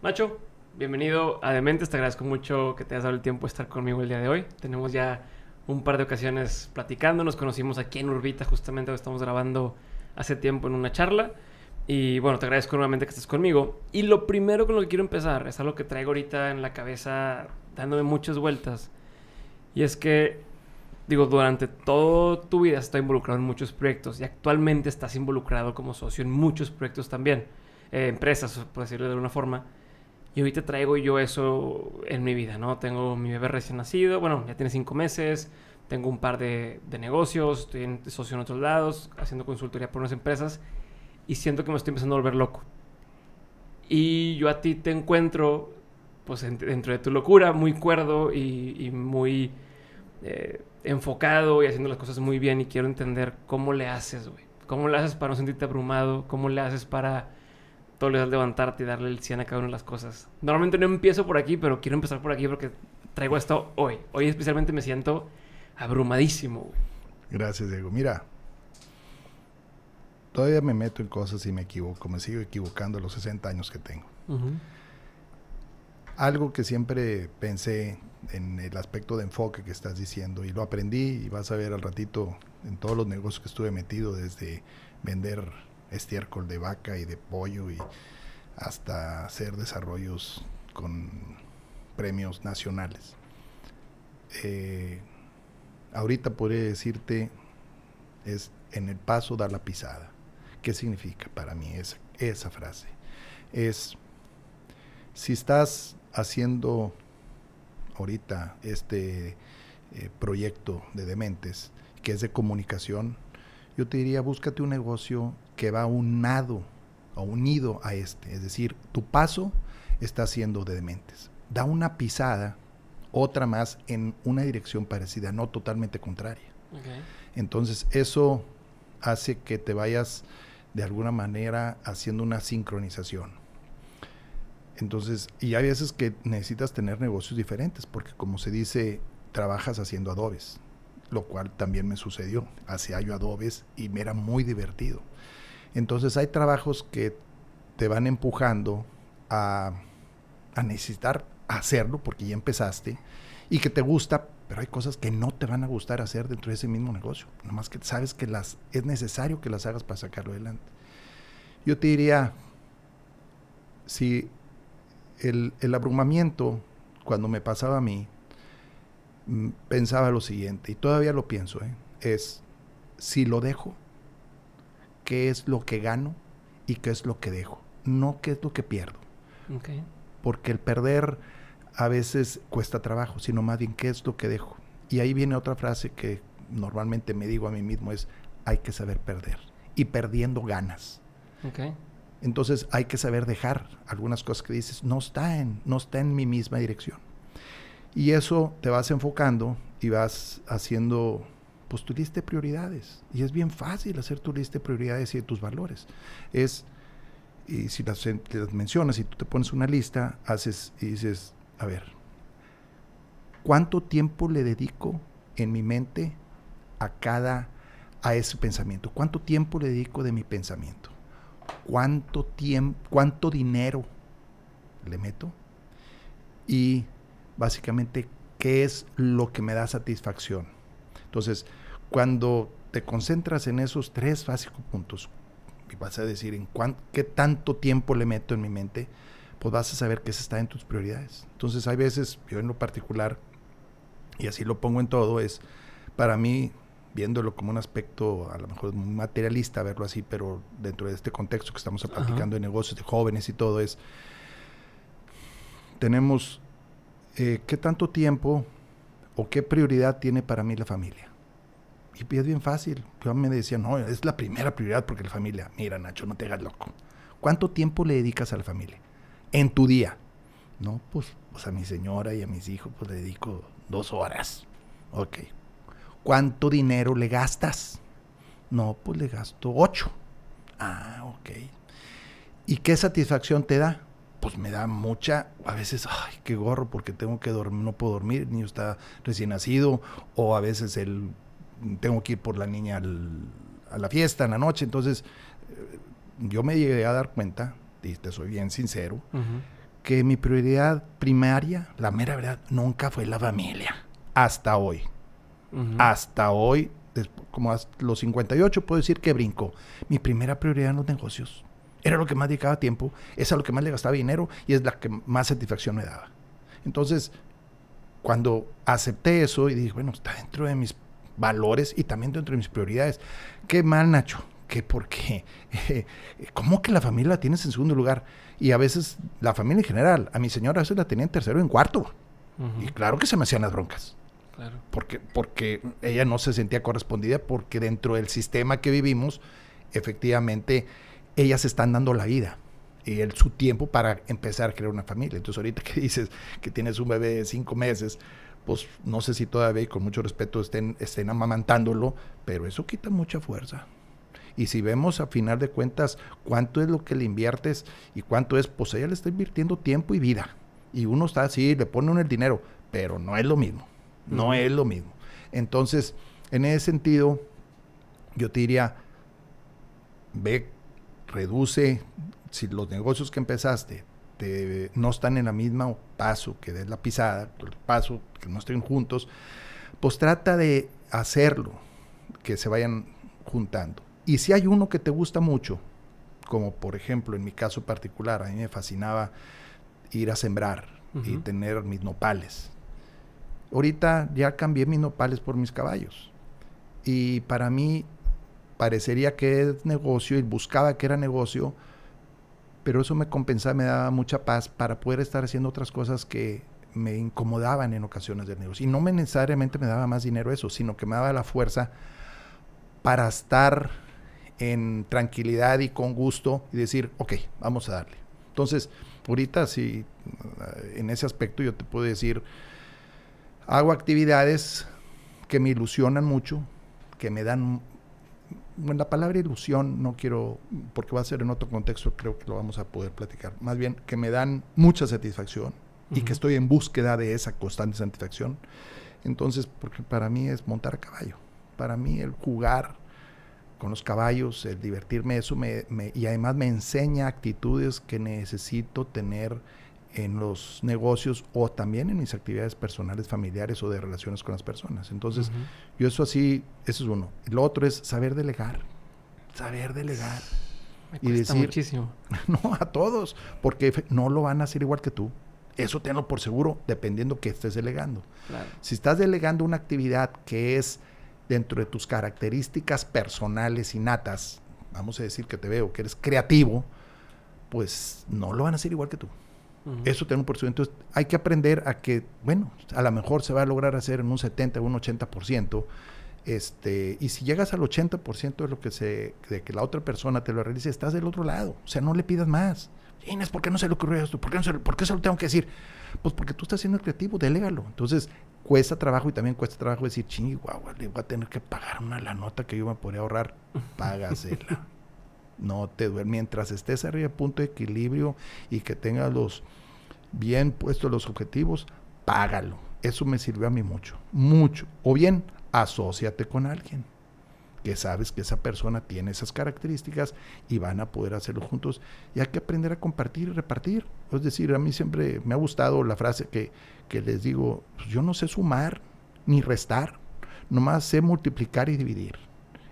Macho, bienvenido a Dementes. Te agradezco mucho que te hayas dado el tiempo de estar conmigo el día de hoy. Tenemos ya un par de ocasiones platicando. Nos conocimos aquí en Urbita, justamente donde estamos grabando hace tiempo en una charla. Y bueno, te agradezco nuevamente que estés conmigo. Y lo primero con lo que quiero empezar es algo que traigo ahorita en la cabeza, dándome muchas vueltas. Y es que, digo, durante toda tu vida has estado involucrado en muchos proyectos y actualmente estás involucrado como socio en muchos proyectos también. Eh, empresas, por decirlo de alguna forma. Y ahorita traigo yo eso en mi vida, ¿no? Tengo mi bebé recién nacido, bueno, ya tiene cinco meses, tengo un par de, negocios, estoy en, socio en otros lados, haciendo consultoría por unas empresas y siento que me estoy empezando a volver loco. Y yo a ti te encuentro, pues dentro de tu locura, muy cuerdo y, muy eh, enfocado y haciendo las cosas muy bien y quiero entender cómo le haces, güey. ¿Cómo le haces para no sentirte abrumado? ¿Cómo le haces para todos los levantarte y darle el 100 a cada una de las cosas. Normalmente no empiezo por aquí, pero quiero empezar por aquí porque traigo esto hoy. Hoy especialmente me siento abrumadísimo. Gracias, Diego. Mira, todavía me meto en cosas y me equivoco, me sigo equivocando a los 60 años que tengo. Algo que siempre pensé en el aspecto de enfoque que estás diciendo y lo aprendí y vas a ver al ratito en todos los negocios que estuve metido desde vender estiércol de vaca y de pollo y hasta hacer desarrollos con premios nacionales. Eh, ahorita podría decirte es en el paso dar la pisada. ¿Qué significa para mí esa, frase? Es, si estás haciendo ahorita este eh, proyecto de Dementes, que es de comunicación, yo te diría, búscate un negocio que va unado o unido a este. Es decir, tu paso está siendo de dementes. Da una pisada, otra más, en una dirección parecida, no totalmente contraria. Entonces, eso hace que te vayas de alguna manera haciendo una sincronización. Entonces, y hay veces que necesitas tener negocios diferentes, porque como se dice, trabajas haciendo adobes, lo cual también me sucedió. Hacía yo adobes y me era muy divertido. Entonces hay trabajos que te van empujando a, a necesitar hacerlo porque ya empezaste y que te gusta, pero hay cosas que no te van a gustar hacer dentro de ese mismo negocio. más que sabes que las, es necesario que las hagas para sacarlo adelante. Yo te diría, si el, abrumamiento, cuando me pasaba a mí, mm, pensaba lo siguiente, y todavía lo pienso, ¿eh? es, si lo dejo, qué es lo que gano y qué es lo que dejo, no qué es lo que pierdo. Porque el perder a veces cuesta trabajo, sino más bien qué es lo que dejo. Y ahí viene otra frase que normalmente me digo a mí mismo es, hay que saber perder. Y perdiendo ganas. Entonces hay que saber dejar algunas cosas que dices, no está no está en mi misma dirección. Y eso te vas enfocando y vas haciendo pues tu lista de prioridades. Y es bien fácil hacer tu lista de prioridades y de tus valores. Es, y si las, las mencionas y tú te pones una lista, haces y dices, a ver, ¿cuánto tiempo le dedico en mi mente a cada, a ese pensamiento? ¿Cuánto tiempo le dedico de mi pensamiento? ¿Cuánto tiempo, cuánto dinero le meto? Y básicamente, ¿qué es lo que me da satisfacción? Entonces, cuando te concentras en esos tres básicos puntos y vas a decir en cuán, qué tanto tiempo le meto en mi mente, pues vas a saber qué está en tus prioridades. Entonces, hay veces, yo en lo particular, y así lo pongo en todo, es para mí viéndolo como un aspecto a lo mejor materialista, verlo así, pero dentro de este contexto que estamos platicando de negocios, de jóvenes y todo, es, tenemos, eh, ¿qué tanto tiempo ¿O qué prioridad tiene para mí la familia? Y es bien fácil. Yo me decía, no, es la primera prioridad porque la familia. Mira, Nacho, no te hagas loco. ¿Cuánto tiempo le dedicas a la familia? En tu día. No, pues, pues a mi señora y a mis hijos, pues le dedico dos horas. Ok. ¿Cuánto dinero le gastas? No, pues le gasto ocho. Ah, ok. ¿Y qué satisfacción te da? pues me da mucha, a veces, ay, qué gorro, porque tengo que dormir, no puedo dormir, el niño está recién nacido, o a veces el, tengo que ir por la niña a la fiesta en la noche. Entonces, eh, yo me llegué a dar cuenta, y te soy bien sincero, que mi prioridad primaria, la mera verdad, nunca fue la familia, hasta hoy. Hasta hoy, como los 58, puedo decir que brinco. Mi primera prioridad en los negocios. Era lo que más dedicaba tiempo, es a lo que más le gastaba dinero y es la que más satisfacción me daba. Entonces, cuando acepté eso y dije, bueno, está dentro de mis valores y también dentro de mis prioridades. Qué mal, Nacho, que por qué? ¿cómo que la familia la tienes en segundo lugar? Y a veces, la familia en general, a mi señora a veces la tenía en tercero en cuarto. Y claro que se me hacían las broncas. Claro. Porque, porque ella no se sentía correspondida, porque dentro del sistema que vivimos, efectivamente, ellas están dando la vida y el, su tiempo para empezar a crear una familia. Entonces ahorita que dices que tienes un bebé de cinco meses, pues no sé si todavía y con mucho respeto estén, estén amamantándolo, pero eso quita mucha fuerza. Y si vemos a final de cuentas cuánto es lo que le inviertes y cuánto es, pues ella le está invirtiendo tiempo y vida. Y uno está así, le pone un el dinero, pero no es lo mismo. No es lo mismo. Entonces, en ese sentido, yo te diría, ve reduce, si los negocios que empezaste no están en la misma paso que des la pisada, el paso que no estén juntos, pues trata de hacerlo, que se vayan juntando. Y si hay uno que te gusta mucho, como por ejemplo en mi caso particular, a mí me fascinaba ir a sembrar y tener mis nopales. Ahorita ya cambié mis nopales por mis caballos. Y para mí parecería que es negocio y buscaba que era negocio, pero eso me compensaba, me daba mucha paz para poder estar haciendo otras cosas que me incomodaban en ocasiones del negocio. Y no necesariamente me daba más dinero eso, sino que me daba la fuerza para estar en tranquilidad y con gusto y decir, ok, vamos a darle. Entonces, ahorita sí, eh, en ese aspecto yo te puedo decir, hago actividades que me ilusionan mucho, que me dan bueno, la palabra ilusión no quiero, porque va a ser en otro contexto, creo que lo vamos a poder platicar. Más bien, que me dan mucha satisfacción y que estoy en búsqueda de esa constante satisfacción. Entonces, porque para mí es montar a caballo. Para mí el jugar con los caballos, el divertirme, eso me y además me enseña actitudes que necesito tener en los negocios o también en mis actividades personales, familiares o de relaciones con las personas. Entonces, yo eso así, eso es uno. Lo otro es saber delegar, saber delegar. Me y muchísimo. No, a todos, porque no lo van a hacer igual que tú. Eso tenlo por seguro, dependiendo que estés delegando. Si estás delegando una actividad que es dentro de tus características personales innatas, vamos a decir que te veo, que eres creativo, pues no lo van a hacer igual que tú. Eso tiene por porcentaje, Entonces, hay que aprender a que, bueno, a lo mejor se va a lograr hacer en un 70 un 80%. Este, y si llegas al 80% de lo que se, de que la otra persona te lo realice, estás del otro lado. O sea, no le pidas más. Inés, ¿por qué no se le ocurrió esto? ¿Por qué, no se, ¿Por qué se lo tengo que decir? Pues porque tú estás siendo creativo, delégalo. Entonces, cuesta trabajo y también cuesta trabajo decir, ching, guau, le voy a tener que pagar una la nota que yo me podría ahorrar. Págasela. No te duermes. Mientras estés arriba punto de equilibrio y que tengas los bien puestos los objetivos, págalo. Eso me sirvió a mí mucho, mucho. O bien, asóciate con alguien que sabes que esa persona tiene esas características y van a poder hacerlo juntos. Y hay que aprender a compartir y repartir. Es decir, a mí siempre me ha gustado la frase que, les digo, pues, yo no sé sumar ni restar, nomás sé multiplicar y dividir,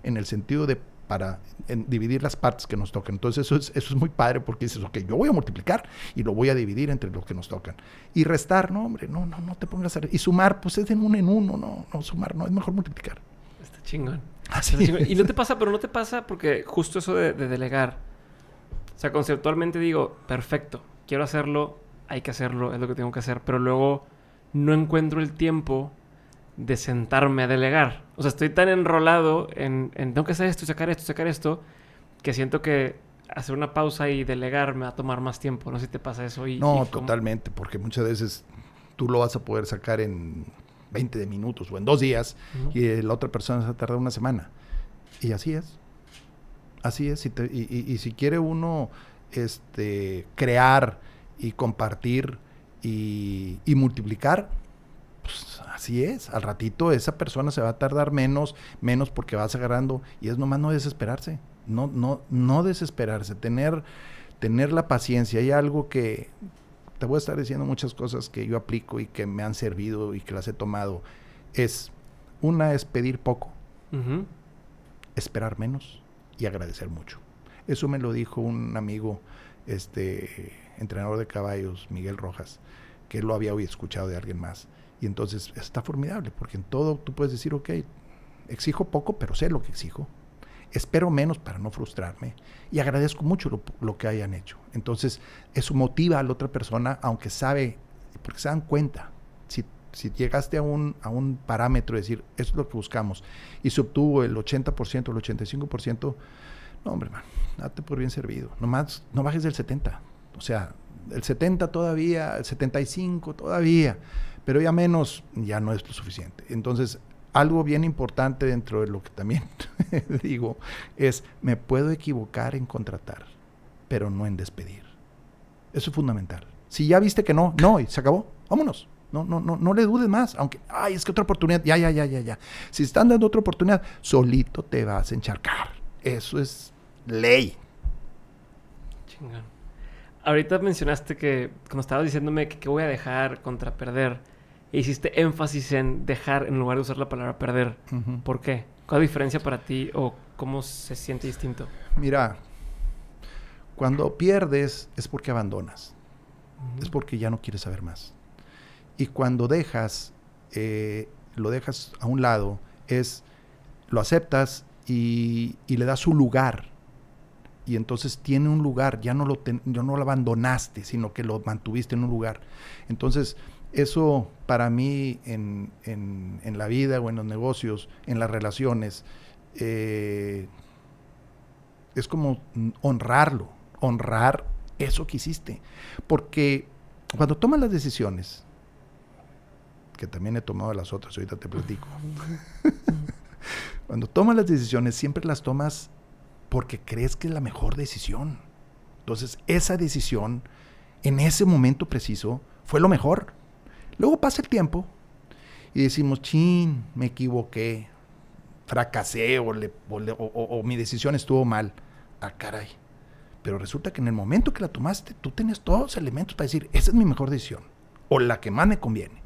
en el sentido de para en, dividir las partes que nos tocan. Entonces eso es, eso es muy padre porque dices, ok, yo voy a multiplicar y lo voy a dividir entre los que nos tocan. Y restar, no, hombre, no, no, no te pongas a... Y sumar, pues es en uno en uno, no, no, sumar, no, es mejor multiplicar. Está ah, chingón. Y no te pasa, pero no te pasa porque justo eso de, de delegar. O sea, conceptualmente digo, perfecto, quiero hacerlo, hay que hacerlo, es lo que tengo que hacer, pero luego no encuentro el tiempo de sentarme a delegar. O sea, estoy tan enrolado en, en tengo que hacer esto, sacar esto, sacar esto, que siento que hacer una pausa y delegar me va a tomar más tiempo. No sé si te pasa eso. Y, no, totalmente, porque muchas veces tú lo vas a poder sacar en 20 minutos o en dos días y eh, la otra persona se tardado una semana. Y así es. Así es. Y, si quiere uno este, crear y compartir y, multiplicar, pues, así es, al ratito esa persona se va a tardar menos, menos porque vas agarrando y es nomás no desesperarse, no, no, no desesperarse, tener, tener la paciencia. Hay algo que te voy a estar diciendo muchas cosas que yo aplico y que me han servido y que las he tomado. Es, una es pedir poco, esperar menos y agradecer mucho. Eso me lo dijo un amigo, este entrenador de caballos, Miguel Rojas, que lo había hoy escuchado de alguien más. Y entonces está formidable, porque en todo tú puedes decir, ok, exijo poco, pero sé lo que exijo. Espero menos para no frustrarme y agradezco mucho lo, que hayan hecho. Entonces, eso motiva a la otra persona, aunque sabe, porque se dan cuenta. Si, llegaste a un, a un parámetro, es decir, es lo que buscamos, y se obtuvo el 80%, el 85%, no, hombre, man, date por bien servido. Nomás no bajes del 70%. O sea, el 70 todavía, el 75 todavía, pero ya menos ya no es lo suficiente. Entonces, algo bien importante dentro de lo que también digo es, me puedo equivocar en contratar, pero no en despedir. Eso es fundamental. Si ya viste que no, no, y se acabó, vámonos. No, no, no, no le dudes más, aunque, ay, es que otra oportunidad, ya, ya, ya, ya, ya. Si están dando otra oportunidad, solito te vas a encharcar. Eso es ley. Chingón. Ahorita mencionaste que, como estabas diciéndome, que voy a dejar contra perder e hiciste énfasis en dejar en lugar de usar la palabra perder. ¿Por qué? ¿Cuál es la diferencia para ti o cómo se siente distinto? Mira, cuando pierdes es porque abandonas, es porque ya no quieres saber más. Y cuando dejas, eh, lo dejas a un lado, es lo aceptas y, y, le das su lugar. Y entonces tiene un lugar, ya no lo, ya no lo abandonaste, sino que lo mantuviste en un lugar. Entonces, eso para mí en, la vida o en los negocios, en las relaciones, eh, es como honrarlo, honrar eso que hiciste. Porque cuando tomas las decisiones, que también he tomado las otras, ahorita te platico, cuando tomas las decisiones siempre las tomas porque crees que es la mejor decisión. Entonces esa decisión, en ese momento preciso, fue lo mejor. Luego pasa el tiempo y decimos, chin, me equivoqué, fracasé o, mi decisión estuvo mal. a ah, caray. Pero resulta que en el momento que la tomaste, tú tenías todos los elementos para decir, esa es mi mejor decisión o la que más me conviene.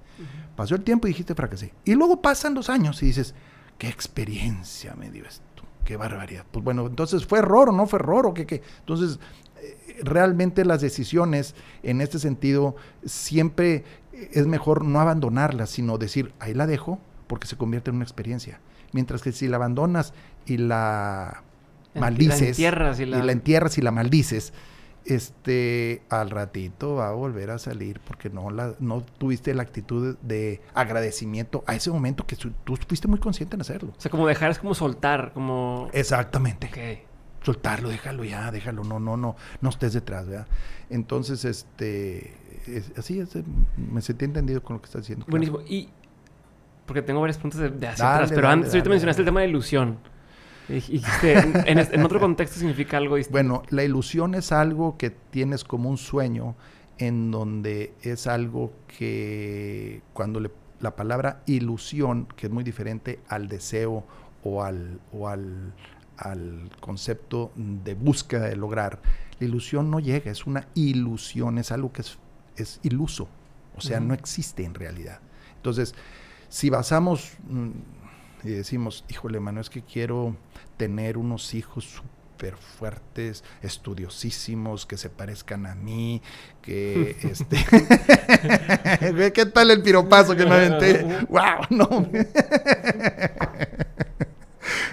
Pasó el tiempo y dijiste fracasé. Y luego pasan los años y dices, qué experiencia me dio esto, qué barbaridad. Pues bueno, entonces fue error o no fue error o qué, qué. Entonces, eh, realmente las decisiones en este sentido siempre es mejor no abandonarla, sino decir, ahí la dejo porque se convierte en una experiencia. Mientras que si la abandonas y la maldices, y, la... entierras y la maldices, este, al ratito va a volver a salir porque no, la, no tuviste la actitud de agradecimiento a ese momento que tú fuiste muy consciente en hacerlo. O sea, como dejar es como soltar, como... Exactamente. Okay. Soltarlo, déjalo ya, déjalo, no, no, no, no estés detrás, ¿verdad? Entonces, este, así es, eh, me sentí entendido con lo que estás diciendo. Buenísimo. Y porque tengo varias puntos de, de atrás, pero antes, ahorita mencionaste el tema de ilusión. Y, en, otro contexto significa algo distinto. Bueno, la ilusión es algo que tienes como un sueño en donde es algo que cuando la palabra ilusión, que es muy diferente al deseo o al, o al, al concepto de búsqueda de lograr, la ilusión no llega, es una ilusión, es algo que es es iluso, o sea, no existe en realidad. Entonces, si basamos mm, y decimos, híjole, mano, es que quiero tener unos hijos súper fuertes, estudiosísimos, que se parezcan a mí, que este... ¿Qué tal el piropazo que me aventé? ¡Wow! No.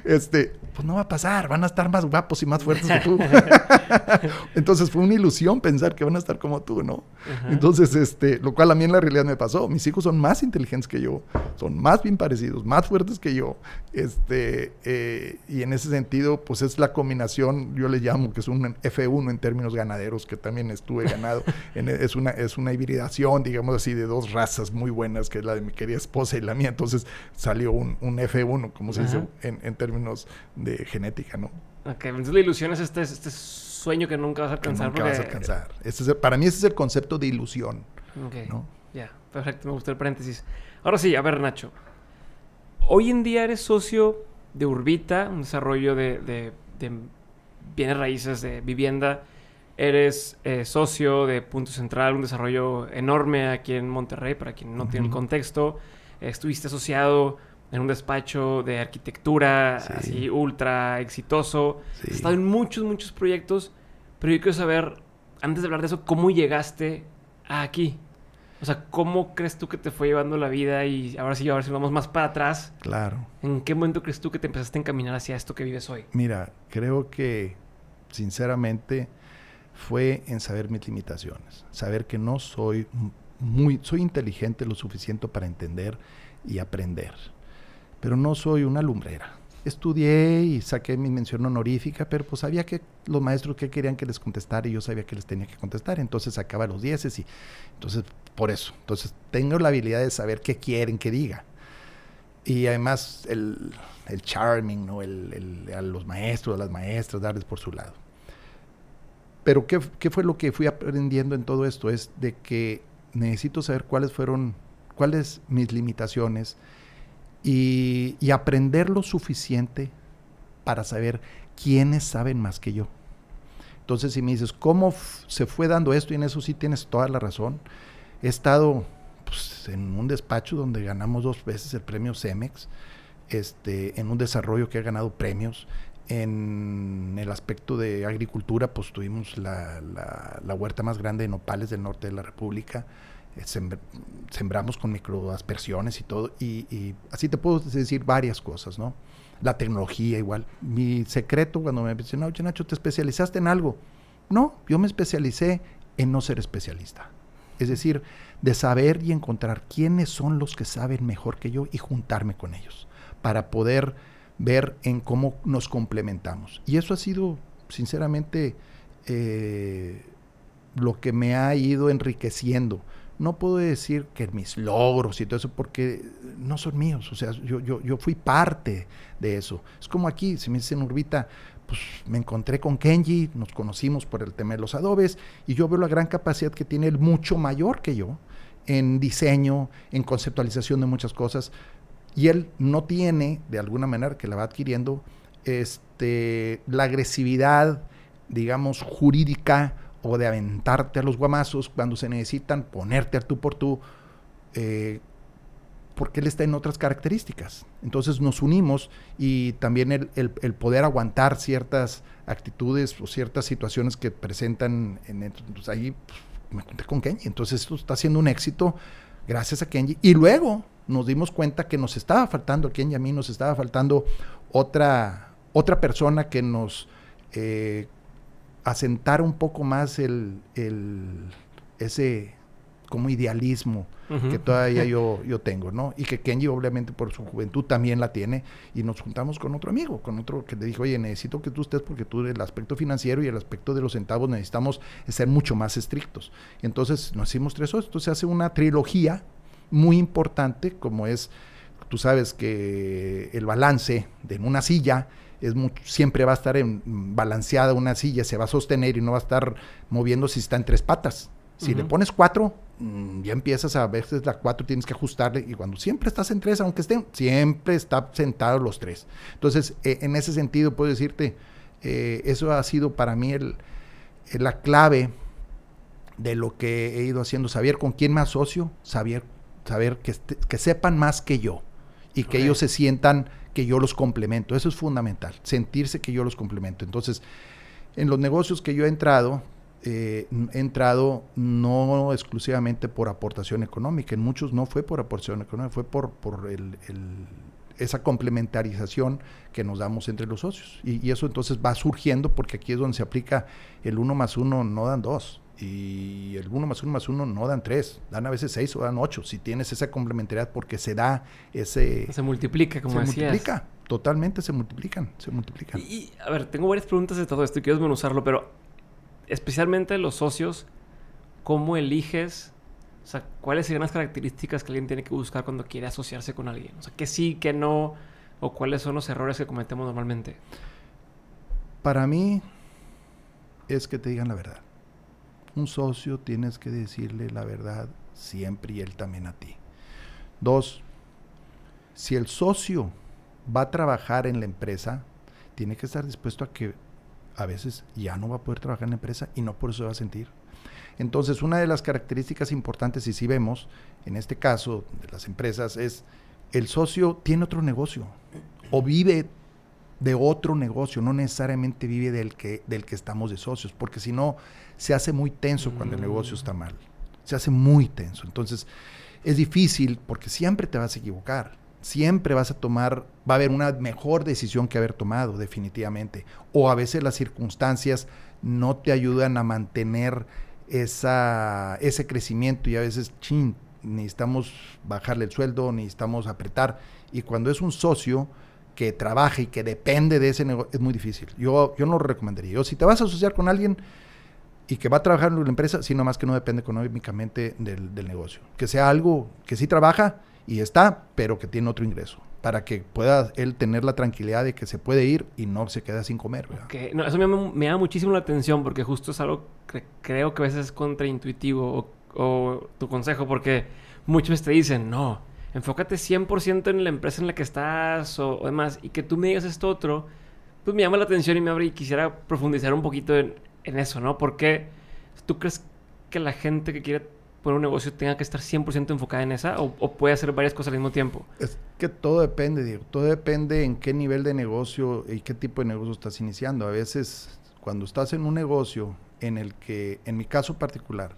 Este, pues no va a pasar, van a estar más guapos y más fuertes que tú. Entonces fue una ilusión pensar que van a estar como tú, ¿no? Entonces, este, lo cual a mí en la realidad me pasó. Mis hijos son más inteligentes que yo, son más bien parecidos, más fuertes que yo. Este, eh, y en ese sentido, pues es la combinación, yo le llamo que es un F1 en términos ganaderos, que también estuve ganado. es, una, es una hibridación, digamos así, de dos razas muy buenas, que es la de mi querida esposa y la mía. Entonces salió un, F1, como se dice en, en términos de genética, ¿no? Ok, entonces la ilusión es este, este sueño que nunca vas a alcanzar. Que nunca vas a alcanzar. Este para mí ese es el concepto de ilusión. Ok, ya, perfecto, me gustó el paréntesis. Ahora sí, a ver Nacho, hoy en día eres socio de Urbita, un desarrollo de, bienes raíces, de vivienda. Eres eh, socio de Punto Central, un desarrollo enorme aquí en Monterrey, para quien no tiene el contexto. Eh, estuviste asociado en un despacho de arquitectura así ultra exitoso. Has estado en muchos, muchos proyectos, pero yo quiero saber, antes de hablar de eso, ¿cómo llegaste aquí? O sea, ¿cómo crees tú que te fue llevando la vida? Y ahora sí, ahora si vamos más para atrás. Claro. ¿En qué momento crees tú que te empezaste a encaminar hacia esto que vives hoy? Mira, creo que, sinceramente, fue en saber mis limitaciones. Saber que no soy muy... Soy inteligente lo suficiente para entender y aprender pero no soy una lumbrera. Estudié y saqué mi mención honorífica, pero pues sabía que los maestros que querían que les contestara y yo sabía que les tenía que contestar, entonces sacaba los dieces y entonces por eso. Entonces tengo la habilidad de saber qué quieren que diga. Y además el, charming, ¿no? a los maestros, a las maestras, darles por su lado. Pero ¿qué, ¿qué, fue lo que fui aprendiendo en todo esto? Es de que necesito saber cuáles fueron, cuáles mis limitaciones, y, aprender lo suficiente para saber quiénes saben más que yo. Entonces, si me dices, ¿cómo se fue dando esto? Y en eso sí tienes toda la razón. He estado pues, en un despacho donde ganamos dos veces el premio CEMEX, este, en un desarrollo que ha ganado premios. En el aspecto de agricultura, pues tuvimos la, la huerta más grande de nopales del norte de la República. Eh, sembramos con microaspersiones y todo, y, así te puedo decir varias cosas, ¿no? La tecnología igual. Mi secreto cuando me dicen, oye Nacho, ¿te especializaste en algo? No, yo me especialicé en no ser especialista. Es decir, de saber y encontrar quiénes son los que saben mejor que yo y juntarme con ellos para poder ver en cómo nos complementamos. Y eso ha sido, sinceramente, eh, lo que me ha ido enriqueciendo no puedo decir que mis logros y todo eso, porque no son míos. O sea, yo, yo, yo fui parte de eso. Es como aquí, si me dicen Urbita, pues me encontré con Kenji, nos conocimos por el tema de los adobes, y yo veo la gran capacidad que tiene él, mucho mayor que yo, en diseño, en conceptualización de muchas cosas. Y él no tiene, de alguna manera, que la va adquiriendo, este, la agresividad, digamos, jurídica o de aventarte a los guamazos cuando se necesitan, ponerte a tú por tú, eh, porque él está en otras características. Entonces nos unimos y también el, poder aguantar ciertas actitudes o ciertas situaciones que presentan. En, entonces pues ahí pues, me conté con Kenji. Entonces esto está siendo un éxito gracias a Kenji. Y luego nos dimos cuenta que nos estaba faltando, a Kenji a mí nos estaba faltando otra, otra persona que nos... Eh, asentar un poco más el, ese como idealismo que todavía yo, yo tengo, ¿no? Y que Kenji obviamente por su juventud también la tiene y nos juntamos con otro amigo, con otro que le dijo, oye, necesito que tú estés porque tú el aspecto financiero y el aspecto de los centavos necesitamos ser mucho más estrictos. entonces nos hicimos tres o entonces se hace una trilogía muy importante como es, tú sabes que el balance de una silla es siempre va a estar en, mm, balanceada una silla, se va a sostener y no va a estar moviendo si está en tres patas. Si le pones cuatro, mm, ya empiezas a, veces la cuatro tienes que ajustarle y cuando siempre estás en tres, aunque estén, siempre está sentados los tres. Entonces, e, en ese sentido puedo decirte, eh, eso ha sido para mí el, la clave de lo que he ido haciendo, saber con quién me asocio, saber, saber que, este, que sepan más que yo y que ellos se sientan que yo los complemento. Eso es fundamental, sentirse que yo los complemento. Entonces, en los negocios que yo he entrado, eh, he entrado no exclusivamente por aportación económica, en muchos no fue por aportación económica, fue por, por el, esa complementarización que nos damos entre los socios. Y, y, eso entonces va surgiendo porque aquí es donde se aplica el uno más uno, no dan dos y el 1 más 1 más 1 no dan 3, dan a veces 6 o dan 8, si tienes esa complementariedad porque se da ese... Se multiplica, como se multiplica, totalmente se multiplican, se multiplican. Y, a ver, tengo varias preguntas de todo esto y quiero desmenuzarlo, pero especialmente los socios, ¿cómo eliges? O sea, ¿cuáles serían las características que alguien tiene que buscar cuando quiere asociarse con alguien? O sea, ¿qué sí, qué no? ¿O cuáles son los errores que cometemos normalmente? Para mí es que te digan la verdad un socio tienes que decirle la verdad siempre y él también a ti. Dos, si el socio va a trabajar en la empresa, tiene que estar dispuesto a que a veces ya no va a poder trabajar en la empresa y no por eso se va a sentir. Entonces, una de las características importantes, y si vemos en este caso de las empresas, es el socio tiene otro negocio o vive de otro negocio, no necesariamente vive del que, del que estamos de socios, porque si no, se hace muy tenso cuando el negocio mm. está mal. Se hace muy tenso. Entonces, es difícil porque siempre te vas a equivocar. Siempre vas a tomar, va a haber una mejor decisión que haber tomado, definitivamente. O a veces las circunstancias no te ayudan a mantener esa, ese crecimiento y a veces, chin, necesitamos bajarle el sueldo, necesitamos apretar. Y cuando es un socio que trabaja y que depende de ese negocio, es muy difícil. Yo, yo no lo recomendaría. Yo, si te vas a asociar con alguien, y que va a trabajar en la empresa, sino más que no depende económicamente del, negocio. Que sea algo que sí trabaja y está, pero que tiene otro ingreso, para que pueda él tener la tranquilidad de que se puede ir y no se queda sin comer. eso me, me, da muchísimo la atención porque justo es algo que creo que a veces es contraintuitivo o, tu consejo, porque muchos veces te dicen, no, enfócate 100% en la empresa en la que estás o, demás, y que tú me digas esto otro, pues me llama la atención y me abre y quisiera profundizar un poquito en en eso, ¿no? Porque tú crees que la gente que quiere poner un negocio tenga que estar 100% enfocada en esa o, puede hacer varias cosas al mismo tiempo? Es que todo depende, Diego. Todo depende en qué nivel de negocio y qué tipo de negocio estás iniciando. A veces, cuando estás en un negocio en el que, en mi caso particular,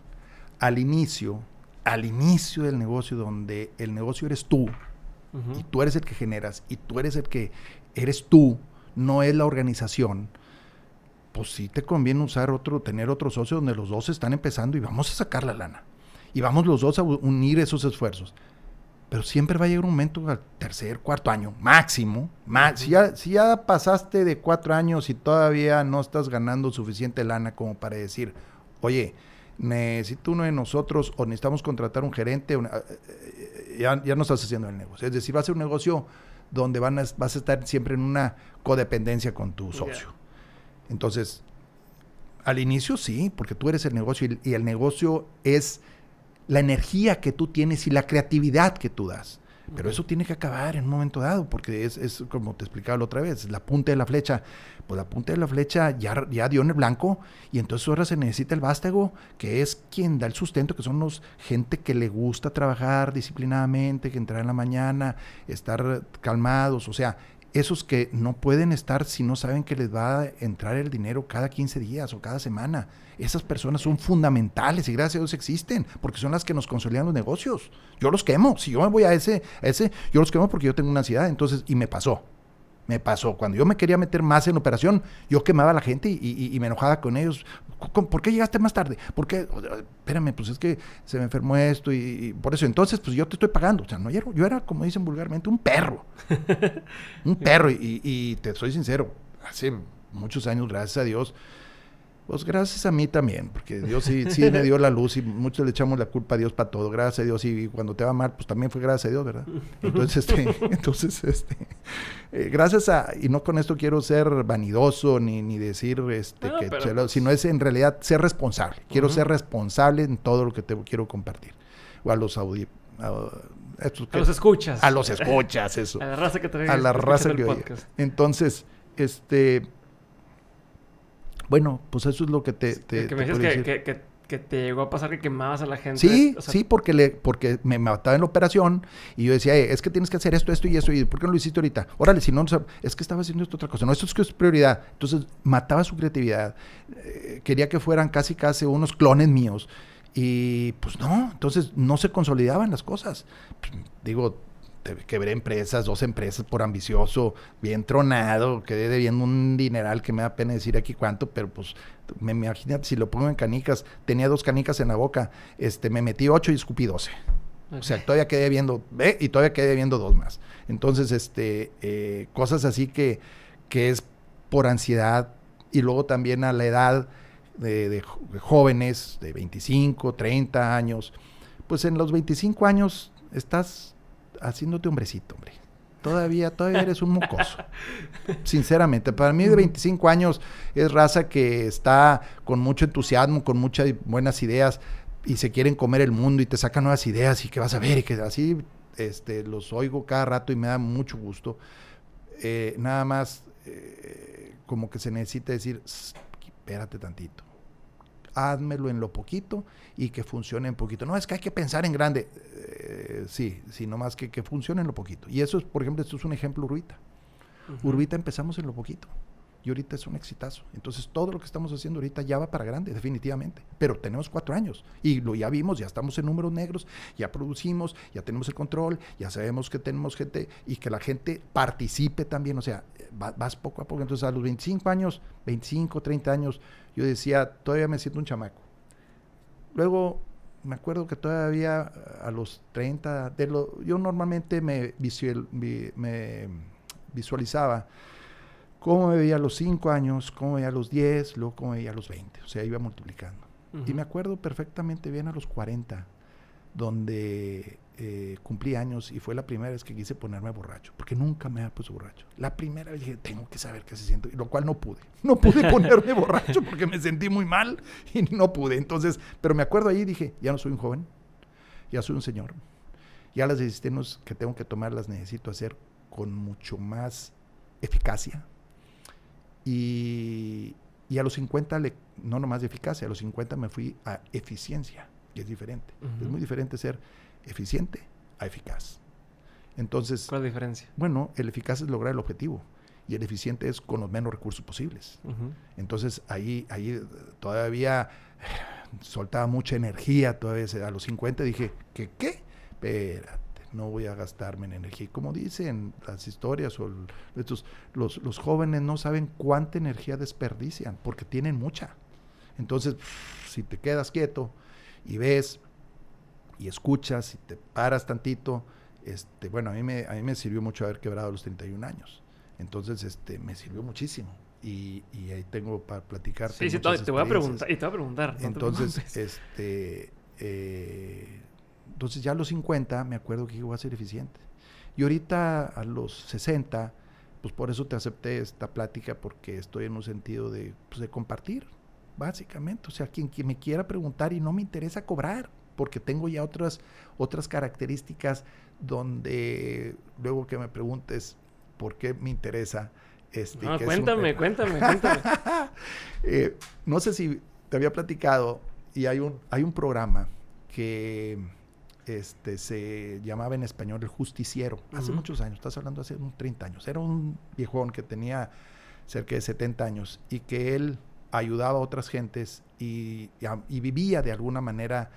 al inicio, al inicio del negocio, donde el negocio eres tú, y tú eres el que generas, y tú eres el que eres tú, no es la organización si pues te conviene usar otro, tener otro socio donde los dos están empezando y vamos a sacar la lana. Y vamos los dos a unir esos esfuerzos. Pero siempre va a llegar un momento al tercer, cuarto año, máximo. si, ya, si ya pasaste de cuatro años y todavía no estás ganando suficiente lana como para decir, oye, necesito uno de nosotros o necesitamos contratar un gerente, eh, eh, ya, no estás haciendo el negocio. Es decir, va a ser un negocio donde van vas a estar siempre en una codependencia con tu socio. Entonces, al inicio sí, porque tú eres el negocio y, el negocio es la energía que tú tienes y la creatividad que tú das. Pero eso tiene que acabar en un momento dado, porque es, como te explicaba la otra vez, la punta de la flecha. Pues la punta de la flecha ya, ya dio en el blanco, y entonces ahora se necesita el vástago, que es quien da el sustento, que son los gente que le gusta trabajar disciplinadamente, que entrar en la mañana, estar calmados. O sea, esos que no pueden estar si no saben que les va a entrar el dinero cada 15 días o cada semana. Esas personas son fundamentales y gracias a Dios existen, porque son las que nos consolidan los negocios. Yo los quemo, si yo me voy a ese, ese, yo los quemo porque yo tengo una ansiedad, entonces, y me pasó me pasó. Cuando yo me quería meter más en operación, yo quemaba a la gente y, me enojaba con ellos. ¿Por qué llegaste más tarde? ¿Por qué? Espérame, pues es que se me enfermó esto y, por eso. Entonces, pues yo te estoy pagando. O sea, no, yo era, como dicen vulgarmente, un perro. un perro. Y, te soy sincero, hace muchos años, gracias a Dios, pues gracias a mí también, porque Dios sí, sí me dio la luz y muchos le echamos la culpa a Dios para todo. Gracias a Dios y cuando te va mal, pues también fue gracias a Dios, ¿verdad? Entonces, este, entonces, este, eh, gracias a, y no con esto quiero ser vanidoso ni, ni decir, este, que, pues sino es en realidad ser responsable. Quiero ser responsable en todo lo que te quiero compartir. O a los audi, a, los escuchas. A los escuchas, eso. a la raza que te A la raza que, que Entonces, este bueno, pues eso es lo que te... que me dices que, te llegó a pasar que quemabas a la gente. Sí, sí, porque, le, porque me mataba en la operación y yo decía, eh, es que tienes que hacer esto, esto y eso, y ¿por qué no lo hiciste ahorita? Órale, si no, es que estaba haciendo esto otra cosa. No, esto es que es prioridad. Entonces, mataba su creatividad. Eh, quería que fueran casi, casi unos clones míos. Y pues no, entonces no se consolidaban las cosas. Digo, quebré empresas, dos empresas por ambicioso, bien tronado, quedé debiendo un dineral que me da pena decir aquí cuánto, pero pues me imagino si lo pongo en canicas, tenía dos canicas en la boca, este, me metí ocho y escupí doce. O sea, todavía quedé viendo, ve y todavía quedé viendo dos más. Entonces, este, eh, cosas así que, que es por ansiedad y luego también a la edad de, de jóvenes de 25, 30 años, pues en los 25 años estás haciéndote hombrecito, hombre. Todavía, todavía eres un mocoso. Sinceramente, para mí de 25 años es raza que está con mucho entusiasmo, con muchas buenas ideas y se quieren comer el mundo y te sacan nuevas ideas y que vas a ver y que así este, los oigo cada rato y me da mucho gusto. Eh, nada más eh, como que se necesita decir, espérate tantito házmelo en lo poquito y que funcione en poquito. No, es que hay que pensar en grande, eh, sí, sino más que que funcione en lo poquito. Y eso es, por ejemplo, esto es un ejemplo Urbita. Urbita empezamos en lo poquito y ahorita es un exitazo. Entonces todo lo que estamos haciendo ahorita ya va para grande, definitivamente. Pero tenemos cuatro años y lo ya vimos, ya estamos en números negros, ya producimos, ya tenemos el control, ya sabemos que tenemos gente y que la gente participe también. O sea, vas, poco a poco. Entonces a los 25 años, 25, 30 años, yo decía, todavía me siento un chamaco. Luego me acuerdo que todavía eh, a los 30, de yo normalmente me, visualizaba cómo me veía a los 5 años, cómo veía a los 10, luego cómo veía a los 20, o sea, iba multiplicando. Y me acuerdo perfectamente bien a los 40, donde eh, cumplí años y fue la primera vez que quise ponerme borracho, porque nunca me había puesto borracho. La primera vez dije, tengo que saber qué se siente, lo cual no pude. No pude ponerme borracho porque me sentí muy mal y no pude. Entonces, pero me acuerdo ahí y dije, ya no soy un joven, ya soy un señor. Ya las decisiones que tengo que tomar las necesito hacer con mucho más eficacia. Y, a los 50, le, no nomás de eficacia, a los 50 me fui a eficiencia, que es diferente. Es muy diferente ser eficiente a eficaz. Entonces, ¿cuál es la diferencia? Bueno, el eficaz es lograr el objetivo y el eficiente es con los menos recursos posibles. Entonces, ahí, ahí eh, todavía eh, soltaba mucha energía, todavía a los 50 dije, ¿qué qué? Espérate, no voy a gastarme en energía. Como dicen las historias o estos, los, jóvenes no saben cuánta energía desperdician porque tienen mucha. Entonces, si te quedas quieto y ves y escuchas y te paras tantito, este, bueno, a mí, me, a mí me sirvió mucho haber quebrado los 31 años. Entonces, este, me sirvió muchísimo. Y, y ahí tengo para platicar. Sí, sí, te voy a preguntar. te voy a preguntar. entonces, este, eh, entonces ya a los 50 me acuerdo que iba a ser eficiente. Y ahorita a los 60, pues por eso te acepté esta plática, porque estoy en un sentido de, pues, de compartir, básicamente. O sea, quien, quien me quiera preguntar y no me interesa cobrar porque tengo ya otras, otras características donde luego que me preguntes por qué me interesa. Este, no, cuéntame, cuéntame, cuéntame, eh, no sé si te había platicado y hay un, hay un programa que este, se llamaba en español El Justiciero, hace muchos años, estás hablando hace unos 30 años, era un viejón que tenía cerca de 70 años y que él ayudaba a otras gentes y vivía de alguna manera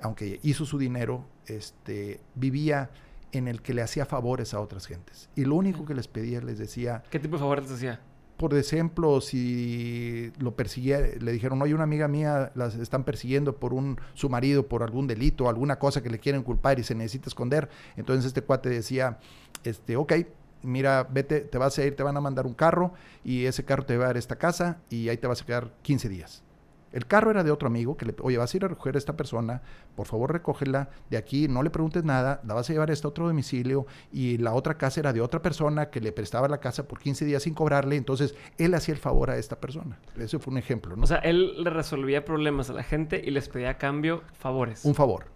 aunque hizo su dinero, este, vivía en el que le hacía favores a otras gentes. Y lo único que les pedía, les decía... ¿Qué tipo de favores les hacía? Por ejemplo, si lo persiguía, le dijeron, oye, una amiga mía las están persiguiendo por un, su marido, por algún delito, alguna cosa que le quieren culpar y se necesita esconder. Entonces este cuate decía, este, ok, mira, vete, te vas a ir, te van a mandar un carro y ese carro te va a dar esta casa y ahí te vas a quedar 15 días. El carro era de otro amigo que le, oye, vas a ir a recoger a esta persona, por favor recógela de aquí, no le preguntes nada, la vas a llevar a este otro domicilio y la otra casa era de otra persona que le prestaba la casa por 15 días sin cobrarle, entonces él hacía el favor a esta persona. Ese fue un ejemplo, ¿no? O sea, él le resolvía problemas a la gente y les pedía a cambio favores. Un favor.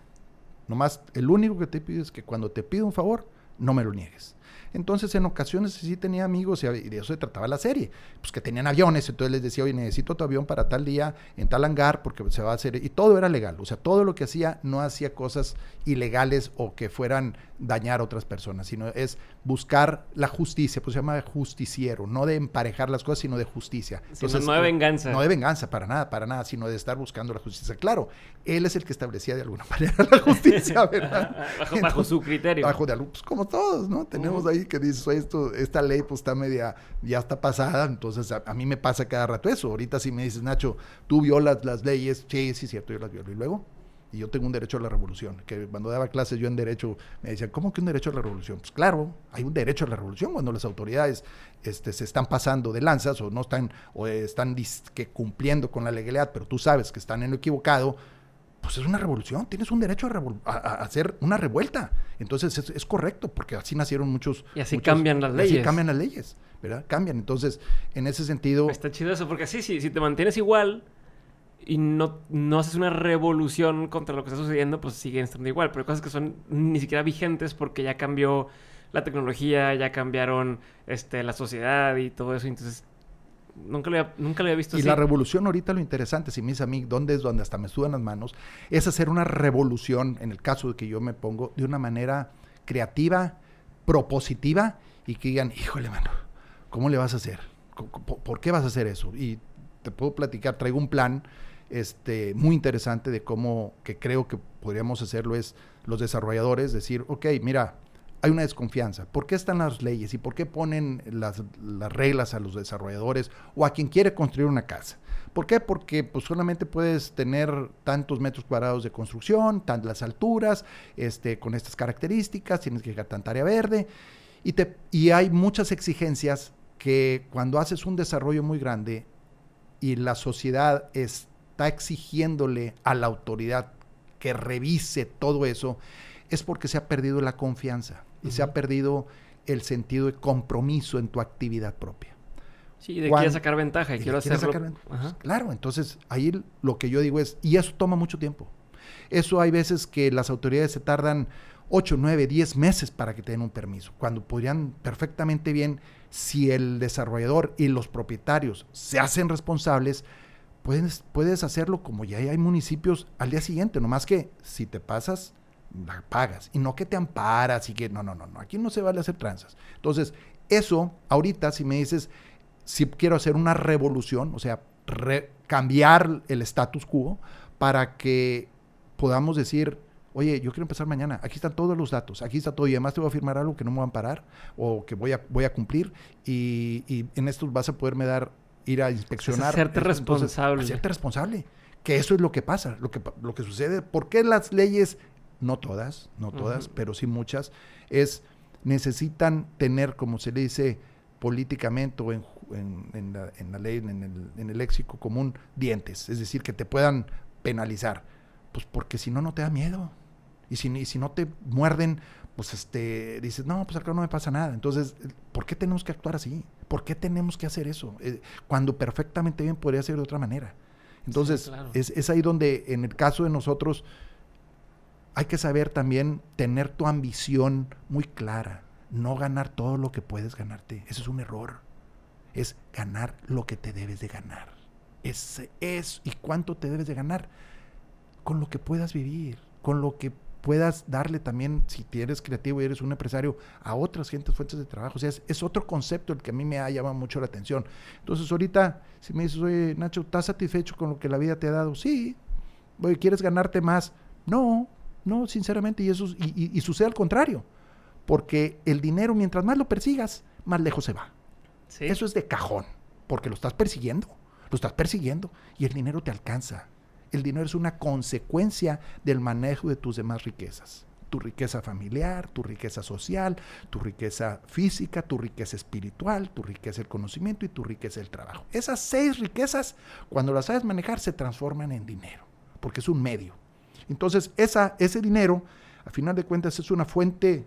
Nomás, el único que te pido es que cuando te pido un favor, no me lo niegues. Entonces, en ocasiones sí tenía amigos y de eso se trataba la serie, pues que tenían aviones, entonces les decía, oye, necesito tu avión para tal día en tal hangar porque se va a hacer, y todo era legal, o sea, todo lo que hacía no hacía cosas ilegales o que fueran dañar a otras personas, sino es buscar la justicia, pues se llama justiciero, no de emparejar las cosas, sino de justicia. Entonces, no de venganza. No de venganza, para nada, para nada, sino de estar buscando la justicia. Claro, él es el que establecía de alguna manera la justicia, ¿verdad? bajo, su criterio. Bajo de pues como todos, ¿no? Tenemos ahí que dices, esto, esta ley pues está media, ya está pasada, entonces a, mí me pasa cada rato eso. Ahorita si me dices, Nacho, tú violas las leyes, sí, sí, cierto, yo las violo. Y luego, y yo tengo un derecho a la revolución. Que cuando daba clases yo en derecho me decían, ¿cómo que un derecho a la revolución? Pues claro, hay un derecho a la revolución cuando las autoridades este, se están pasando de lanzas o no están, están que cumpliendo con la legalidad, pero tú sabes que están en lo equivocado. Pues es una revolución, tienes un derecho a, hacer una revuelta. Entonces es, correcto, porque así nacieron muchos. Y así cambian las leyes. Y cambian las leyes, ¿verdad? Cambian. Entonces, en ese sentido. Pues está chido eso, porque así, si, si te mantienes igual, y no, no haces una revolución contra lo que está sucediendo, pues siguen estando igual. Pero hay cosas que son ni siquiera vigentes porque ya cambió la tecnología, ya cambiaron este, la sociedad y todo eso. Entonces, nunca lo había, nunca lo había visto así. Y la revolución ahorita lo interesante, si me dice a mí dónde es donde hasta me sudan las manos, es hacer una revolución, en el caso de que yo me pongo, de una manera creativa, propositiva, y que digan, híjole, mano, ¿cómo le vas a hacer? ¿Por qué vas a hacer eso? Y te puedo platicar, traigo un plan este, muy interesante de cómo, que creo que podríamos hacerlo, es los desarrolladores decir, ok, mira, hay una desconfianza. ¿Por qué están las leyes y por qué ponen las, reglas a los desarrolladores o a quien quiere construir una casa? ¿Por qué? Porque pues, solamente puedes tener tantos metros cuadrados de construcción, tantas alturas, este, con estas características, tienes que llegar a tanta área verde. Y, te, y hay muchas exigencias que cuando haces un desarrollo muy grande y la sociedad es está exigiéndole a la autoridad que revise todo eso, es porque se ha perdido la confianza y se ha perdido el sentido de compromiso en tu actividad propia. Sí, de quiere sacar ventaja y, quiero hacerlo. Sacar ventaja. Claro, entonces ahí lo que yo digo es, y eso toma mucho tiempo. Eso hay veces que las autoridades se tardan 8, 9, 10 meses para que te den un permiso, cuando podrían perfectamente bien, si el desarrollador y los propietarios se hacen responsables, puedes, puedes hacerlo como ya hay municipios al día siguiente, nomás que si te pasas, la pagas. Y no que te amparas y que no, no, no, no. Aquí no se vale hacer tranzas. Entonces, eso, ahorita, si me dices, si quiero hacer una revolución, o sea, cambiar el status quo para que podamos decir, oye, yo quiero empezar mañana, aquí están todos los datos, aquí está todo, y además te voy a firmar algo que no me van a parar o que voy a, voy a cumplir, y, en esto vas a poderme dar ir a inspeccionar. serte responsable. Hacerte responsable. Que eso es lo que pasa, lo que, lo que sucede. ¿Por qué las leyes, no todas, no todas, pero sí muchas, es necesitan tener, como se le dice políticamente o en, en, la, en ley, el, en el, léxico común, dientes? Es decir, que te puedan penalizar. Pues porque si no, no te da miedo. Y si, y si no te muerden pues este, dices, no, pues acá no me pasa nada. Entonces, ¿por qué tenemos que actuar así? ¿Por qué tenemos que hacer eso? Eh, cuando perfectamente bien podría ser de otra manera. Entonces, es, ahí donde en el caso de nosotros hay que saber también tener tu ambición muy clara, no ganar todo lo que puedes ganarte. Ese es un error. Es ganar lo que te debes de ganar. Ese es, ¿y cuánto te debes de ganar? Con lo que puedas vivir, con lo que puedas darle también, si eres creativo y eres un empresario, a otras gentes fuentes de trabajo. O sea, es, otro concepto el que a mí me ha llamado mucho la atención. Entonces, ahorita, si me dices, Nacho, ¿estás satisfecho con lo que la vida te ha dado? Sí. Oye, ¿quieres ganarte más? No, no, sinceramente, y, eso, y, sucede al contrario. Porque el dinero, mientras más lo persigas, más lejos se va. Eso es de cajón, porque lo estás persiguiendo, lo estás persiguiendo, y el dinero te alcanza el dinero es una consecuencia del manejo de tus demás riquezas. Tu riqueza familiar, tu riqueza social, tu riqueza física, tu riqueza espiritual, tu riqueza del conocimiento y tu riqueza del trabajo. Esas seis riquezas, cuando las sabes manejar, se transforman en dinero, porque es un medio. Entonces, esa, ese dinero, a final de cuentas, es una fuente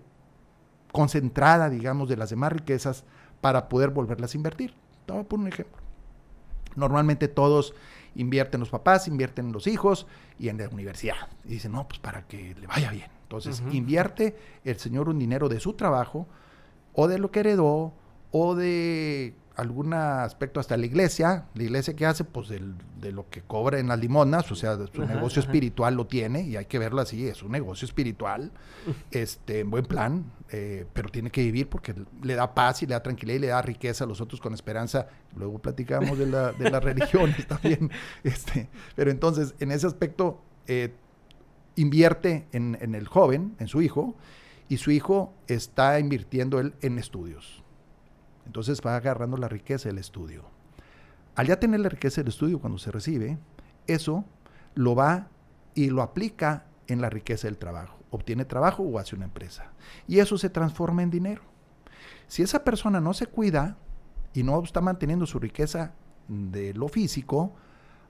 concentrada, digamos, de las demás riquezas para poder volverlas a invertir. Te voy a poner un ejemplo. Normalmente todos invierten los papás, invierten los hijos y en la universidad. Y dicen, no, pues para que le vaya bien. Entonces, invierte el señor un dinero de su trabajo o de lo que heredó o de algún aspecto hasta la iglesia. La iglesia que hace, pues de lo que cobra en las limonas, o sea, su negocio espiritual lo tiene y hay que verlo así, es un negocio espiritual, este, en buen plan, eh, pero tiene que vivir porque le da paz y le da tranquilidad y le da riqueza a los otros con esperanza. Luego platicamos de, la, de las religiones también. Este, pero entonces, en ese aspecto, eh, invierte en, en el joven, en su hijo, y su hijo está invirtiendo él en estudios entonces va agarrando la riqueza del estudio. Al ya tener la riqueza del estudio cuando se recibe, eso lo va y lo aplica en la riqueza del trabajo. Obtiene trabajo o hace una empresa. Y eso se transforma en dinero. Si esa persona no se cuida y no está manteniendo su riqueza de lo físico,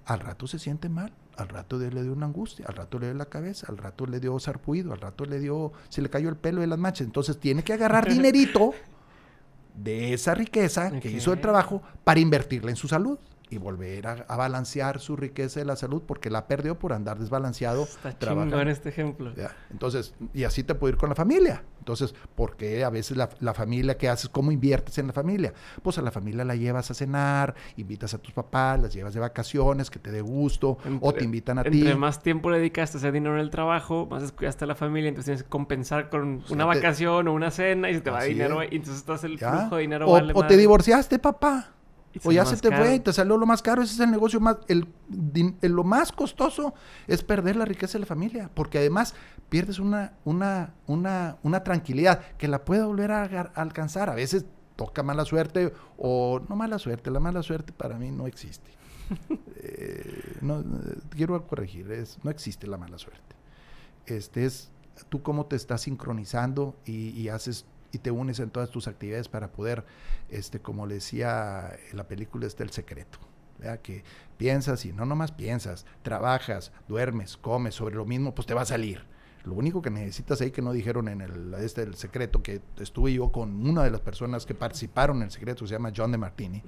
al rato se siente mal, al rato le dio una angustia, al rato le dio la cabeza, al rato le dio sarpuido, al rato le dio, se le cayó el pelo de las manchas. Entonces tiene que agarrar dinerito de esa riqueza que hizo el trabajo para invertirla en su salud y volver a, balancear su riqueza de la salud porque la perdió por andar desbalanceado. Está en este ejemplo. Entonces, y así te puede ir con la familia. Entonces, ¿por qué a veces la, la, familia, qué haces? ¿Cómo inviertes en la familia? Pues a la familia la llevas a cenar, invitas a tus papás, las llevas de vacaciones, que te dé gusto, o te invitan a ti. Entre más tiempo le dedicaste a ese dinero en el trabajo, más descuidaste a la familia, entonces tienes que compensar con una vacación o una cena y se te va dinero, y entonces estás el flujo de dinero. o te divorciaste, papá o ya se te fue y este te salió lo más caro. Ese es el negocio más. El, lo más costoso es perder la riqueza de la familia. Porque además pierdes una, una, una, tranquilidad que la puede volver a, alcanzar. A veces toca mala suerte o no mala suerte. La mala suerte para mí no existe. Eh, no, eh, quiero corregir. no existe la mala suerte. Este es tú cómo te estás sincronizando y haces y te unes en todas tus actividades para poder, este, como le decía la película, este el secreto. Que piensas y no nomás piensas, trabajas, duermes, comes sobre lo mismo, pues te va a salir. Lo único que necesitas ahí que no dijeron en el, este, el secreto, que estuve yo con una de las personas que participaron en el secreto, se llama John de Martini,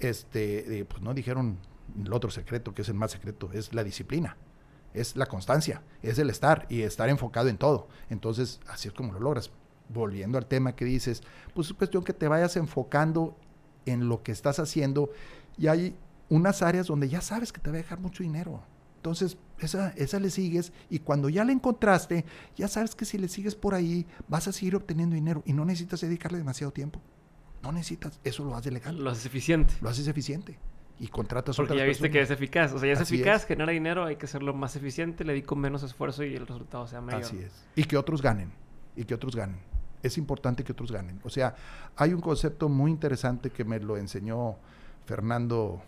este, eh, pues no dijeron el otro secreto, que es el más secreto, es la disciplina es la constancia, es el estar y estar enfocado en todo. Entonces, así es como lo logras volviendo al tema que dices, pues es cuestión que te vayas enfocando en lo que estás haciendo y hay unas áreas donde ya sabes que te va a dejar mucho dinero. Entonces, esa, esa le sigues y cuando ya la encontraste, ya sabes que si le sigues por ahí, vas a seguir obteniendo dinero y no necesitas dedicarle demasiado tiempo. No necesitas, eso lo haces legal. Lo haces eficiente. Lo haces eficiente y contratas Porque ya viste que es eficaz. O sea, ya es eficaz, genera dinero, hay que hacerlo más eficiente, le dedico menos esfuerzo y el resultado sea mayor. Así es. Y que otros ganen. Y que otros ganen es importante que otros ganen. O sea, hay un concepto muy interesante que me lo enseñó Fernando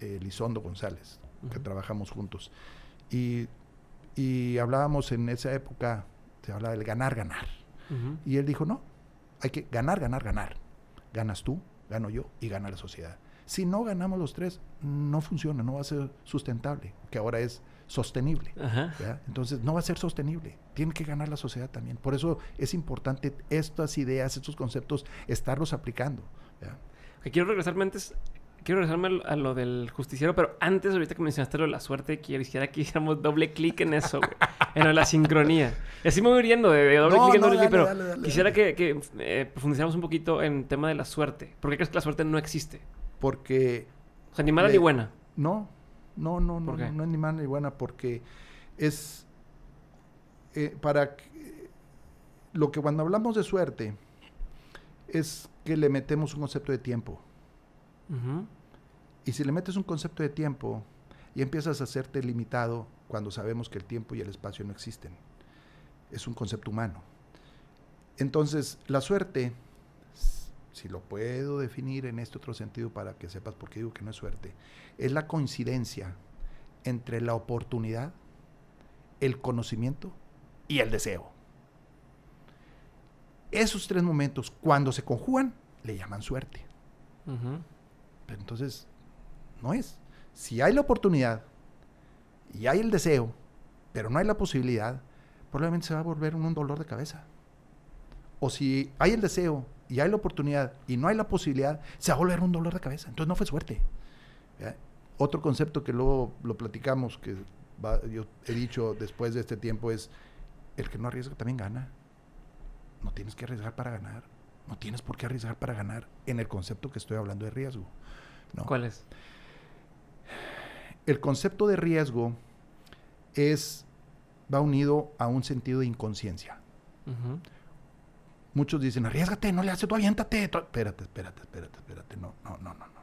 eh, Lizondo González, que trabajamos juntos. Y, hablábamos en esa época, se hablaba del ganar, ganar. Y él dijo, no, hay que ganar, ganar, ganar. Ganas tú, gano yo y gana la sociedad. Si no ganamos los tres, no funciona, no va a ser sustentable, que ahora es sostenible. Entonces no va a ser sostenible, tiene que ganar la sociedad también. Por eso es importante estas ideas, estos conceptos, estarlos aplicando. quiero regresarme antes, quiero regresarme a lo del justiciero, pero antes, ahorita que mencionaste lo de la suerte, quisiera que hiciéramos doble clic en eso, en la sincronía. Y así de, doble en doble pero quisiera que, que eh, un poquito en el tema de la suerte. ¿Por qué crees que la suerte no existe? Porque... O buena. No, no, no, no, no, es ni mala ni buena porque es eh, para lo que cuando hablamos de suerte es que le metemos un concepto de tiempo. Y si le metes un concepto de tiempo y empiezas a hacerte limitado cuando sabemos que el tiempo y el espacio no existen, es un concepto humano. Entonces, la suerte si lo puedo definir en este otro sentido para que sepas por qué digo que no es suerte, es la coincidencia entre la oportunidad, el conocimiento y el deseo. Esos tres momentos, cuando se conjugan, le llaman suerte. Pero entonces, no es. Si hay la oportunidad y hay el deseo, pero no hay la posibilidad, probablemente se va a volver un dolor de cabeza. O si hay el deseo y hay la oportunidad y no hay la posibilidad, se va a volver un dolor de cabeza. Entonces no fue suerte. Otro concepto que luego lo platicamos, que yo he dicho después de este tiempo, es el que no arriesga también gana. No tienes que arriesgar para ganar. No tienes por qué arriesgar para ganar en el concepto que estoy hablando de riesgo. ¿Cuál es? El concepto de riesgo es va unido a un sentido de inconsciencia. Muchos dicen, arriesgate, no le haces, tú aviéntate. Espérate, espérate, espérate, espérate. No, no, no, no, no.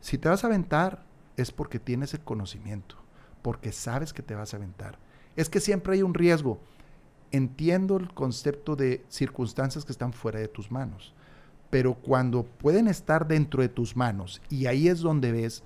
Si te vas a aventar, es porque tienes el conocimiento, porque sabes que te vas a aventar. Es que siempre hay un riesgo. Entiendo el concepto de circunstancias que están fuera de tus manos, pero cuando pueden estar dentro de tus manos y ahí es donde ves,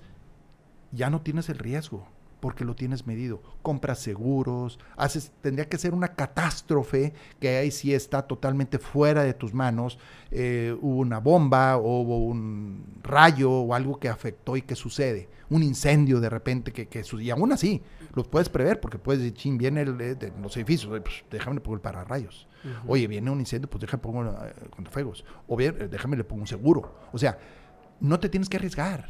ya no tienes el riesgo porque lo tienes medido. Compras seguros, haces, tendría que ser una catástrofe que ahí sí está totalmente fuera de tus manos, eh, una bomba o, un rayo o algo que afectó y que sucede, un incendio de repente que, que y aún así lo puedes prever porque puedes decir, ching, viene eh, de, los edificios, pues, déjame le el pararrayos. Oye, viene un incendio, pues déjame poner pongo eh, contrafuegos. O bien, eh, déjame le pongo un seguro. O sea, no te tienes que arriesgar.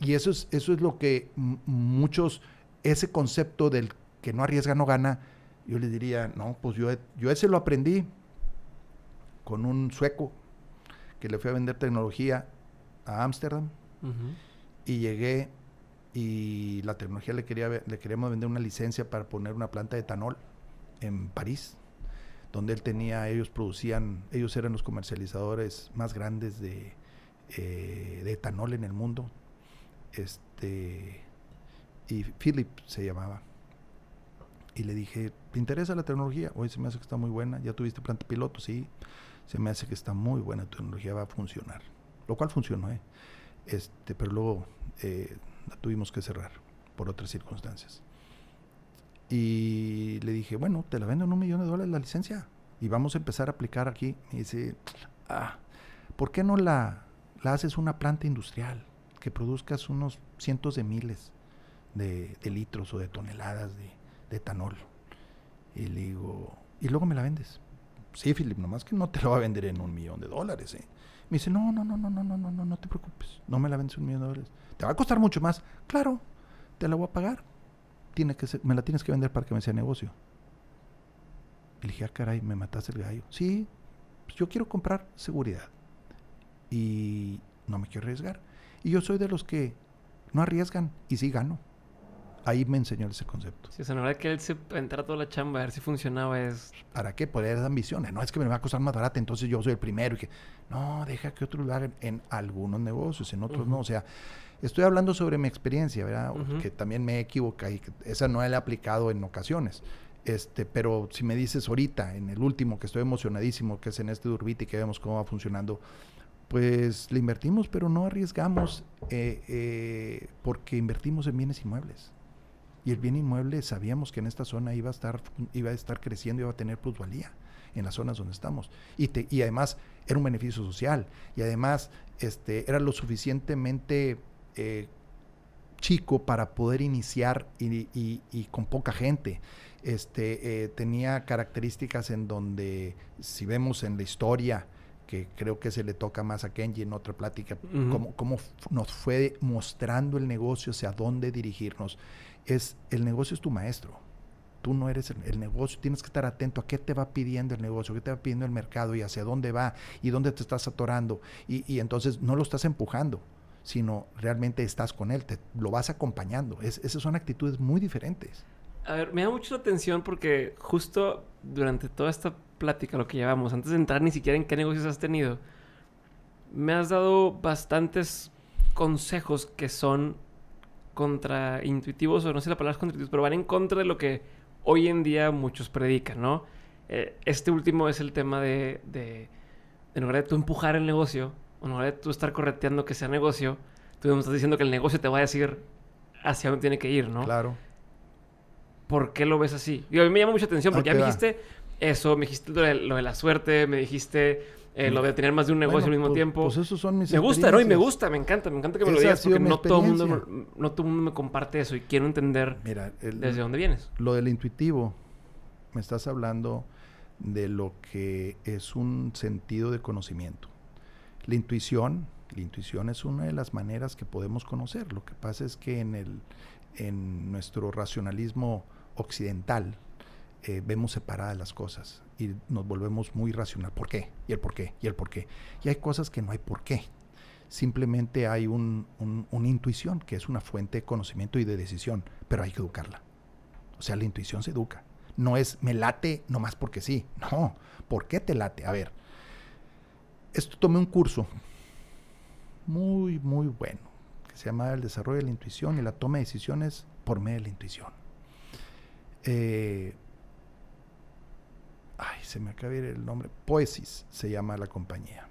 Y eso es, eso es lo que muchos ese concepto del que no arriesga, no gana, yo le diría, no, pues yo, yo ese lo aprendí con un sueco que le fui a vender tecnología a Ámsterdam y llegué y la tecnología le, queríamos vender una licencia para poner una planta de etanol en París, donde él tenía, ellos producían, ellos eran los comercializadores más grandes de, eh, de etanol en el mundo. Este, y Philip se llamaba. Y le dije, ¿te interesa la tecnología? Hoy se me hace que está muy buena. ¿Ya tuviste planta piloto? Sí. Se me hace que está muy buena. La tecnología va a funcionar. Lo cual funcionó, ¿eh? Este, pero luego eh, la tuvimos que cerrar por otras circunstancias. Y le dije, bueno, te la vendo en un millón de dólares la licencia. Y vamos a empezar a aplicar aquí. y dice, ah, ¿por qué no la, la haces una planta industrial? Que produzcas unos cientos de miles de, litros o de toneladas de, etanol. Y digo, y luego me la vendes. Sí, Philip, nomás que no te la va a vender en un millón de dólares. ¿eh? Me dice, no, no, no, no, no, no, no, no, no te preocupes. No me la vendes un millón de dólares. Te va a costar mucho más. Claro, te la voy a pagar. Tiene que me la tienes que vender para que me sea negocio. Y le dije, ah, caray, me mataste el gallo. Sí, pues yo quiero comprar seguridad. Y no me quiero arriesgar. Y yo soy de los que no arriesgan y sí gano. Ahí me enseñó ese concepto. Sí, o sea, no era que él se entrara toda la chamba a ver si funcionaba es... ¿Para qué? Por dar ambiciones. No, es que me va a costar más barato, entonces yo soy el primero. Y que, no, deja que otro lugar en, algunos negocios, en otros no. O sea, estoy hablando sobre mi experiencia, ¿verdad? Que también me equivoca y esa no la he aplicado en ocasiones. Este, pero si me dices ahorita, en el último, que estoy emocionadísimo, que es en este y que vemos cómo va funcionando, pues le invertimos, pero no arriesgamos eh, eh, porque invertimos en bienes inmuebles. Y el bien inmueble sabíamos que en esta zona iba a estar, iba a estar creciendo, iba a tener plusvalía en las zonas donde estamos. Y, y además era un beneficio social. Y además este, era lo suficientemente eh, chico para poder iniciar y, con poca gente. Este, eh, tenía características en donde, si vemos en la historia, que creo que se le toca más a Kenji en otra plática, cómo, nos fue mostrando el negocio hacia dónde dirigirnos es el negocio es tu maestro. Tú no eres el, negocio, tienes que estar atento a qué te va pidiendo el negocio, qué te va pidiendo el mercado y hacia dónde va y dónde te estás atorando. Y, entonces no lo estás empujando, sino realmente estás con él, te, lo vas acompañando. Es, esas son actitudes muy diferentes. A ver, me da mucho la atención porque justo durante toda esta plática, lo que llevamos, antes de entrar ni siquiera en qué negocios has tenido, me has dado bastantes consejos que son contraintuitivos, o no sé la palabra contraintuitivos, pero van en contra de lo que hoy en día muchos predican, ¿no? Eh, este último es el tema de, de, en lugar de tú empujar el negocio, o en lugar de tú estar correteando que sea negocio, tú me estás diciendo que el negocio te va a decir hacia dónde tiene que ir, ¿no? Claro. ¿Por qué lo ves así? Y a mí me llama mucha atención porque ya me dijiste eso, me dijiste lo de la suerte, me dijiste eh, lo de tener más de un negocio al mismo pues, tiempo. Pues esos son mis Me gusta, ¿no? Y me gusta, me encanta, me encanta que me lo digas porque no todo, el mundo me comparte eso y quiero entender Mira, desde dónde vienes. Lo del intuitivo, me estás hablando de lo que es un sentido de conocimiento. La intuición, la intuición es una de las maneras que podemos conocer. Lo que pasa es que en, el, en nuestro racionalismo occidental eh, vemos separadas las cosas nos volvemos muy racional. ¿Por qué? Y el por qué, y el por qué. Y hay cosas que no hay por qué. Simplemente hay una intuición que es una fuente de conocimiento y de decisión, pero hay que educarla. O sea, la intuición se educa. No es me late nomás porque sí. No, ¿por qué te late? A ver, esto tomé un curso muy, muy bueno, que se llama El desarrollo de la intuición y la toma de decisiones por medio de la intuición. Eh, ay, se me acaba de ir el nombre, Poesis se llama la compañía.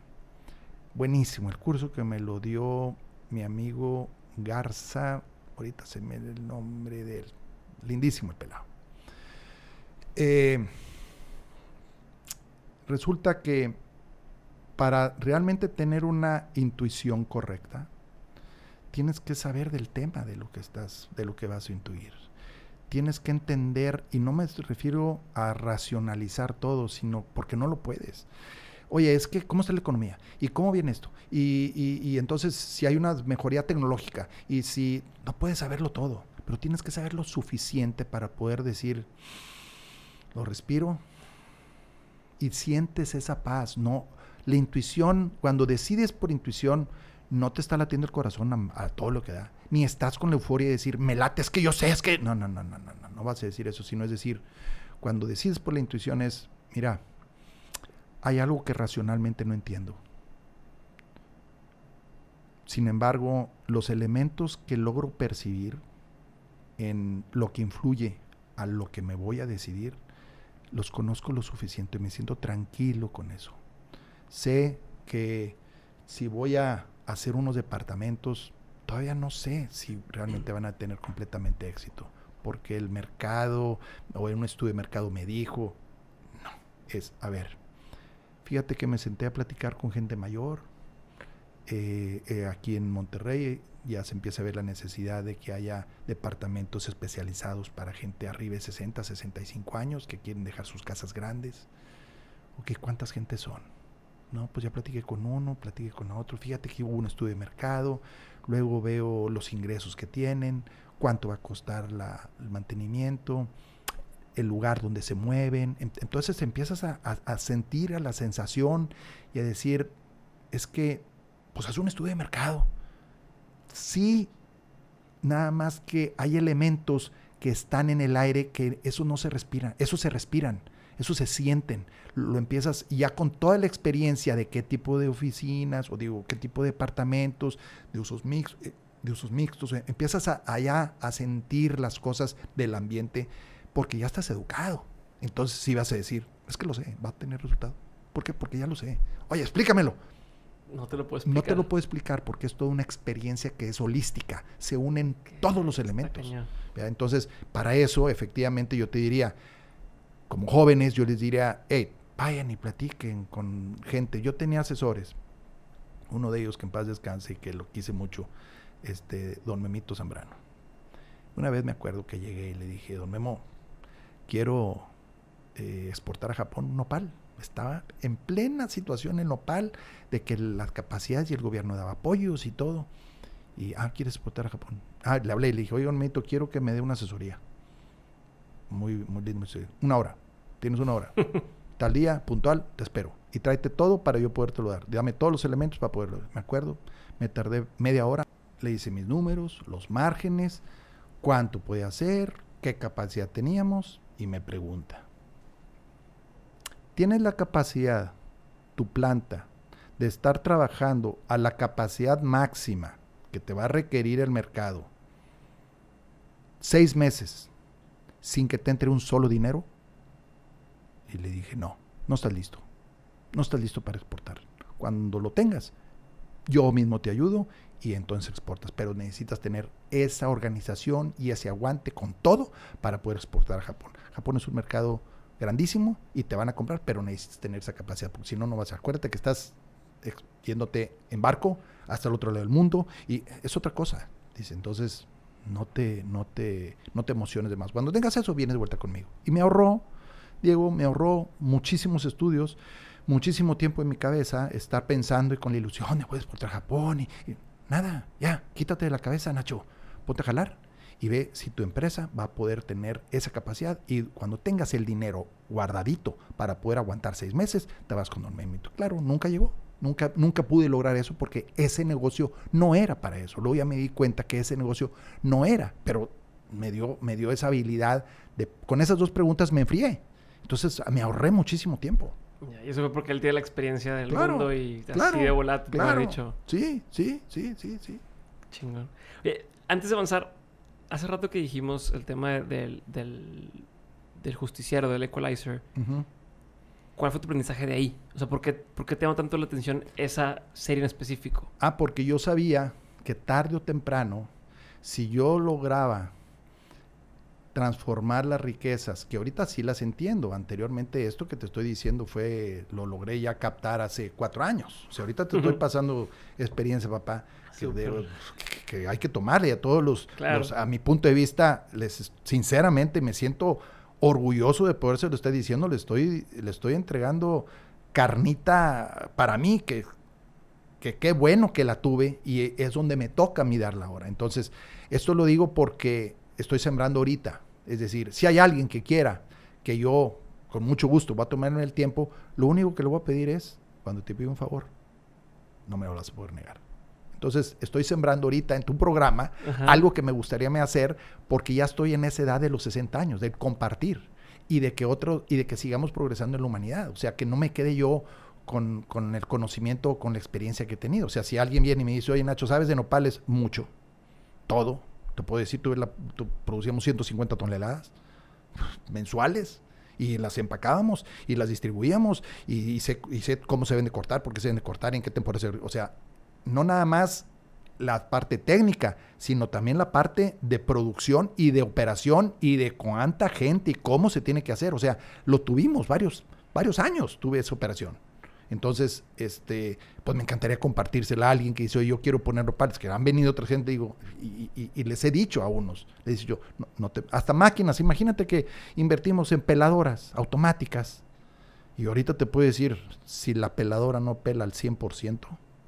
Buenísimo, el curso que me lo dio mi amigo Garza, ahorita se me da el nombre de él, lindísimo el pelado. Eh, resulta que para realmente tener una intuición correcta, tienes que saber del tema de lo que estás, de lo que vas a intuir tienes que entender, y no me refiero a racionalizar todo, sino porque no lo puedes. Oye, es que, ¿cómo está la economía? ¿Y cómo viene esto? Y, entonces, si hay una mejoría tecnológica, y si no puedes saberlo todo, pero tienes que saber lo suficiente para poder decir, lo respiro y sientes esa paz, ¿no? La intuición, cuando decides por intuición, no te está latiendo el corazón a todo lo que da ni estás con la euforia de decir, me late, es que yo sé, es que... No, no, no, no, no, no, no vas a decir eso, sino es decir, cuando decides por la intuición es, mira, hay algo que racionalmente no entiendo. Sin embargo, los elementos que logro percibir en lo que influye a lo que me voy a decidir, los conozco lo suficiente, ...y me siento tranquilo con eso. Sé que si voy a hacer unos departamentos, todavía no sé si realmente van a tener completamente éxito, porque el mercado o en un estudio de mercado me dijo, no, es, a ver, fíjate que me senté a platicar con gente mayor, eh, eh, aquí en Monterrey ya se empieza a ver la necesidad de que haya departamentos especializados para gente arriba de 60, 65 años que quieren dejar sus casas grandes. o qué ¿cuántas gente son? No, pues ya platiqué con uno, platiqué con otro. Fíjate que hubo un estudio de mercado, luego veo los ingresos que tienen, cuánto va a costar la, el mantenimiento, el lugar donde se mueven. Entonces empiezas a, sentir a la sensación y a decir, es que, pues haz un estudio de mercado. Sí, nada más que hay elementos que están en el aire que eso no se respiran, eso se respiran eso se sienten, lo empiezas ya con toda la experiencia de qué tipo de oficinas o digo, qué tipo de departamentos, de usos mixtos, eh, de usos mixtos, eh, empiezas allá a sentir las cosas del ambiente porque ya estás educado. Entonces sí vas a decir, es que lo sé, va a tener resultado. ¿Por qué? Porque ya lo sé. Oye, explícamelo. No te lo puedo explicar. No te lo puedo explicar porque es toda una experiencia que es holística. Se unen todos los elementos. Entonces, para eso, efectivamente, yo te diría, como jóvenes, yo les diría, hey, vayan y platiquen con gente. Yo tenía asesores, uno de ellos que en paz descanse y que lo quise mucho, este, don Memito Zambrano. Una vez me acuerdo que llegué y le dije, don Memo, quiero eh, exportar a Japón un nopal. Estaba en plena situación en nopal, de que las capacidades y el gobierno daba apoyos y todo. Y, ah, ¿quieres exportar a Japón? Ah, le hablé y le dije, don Memito, quiero que me dé una asesoría muy, una hora, tienes una hora. Tal día, puntual, te espero. Y tráete todo para yo lo dar. Dame todos los elementos para poderlo Me acuerdo, me tardé media hora. Le hice mis números, los márgenes, cuánto podía hacer, qué capacidad teníamos. Y me pregunta, ¿tienes la capacidad, tu planta, de estar trabajando a la capacidad máxima que te va a requerir el mercado? Seis meses sin que te entre un solo dinero? Y le dije, no, no estás listo. No estás listo para exportar. Cuando lo tengas, yo mismo te ayudo y entonces exportas. Pero necesitas tener esa organización y ese aguante con todo para poder exportar a Japón. Japón es un mercado grandísimo y te van a comprar, pero necesitas tener esa capacidad, porque si no, no vas a... Acuérdate que estás yéndote en barco hasta el otro lado del mundo y es otra cosa. Dice, entonces no te, no te, no te emociones de más. Cuando tengas eso, vienes de vuelta conmigo. Y me ahorró, Diego, me ahorró muchísimos estudios, muchísimo tiempo en mi cabeza, estar pensando y con la ilusión de puedes por a Japón y, nada, ya, quítate de la cabeza, Nacho, ponte a jalar y ve si tu empresa va a poder tener esa capacidad y cuando tengas el dinero guardadito para poder aguantar seis meses, te vas con un Claro, nunca llegó, Nunca, nunca pude lograr eso porque ese negocio no era para eso. Luego ya me di cuenta que ese negocio no era, pero me dio, me dio esa habilidad de, con esas dos preguntas me enfrié. Entonces me ahorré muchísimo tiempo. Y eso fue porque él tiene la experiencia del mundo y así de volátil, claro. dicho. Sí, sí, sí, sí, sí. Chingón. antes de avanzar, hace rato que dijimos el tema del, del, del justiciero, del equalizer. ¿Cuál fue tu aprendizaje de ahí? O sea, ¿por qué, ¿por qué te llamó tanto la atención esa serie en específico? Ah, porque yo sabía que tarde o temprano, si yo lograba transformar las riquezas, que ahorita sí las entiendo, anteriormente esto que te estoy diciendo fue, lo logré ya captar hace cuatro años. O sea, ahorita te estoy pasando experiencia, papá, que, hay que tomarle a todos los, claro. a mi punto de vista, les sinceramente me siento orgulloso de poderse lo estoy diciendo, le estoy, le estoy entregando carnita para mí, que que qué bueno que la tuve y es donde me toca a mí darla ahora. Entonces, esto lo digo porque estoy sembrando ahorita. Es decir, si hay alguien que quiera que yo, con mucho gusto, va a tomarme el tiempo, lo único que le voy a pedir es, cuando te pido un favor, no me lo vas a poder negar. Entonces, estoy sembrando ahorita en tu programa algo que me gustaría me hacer porque ya estoy en esa edad de los 60 años, de compartir y de que otros y de que sigamos progresando en la humanidad. O sea, que no me quede yo con, con el conocimiento, con la experiencia que he tenido. O sea, si alguien viene y me dice, oye Nacho, ¿sabes de nopales? Mucho. Todo. Te puedo decir, tú producíamos 150 toneladas mensuales y las empacábamos y las distribuíamos y, y, sé, cómo se deben de cortar, por qué se deben de cortar, en qué temporada se... O sea, no nada más la parte técnica, sino también la parte de producción y de operación y de cuánta gente y cómo se tiene que hacer. O sea, lo tuvimos varios, varios años, tuve esa operación. Entonces, este, pues me encantaría compartírsela a alguien que dice, yo quiero ponerlo partes, que han venido otra gente, digo, y, les he dicho a unos, les digo yo, no, hasta máquinas, imagínate que invertimos en peladoras automáticas. Y ahorita te puedo decir, si la peladora no pela al 100%,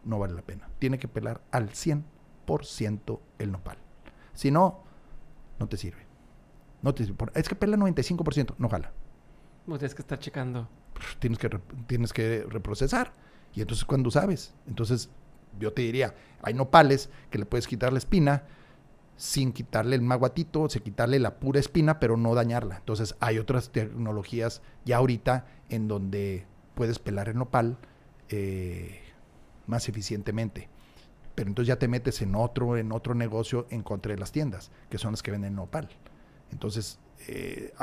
no vale la pena. Tiene que pelar al 100% el nopal. Si no, no te sirve. No te Es que pela 95%, no jala. Pues tienes que estar checando. Tienes que, tienes que reprocesar. Y entonces cuando sabes, entonces yo te diría, hay nopales que le puedes quitar la espina sin quitarle el maguatito, o quitarle la pura espina, pero no dañarla. Entonces hay otras tecnologías ya ahorita en donde puedes pelar el nopal. Eh, más eficientemente. Pero entonces ya te metes en otro, en otro negocio en contra de las tiendas, que son las que venden nopal. Entonces, eh,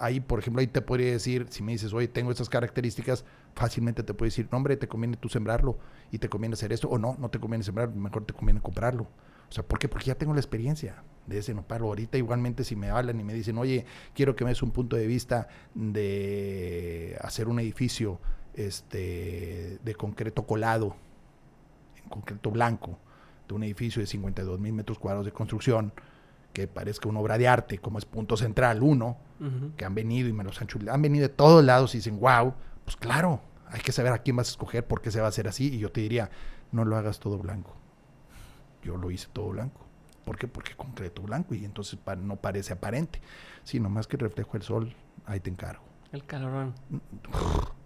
ahí, por ejemplo, ahí te podría decir, si me dices, oye, tengo estas características, fácilmente te puede decir, no, hombre, te conviene tú sembrarlo y te conviene hacer esto, o no, no te conviene sembrar mejor te conviene comprarlo. O sea, ¿por qué? Porque ya tengo la experiencia de ese nopal. Ahorita igualmente si me hablan y me dicen, oye, quiero que me des un punto de vista de hacer un edificio este, de concreto colado, concreto blanco de un edificio de 52 mil metros cuadrados de construcción que parezca una obra de arte, como es Punto Central, uno, que han venido y me los han chulado, han venido de todos lados y dicen, wow, pues claro, hay que saber a quién vas a escoger, por qué se va a hacer así, y yo te diría, no lo hagas todo blanco. Yo lo hice todo blanco. ¿Por qué? Porque concreto blanco y entonces no parece aparente, sino más que reflejo el sol, ahí te encargo. El calorón.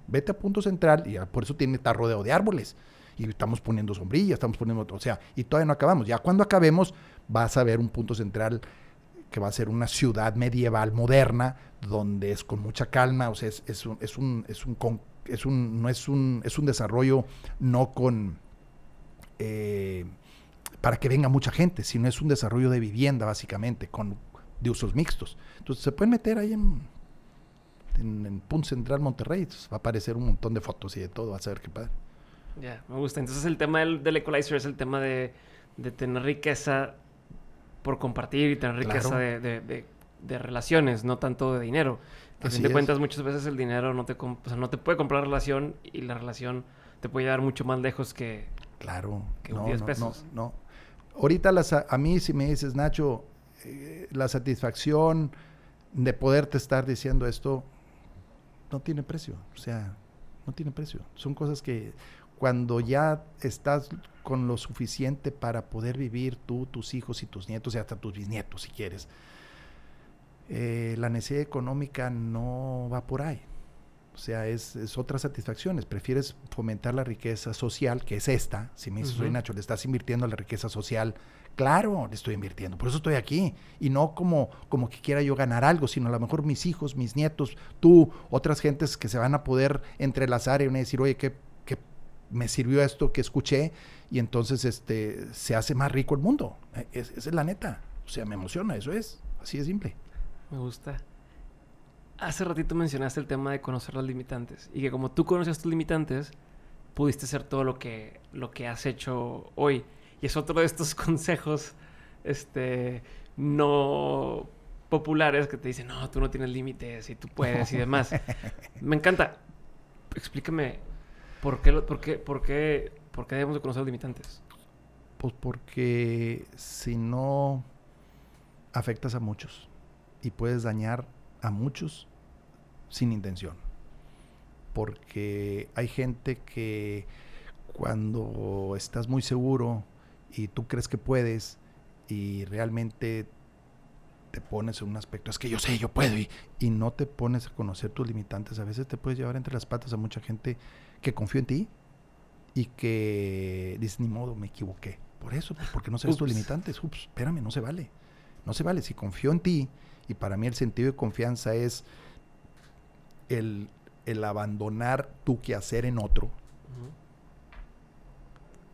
vete a punto central y por eso tiene, estar rodeado de árboles y estamos poniendo sombrillas, estamos poniendo o sea, y todavía no acabamos. Ya cuando acabemos vas a ver un punto central que va a ser una ciudad medieval moderna, donde es con mucha calma, o sea, es, un, es un, es un, es un, no es un, es un desarrollo no con, eh, para que venga mucha gente, sino es un desarrollo de vivienda básicamente, con, de usos mixtos. Entonces se pueden meter ahí en, en, punto Central Monterrey, va a aparecer un montón de fotos y de todo, vas a ver qué padre. Ya, me gusta. Entonces el tema del, del equalizer es el tema de, tener riqueza por compartir y tener riqueza de, relaciones, no tanto de dinero. si te cuentas muchas veces el dinero no te, no te puede comprar relación y la relación te puede llevar mucho más lejos que, claro. que 10 pesos. No, Ahorita a, mí si me dices, Nacho, eh, la satisfacción de poderte estar diciendo esto no tiene precio. O sea, no tiene precio. Son cosas que cuando ya estás con lo suficiente para poder vivir tú, tus hijos y tus nietos y hasta tus bisnietos si quieres. Eh, la necesidad económica no va por ahí. O sea, es, es, otras satisfacciones. Prefieres fomentar la riqueza social, que es esta. Si me dices, Nacho, le estás invirtiendo la riqueza social. Claro, le estoy invirtiendo. Por eso estoy aquí. Y no como, como que quiera yo ganar algo, sino a lo mejor mis hijos, mis nietos, tú, otras gentes que se van a poder entrelazar y van decir, oye, qué me sirvió esto que escuché y entonces este, se hace más rico el mundo. Eh, esa es, la neta. O sea, me emociona, eso es. Así de simple. Me gusta. Hace ratito mencionaste el tema de conocer los limitantes y que como tú conoces tus limitantes, pudiste hacer todo lo que, lo que has hecho hoy. Y es otro de estos consejos este, no populares que te dicen, no, tú no tienes límites y tú puedes y demás. Me encanta. Explícame ¿Por qué, por qué, por qué, debemos de conocer los limitantes? Pues porque si no afectas a muchos y puedes dañar a muchos sin intención. Porque hay gente que cuando estás muy seguro y tú crees que puedes y realmente te pones en un aspecto, es que yo sé, yo puedo, y, y no te pones a conocer tus limitantes. A veces te puedes llevar entre las patas a mucha gente que confío en ti y que dice ni modo, me equivoqué. Por eso, pues, porque no sabes tus limitantes. Ups, espérame, no se vale. No se vale. Si confío en ti, y para mí el sentido de confianza es el, el abandonar tu quehacer en otro.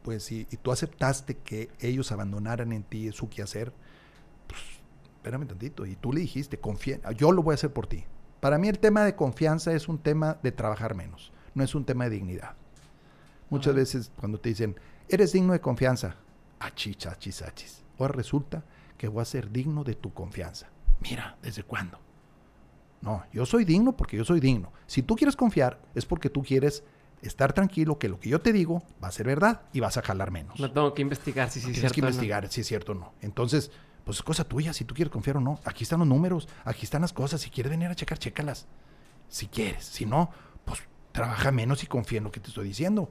Pues si y tú aceptaste que ellos abandonaran en ti su quehacer, pues espérame tantito. Y tú le dijiste, confía, yo lo voy a hacer por ti. Para mí el tema de confianza es un tema de trabajar menos no es un tema de dignidad. Muchas veces cuando te dicen, eres digno de confianza, achis, achis, achis. Ahora resulta que voy a ser digno de tu confianza. Mira, ¿desde cuándo? No, yo soy digno porque yo soy digno. Si tú quieres confiar, es porque tú quieres estar tranquilo que lo que yo te digo va a ser verdad y vas a jalar menos. No tengo que investigar si es cierto. Tienes que investigar si es cierto o no. Entonces, pues es cosa tuya si tú quieres confiar o no. Aquí están los números, aquí están las cosas. Si quieres venir a checar, chécalas. Si quieres, si no, trabaja menos y confía en lo que te estoy diciendo.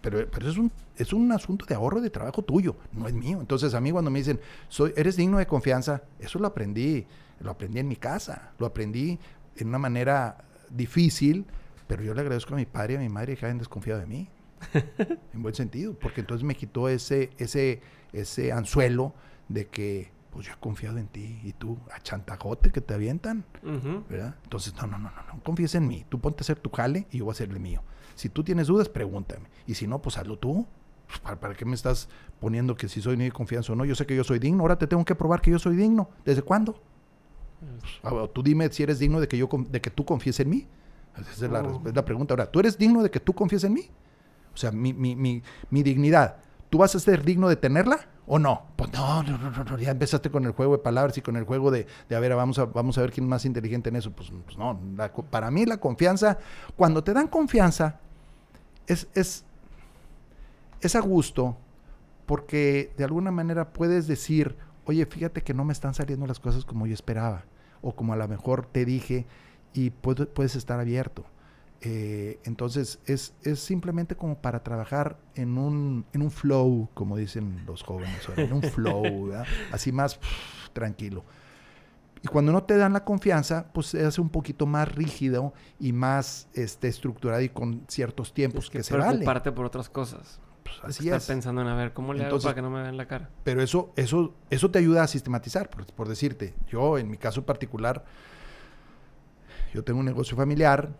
Pero, eso es, un, asunto de ahorro de trabajo tuyo, no es mío. Entonces a mí cuando me dicen, soy, eres digno de confianza, eso lo aprendí, lo aprendí en mi casa, lo aprendí en una manera difícil, pero yo le agradezco a mi padre y a mi madre que hayan desconfiado de mí, en buen sentido, porque entonces me quitó ese, ese, ese anzuelo de que pues yo he confiado en ti y tú, a chantajote que te avientan, Entonces, no, no, no, no, no, confíes en mí, tú ponte a hacer tu jale y yo voy a hacer el mío. Si tú tienes dudas, pregúntame. Y si no, pues hazlo tú. Pues, ¿Para, qué me estás poniendo que si soy ni de confianza o no? Yo sé que yo soy digno, ahora te tengo que probar que yo soy digno. ¿Desde cuándo? Pues, ah, tú dime si eres digno de que, yo, de que tú confíes en mí. Esa es, la, la, pregunta. Ahora, ¿tú eres digno de que tú confíes en mí? O sea, mi dignidad, ¿tú vas a ser digno de tenerla? ¿O no? Pues no, ya empezaste con el juego de palabras y con el juego de, de a ver, vamos a, vamos a ver quién es más inteligente en eso. Pues, pues no, para mí la confianza, cuando te dan confianza, es, es, a gusto, porque de alguna manera puedes decir, oye, fíjate que no me están saliendo las cosas como yo esperaba, o como a lo mejor te dije, y puedes estar abierto. Eh, entonces es, es, simplemente como para trabajar en un, en un flow, como dicen los jóvenes, en un flow, así más tranquilo. Y cuando no te dan la confianza, pues se hace un poquito más rígido y más este, estructurado y con ciertos tiempos que, se vale parte por otras cosas. Pues, así Estás pensando en a ver cómo le hago para que no me vean la cara. Pero eso, eso, eso te ayuda a sistematizar, por, por decirte. Yo, en mi caso particular, yo tengo un negocio familiar,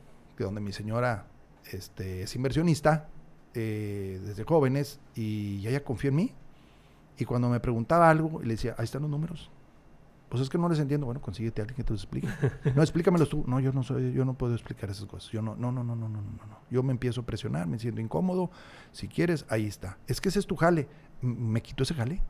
donde mi señora este, es inversionista eh, desde jóvenes y ella confía en mí. Y cuando me preguntaba algo, le decía, ahí están los números. Pues es que no les entiendo. Bueno, consíguete a alguien que te los explique. No, explícamelos tú. No, yo no soy, yo no puedo explicar esas cosas. Yo no, no, no, no, no, no, no. no Yo me empiezo a presionar, me siento incómodo. Si quieres, ahí está. Es que ese es tu jale. Me quito ese jale.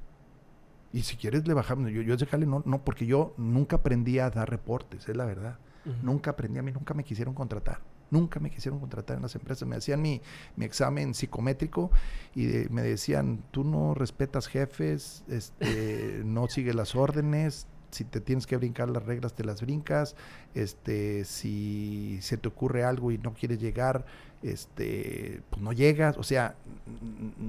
Y si quieres le bajamos, yo, yo ese jale no, no, porque yo nunca aprendí a dar reportes, es la verdad. Nunca aprendí, a mí nunca me quisieron contratar. Nunca me quisieron contratar en las empresas. Me hacían mi, mi examen psicométrico y me decían, tú no respetas jefes, este, no sigues las órdenes, si te tienes que brincar las reglas, te las brincas, este, si se te ocurre algo y no quieres llegar, este, pues no llegas, o sea,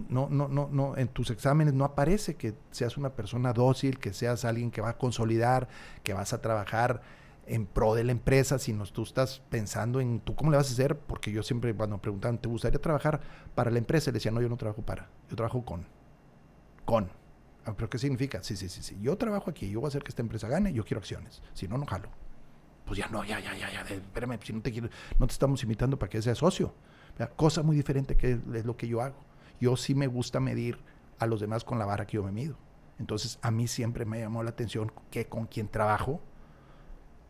no, no, no, no, en tus exámenes no aparece que seas una persona dócil, que seas alguien que va a consolidar, que vas a trabajar en pro de la empresa, sino tú estás pensando en tú cómo le vas a hacer, porque yo siempre cuando me preguntaban, ¿te gustaría trabajar para la empresa? Le decía, no, yo no trabajo para, yo trabajo con. Con. Ah, ¿Pero qué significa? Sí, sí, sí, sí. Yo trabajo aquí, yo voy a hacer que esta empresa gane, yo quiero acciones. Si no, no jalo. Pues ya no, ya, ya, ya, ya, espérame, pues, si no te quiero, no te estamos invitando para que seas socio. Cosa muy diferente que es lo que yo hago. Yo sí me gusta medir a los demás con la vara que yo me mido. Entonces, a mí siempre me llamó la atención que con quien trabajo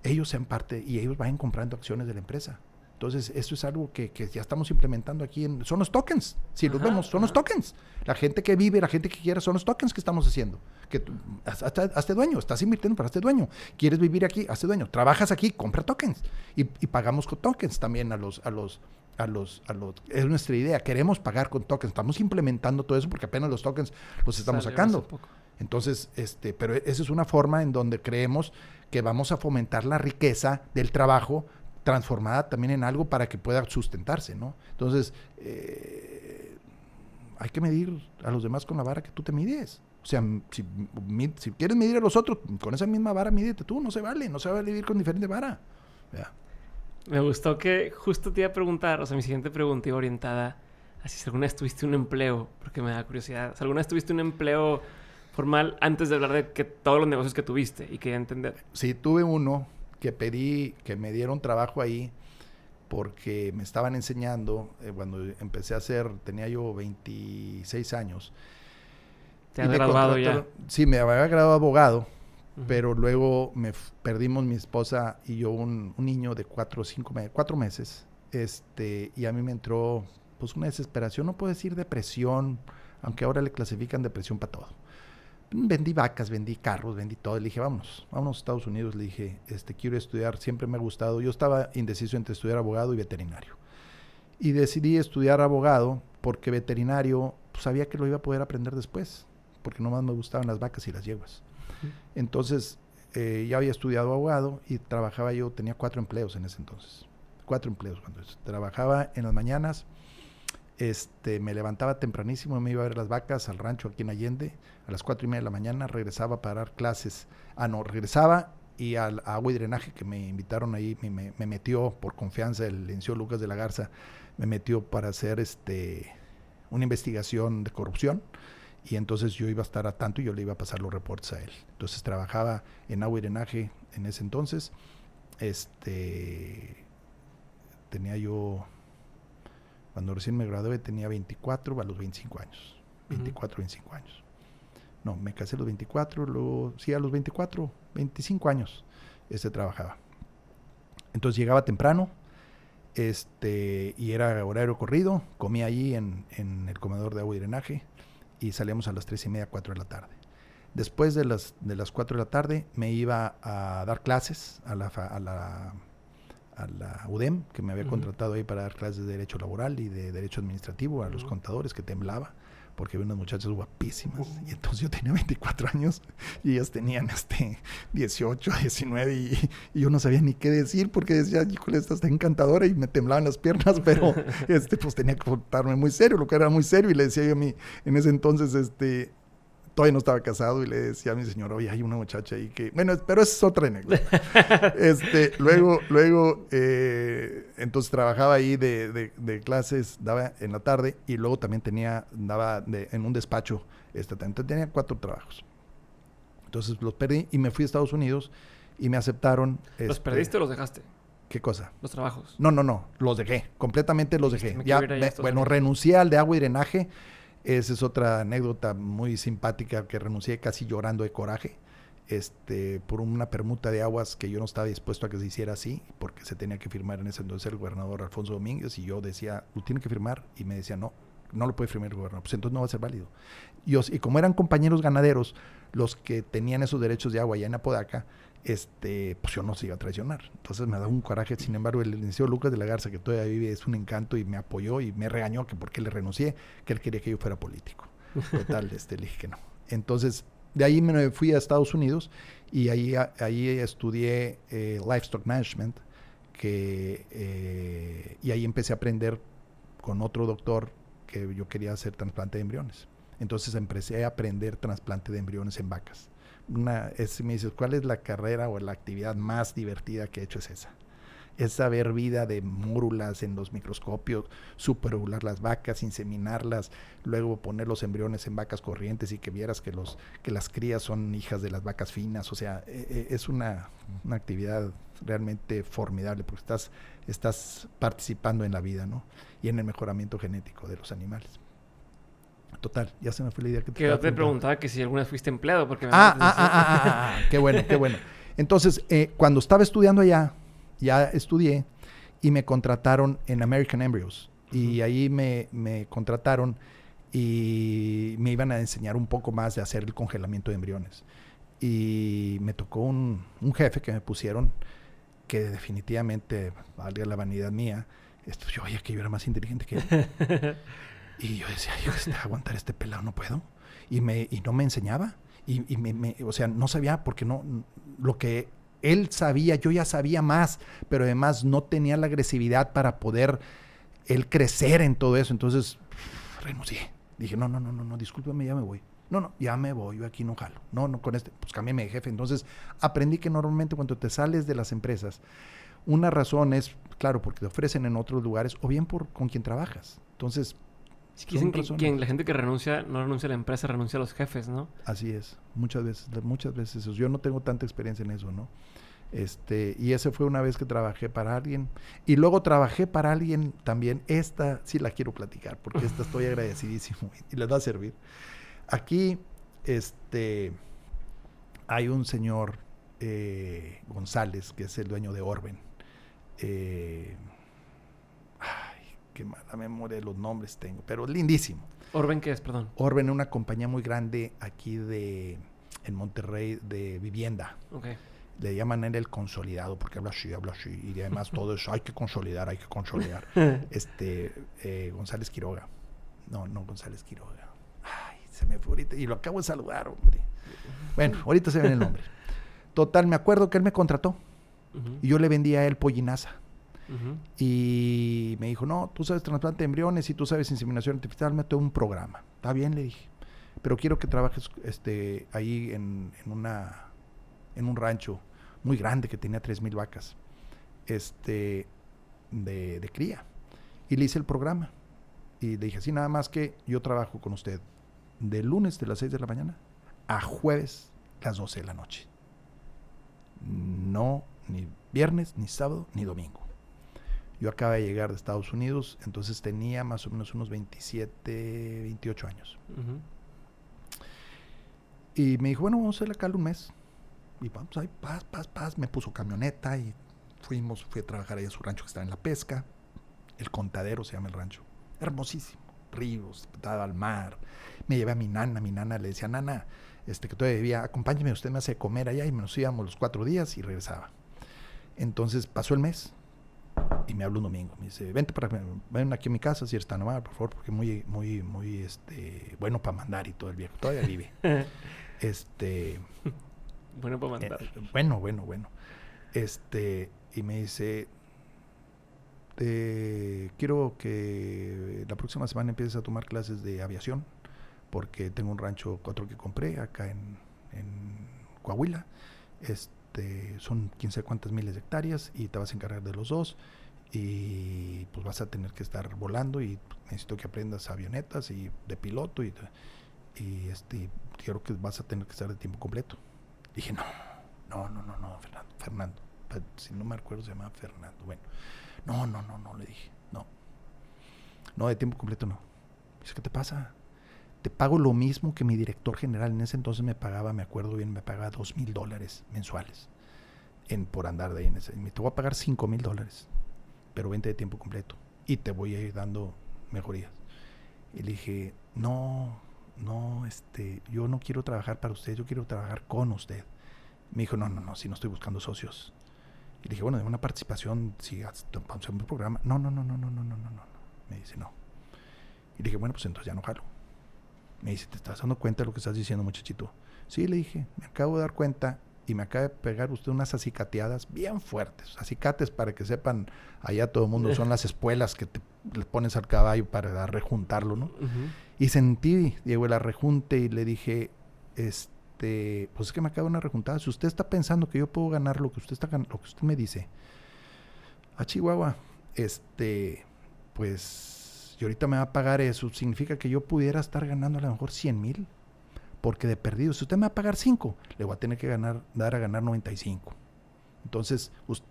ellos sean parte y ellos vayan comprando acciones de la empresa. Entonces, eso es algo que, ya estamos implementando aquí. En, son los tokens, si los vemos, son los tokens. La gente que vive, la gente que quiere, son los tokens que estamos haciendo. Que dueño, estás invirtiendo para este dueño. Quieres vivir aquí, hazte dueño. Trabajas aquí, compra tokens. Y, pagamos con tokens también a los, a los, a los, a los, es nuestra idea, queremos pagar con tokens, estamos implementando todo eso porque apenas los tokens los estamos sacando. Entonces, este, pero e, esa es una forma en donde creemos que vamos a fomentar la riqueza del trabajo transformada también en algo para que pueda sustentarse, ¿no? Entonces, eh, hay que medir a los demás con la vara que tú te mides. O sea, si, quieres medir a los otros, con esa misma vara mídete tú, no se vale, no se vale vivir con diferente vara. Me gustó que justo te iba a preguntar, o sea, mi siguiente pregunta iba orientada a si alguna vez tuviste un empleo, porque me da curiosidad. Si alguna vez tuviste un empleo formal antes de hablar de que todos los negocios que tuviste y quería entender. Sí, tuve uno que pedí, que me dieron trabajo ahí porque me estaban enseñando, eh, cuando empecé a hacer, tenía yo 26 años. ¿Te has graduado ya? Sí, me había graduado abogado, pero luego me perdimos mi esposa y yo un, niño de cuatro, cinco cuatro meses, este, y a mí me entró pues una desesperación, no puedo decir depresión, aunque ahora le clasifican depresión para todo vendí vacas, vendí carros, vendí todo. Le dije, vamos, vamos a Estados Unidos. Le dije, este, quiero estudiar, siempre me ha gustado. Yo estaba indeciso entre estudiar abogado y veterinario. Y decidí estudiar abogado porque veterinario pues, sabía que lo iba a poder aprender después, porque nomás me gustaban las vacas y las yeguas. Entonces, eh, ya había estudiado abogado y trabajaba yo, tenía cuatro empleos en ese entonces. Cuatro empleos cuando Trabajaba en las mañanas este, me levantaba tempranísimo, me iba a ver las vacas al rancho aquí en Allende, a las cuatro y media de la mañana, regresaba para dar clases. Ah, no, regresaba y al agua y drenaje que me invitaron ahí, me, metió por confianza el licenciado Lucas de la Garza, me metió para hacer este, una investigación de corrupción y entonces yo iba a estar a tanto y yo le iba a pasar los reportes a él. Entonces trabajaba en agua y drenaje en ese entonces. Este, tenía yo cuando recién me gradué tenía 24 a los 25 años. 24, 25 años. No, me casé a los 24, luego, sí, a los 24, 25 años este, trabajaba. Entonces llegaba temprano este, y era horario corrido, comía allí en, el comedor de agua y drenaje y salíamos a las 3 y media, 4 de la tarde. Después de las, de las 4 de la tarde me iba a dar clases a la a la UDEM, que me había contratado ahí para dar clases de derecho laboral y de derecho administrativo a los contadores, que temblaba, porque había unas muchachas guapísimas. Y entonces yo tenía 24 años y ellas tenían este 18, 19 y, yo no sabía ni qué decir porque decía, híjole, esta está encantadora y me temblaban las piernas, pero este, pues tenía que portarme muy serio, lo que era muy serio. Y le decía yo a mí, en ese entonces, este, todavía no estaba casado y le decía a mi señor, oye, hay una muchacha ahí que, bueno, pero es otra anécdota. este, luego, luego, eh, entonces trabajaba ahí de, clases, daba en la tarde y luego también tenía, daba en un despacho Entonces este, tenía cuatro trabajos. Entonces los perdí y me fui a Estados Unidos y me aceptaron. ¿Los este, perdiste o los dejaste? ¿Qué cosa? Los trabajos. No, no, no. Los dejé. Completamente los dejé. Ya, bueno, renuncié al de agua y drenaje esa es otra anécdota muy simpática que renuncié casi llorando de coraje este, por una permuta de aguas que yo no estaba dispuesto a que se hiciera así, porque se tenía que firmar en ese entonces el gobernador Alfonso Domínguez y yo decía, lo tiene que firmar y me decía, no, no lo puede firmar el gobernador, pues entonces no va a ser válido. Y, y como eran compañeros ganaderos los que tenían esos derechos de agua allá en Apodaca, este, pues yo no se iba a traicionar. Entonces me da un coraje. Sin embargo, el licenciado Lucas de la Garza, que todavía vive, es un encanto y me apoyó y me regañó que porque le renuncié, que él quería que yo fuera político. Total, este, le dije que no. Entonces, de ahí me fui a Estados Unidos y ahí, ahí estudié eh, Livestock Management que, eh, y ahí empecé a aprender con otro doctor que yo quería hacer trasplante de embriones. Entonces empecé a aprender trasplante de embriones en vacas es, me dices, ¿cuál es la carrera o la actividad más divertida que he hecho? Es esa. Es saber vida de múrulas en los microscopios, superovular las vacas, inseminarlas, luego poner los embriones en vacas corrientes y que vieras que, los, que las crías son hijas de las vacas finas. O sea, e, e, es una, una actividad realmente formidable porque estás, estás participando en la vida ¿no? y en el mejoramiento genético de los animales. Total, ya se me fue la idea que te Que yo te preguntaba que si alguna vez fuiste empleado, porque ah ah ah, ah, ah, ah, qué bueno, qué bueno. Entonces, eh, cuando estaba estudiando allá, ya estudié y me contrataron en American Embryos. Y ahí me, contrataron y me iban a enseñar un poco más de hacer el congelamiento de embriones. Y me tocó un, jefe que me pusieron que definitivamente, valga la vanidad mía, esto, yo, oye, que yo era más inteligente que él. Y yo decía, yo a aguantar este pelado no puedo. Y, me, y no me enseñaba. Y, me, o sea, no sabía porque no, lo que él sabía, yo ya sabía más, pero además no tenía la agresividad para poder él crecer en todo eso. Entonces renuncié. Dije, no, no, no, no, no, discúlpame, ya me voy. No, no, ya me voy, yo aquí no jalo. No, no, con este, pues cámbiame de jefe. Entonces aprendí que normalmente cuando te sales de las empresas, una razón es, claro, porque te ofrecen en otros lugares o bien por con quien trabajas. Entonces, dicen quien, la gente que renuncia no renuncia a la empresa, renuncia a los jefes, ¿no? Así es, muchas veces, muchas veces eso. Yo no tengo tanta experiencia en eso, ¿no? Este, y esa fue una vez que trabajé para alguien. Y luego trabajé para alguien también. Esta sí la quiero platicar, porque esta estoy agradecidísimo y les va a servir. Aquí, este, hay un señor eh, González, que es el dueño de Orben. Eh, qué mala memoria de los nombres tengo, pero lindísimo. ¿Orben qué es, perdón? Orben es una compañía muy grande aquí de, en Monterrey de vivienda. Ok. Le llaman él el consolidado porque habla así, habla así. Y además todo eso, hay que consolidar, hay que consolidar. este, eh, González Quiroga. No, no González Quiroga. Ay, se me fue ahorita. Y lo acabo de saludar, hombre. Bueno, ahorita se ve el nombre. Total, me acuerdo que él me contrató. Y yo le vendía a él pollinaza. Y me dijo, no, tú sabes trasplante de embriones y tú sabes inseminación artificial, mete un programa. Está bien, le dije. Pero quiero que trabajes este, ahí en, en una, en un rancho muy grande que tenía 3.000 vacas este, de, de cría. Y le hice el programa. Y le dije, así nada más que yo trabajo con usted de lunes de las 6 de la mañana a jueves las 12 de la noche. No, ni viernes, ni sábado, ni domingo. Yo acaba de llegar de Estados Unidos, entonces tenía más o menos unos 27, 28 años. Y me dijo, bueno, vamos a ir un mes. Y vamos pues, pues, ahí, paz, paz, paz. Me puso camioneta y fuimos, fui a trabajar ahí a su rancho que estaba en la pesca. El Contadero se llama el rancho. Hermosísimo. Ríos, dado al mar. Me llevé a mi nana, mi nana le decía, nana, este, que todavía debía acompáñeme, usted me hace comer allá. Y nos íbamos los cuatro días y regresaba. Entonces pasó el mes y me habló un domingo. Me dice, vente para ven aquí a mi casa, si eres tan por favor, porque muy, muy, muy este, bueno para mandar y todo el viejo. Todavía vive. este. Bueno para mandar. Eh, bueno, bueno, bueno. Este. Y me dice. quiero que la próxima semana empieces a tomar clases de aviación, porque tengo un rancho cuatro que compré acá en, en Coahuila. Este, son 15 cuantas miles de hectáreas y te vas a encargar de los dos y pues vas a tener que estar volando y necesito que aprendas avionetas y de piloto y, y este creo que vas a tener que estar de tiempo completo. Dije, no, no, no, no, no, Fernando, Fernando, pues, si no me acuerdo se llamaba Fernando, bueno, no, no, no, no, le dije, no, no, de tiempo completo no. Dice, que te pasa? Te pago lo mismo que mi director general, en ese entonces me pagaba, me acuerdo bien, me pagaba dos mil dólares mensuales en, por andar de ahí en ese, me te voy a pagar cinco mil dólares pero vente de tiempo completo y te voy a ir dando mejorías. Y le dije, no, no, este, yo no quiero trabajar para usted, yo quiero trabajar con usted. Me dijo, no, no, no, si no estoy buscando socios. Y le dije, bueno, de una participación, si hacemos un programa. No, no, no, no, no, no, no, no, no. Me dice, no. Y le dije, bueno, pues entonces ya no jalo. Me dice, ¿te estás dando cuenta de lo que estás diciendo, muchachito? Sí, le dije, me acabo de dar cuenta y me acaba de pegar usted unas acicateadas bien fuertes. Acicates, para que sepan, allá todo el mundo eh. son las espuelas que te le pones al caballo para rejuntarlo, ¿no? Y sentí, Diego, la rejunte y le dije, este, pues es que me acaba una rejuntada. Si usted está pensando que yo puedo ganar lo que usted está lo que usted me dice, a Chihuahua, este, pues, y ahorita me va a pagar eso, significa que yo pudiera estar ganando a lo mejor 100 mil porque de perdido, si usted me va a pagar 5, le voy a tener que ganar, dar a ganar 95. Entonces, pues,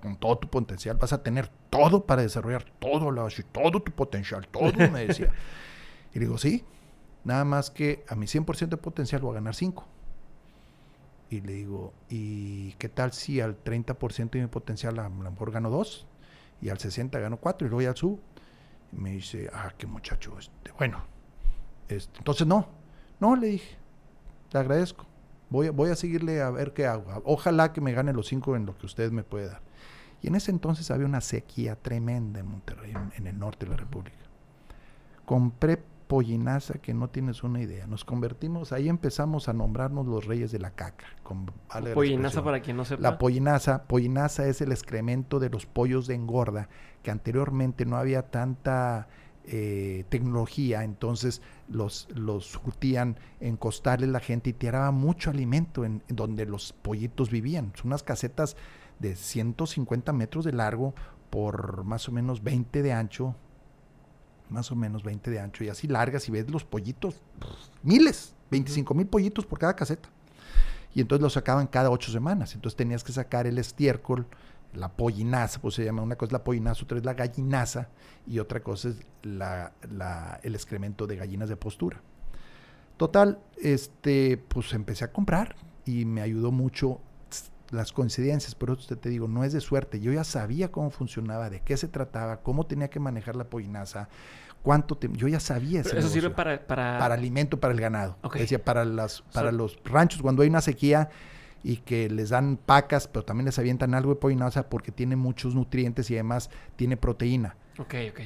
con todo tu potencial, vas a tener todo para desarrollar todo, todo tu potencial, todo, me decía. y le digo, sí, nada más que a mi 100% de potencial voy a ganar 5. Y le digo, ¿y qué tal si al 30% de mi potencial a, lo mejor gano 2? Y al 60 gano 4 y luego ya sub? Y me dice, ah, qué muchacho, este, bueno, este, entonces no, no, le dije, le agradezco. Voy, voy a seguirle a ver qué hago. Ojalá que me gane los cinco en lo que usted me puede dar. Y en ese entonces había una sequía tremenda en Monterrey, en, el norte de la República. Compré pollinaza que no tienes una idea. Nos convertimos, ahí empezamos a nombrarnos los reyes de la caca. pollinaza para quien no sepa. La pollinaza, pollinaza es el excremento de los pollos de engorda, que anteriormente no había tanta eh, tecnología, entonces los, los surtían en costales la gente y tiraba mucho alimento en, donde los pollitos vivían. Son unas casetas de 150 metros de largo por más o menos 20 de ancho, más o menos 20 de ancho y así largas y ves los pollitos, miles, 25 mil pollitos por cada caseta. Y entonces los sacaban cada ocho semanas, entonces tenías que sacar el estiércol la pollinaza, pues se llama, una cosa la pollinaza, otra es la gallinaza y otra cosa es la, la, el excremento de gallinas de postura. Total, este, pues empecé a comprar y me ayudó mucho las coincidencias, pero eso te digo, no es de suerte, yo ya sabía cómo funcionaba, de qué se trataba, cómo tenía que manejar la pollinaza, cuánto yo ya sabía eso sirve para, para, alimento para el ganado Es decía para las para los ranchos cuando hay una sequía y que les dan pacas, pero también les avientan algo de pollinaza porque tiene muchos nutrientes y además tiene proteína.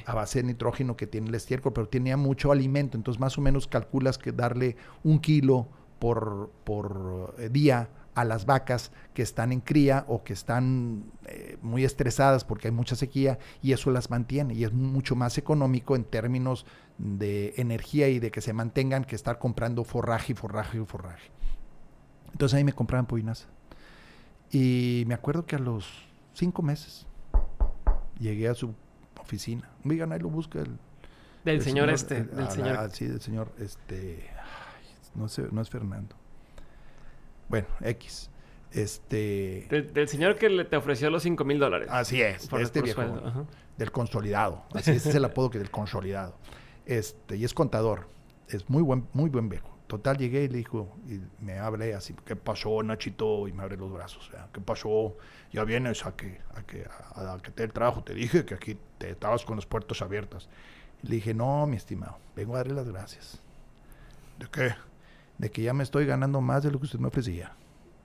A base de nitrógeno que tiene el estiércol, pero tenía mucho alimento. Entonces, más o menos calculas que darle un kilo por, por eh, día a las vacas que están en cría o que están eh, muy estresadas porque hay mucha sequía y eso las mantiene y es mucho más económico en términos de energía y de que se mantengan que estar comprando forraje y forraje y forraje. Entonces ahí me compraban puinaza. Y me acuerdo que a los cinco meses llegué a su oficina. Digan, ahí lo busca el... Del señor, este, del señor. Ah, sí, del señor este... no, es Fernando. Bueno, X. Este... Del, señor que le te ofreció los cinco mil dólares. Así es, por, este Del consolidado. Así es, el apodo que del consolidado. Este, y es contador. Es muy buen, muy buen viejo. Total, llegué y le dijo, y me hablé así, ¿qué pasó, Nachito? Y me abre los brazos, ¿qué pasó? Ya vienes a que, a que, a, que te el trabajo, te dije que aquí te estabas con los puertos abiertas. le dije, no, mi estimado, vengo a darle las gracias. ¿De qué? De que ya me estoy ganando más de lo que usted me ofrecía.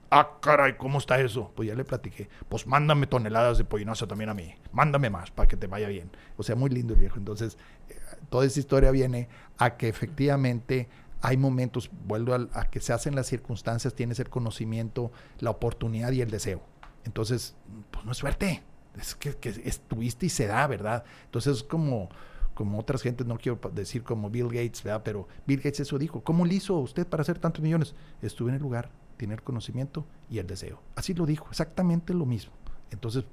Ah, caray, ¿cómo está eso? Pues ya le platiqué. Pues mándame toneladas de pollinaza también a mí. Mándame más para que te vaya bien. O sea, muy lindo el viejo. Entonces, eh, toda esa historia viene a que efectivamente hay momentos, vuelvo a, que se hacen las circunstancias, tienes el conocimiento, la oportunidad y el deseo. Entonces, pues no es suerte, es que, estuviste y se da, ¿verdad? Entonces es como, como otras gentes, no quiero decir como Bill Gates, ¿verdad? Pero Bill Gates eso dijo, ¿cómo le hizo usted para hacer tantos millones? Estuve en el lugar, tiene el conocimiento y el deseo. Así lo dijo, exactamente lo mismo. Entonces,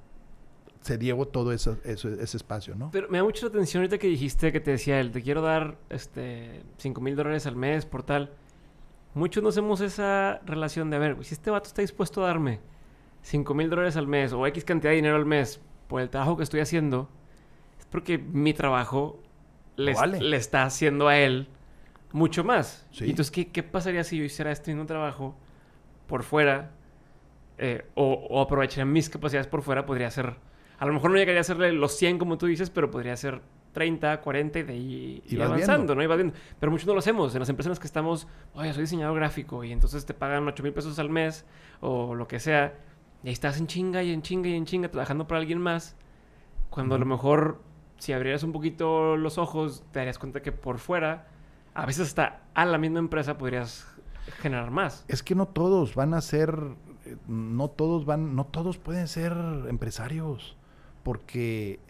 se diego todo eso, ese espacio, ¿no? Pero me da mucha atención ahorita que dijiste que te decía él, te quiero dar este 5 mil dólares al mes por tal. Muchos no hacemos esa relación de, a ver, si este vato está dispuesto a darme 5 mil dólares al mes o X cantidad de dinero al mes por el trabajo que estoy haciendo, es porque mi trabajo le, le está haciendo a él mucho más. Entonces, ¿qué, ¿qué, pasaría si yo hiciera este un trabajo por fuera eh, o, o aprovecharía mis capacidades por fuera? Podría ser a lo mejor no llegaría a hacerle los 100 como tú dices, pero podría ser 30, 40 y de ahí y, avanzando, ¿no? Y viendo. Pero muchos no lo hacemos. En las empresas en las que estamos, oye, soy diseñador gráfico y entonces te pagan 8 mil pesos al mes o lo que sea. Y ahí estás en chinga y en chinga y en chinga trabajando para alguien más. Cuando a lo mejor si abrieras un poquito los ojos, te darías cuenta que por fuera, a veces hasta a la misma empresa podrías generar más. Es que no todos van a ser, eh, no todos van, no todos pueden ser empresarios porque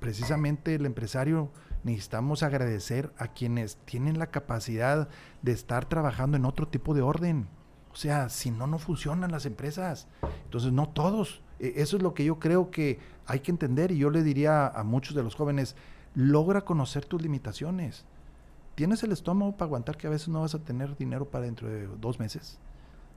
precisamente el empresario necesitamos agradecer a quienes tienen la capacidad de estar trabajando en otro tipo de orden. O sea, si no, no funcionan las empresas. Entonces, no todos. E, eso es lo que yo creo que hay que entender y yo le diría a muchos de los jóvenes, logra conocer tus limitaciones. ¿Tienes el estómago para aguantar que a veces no vas a tener dinero para dentro de dos meses?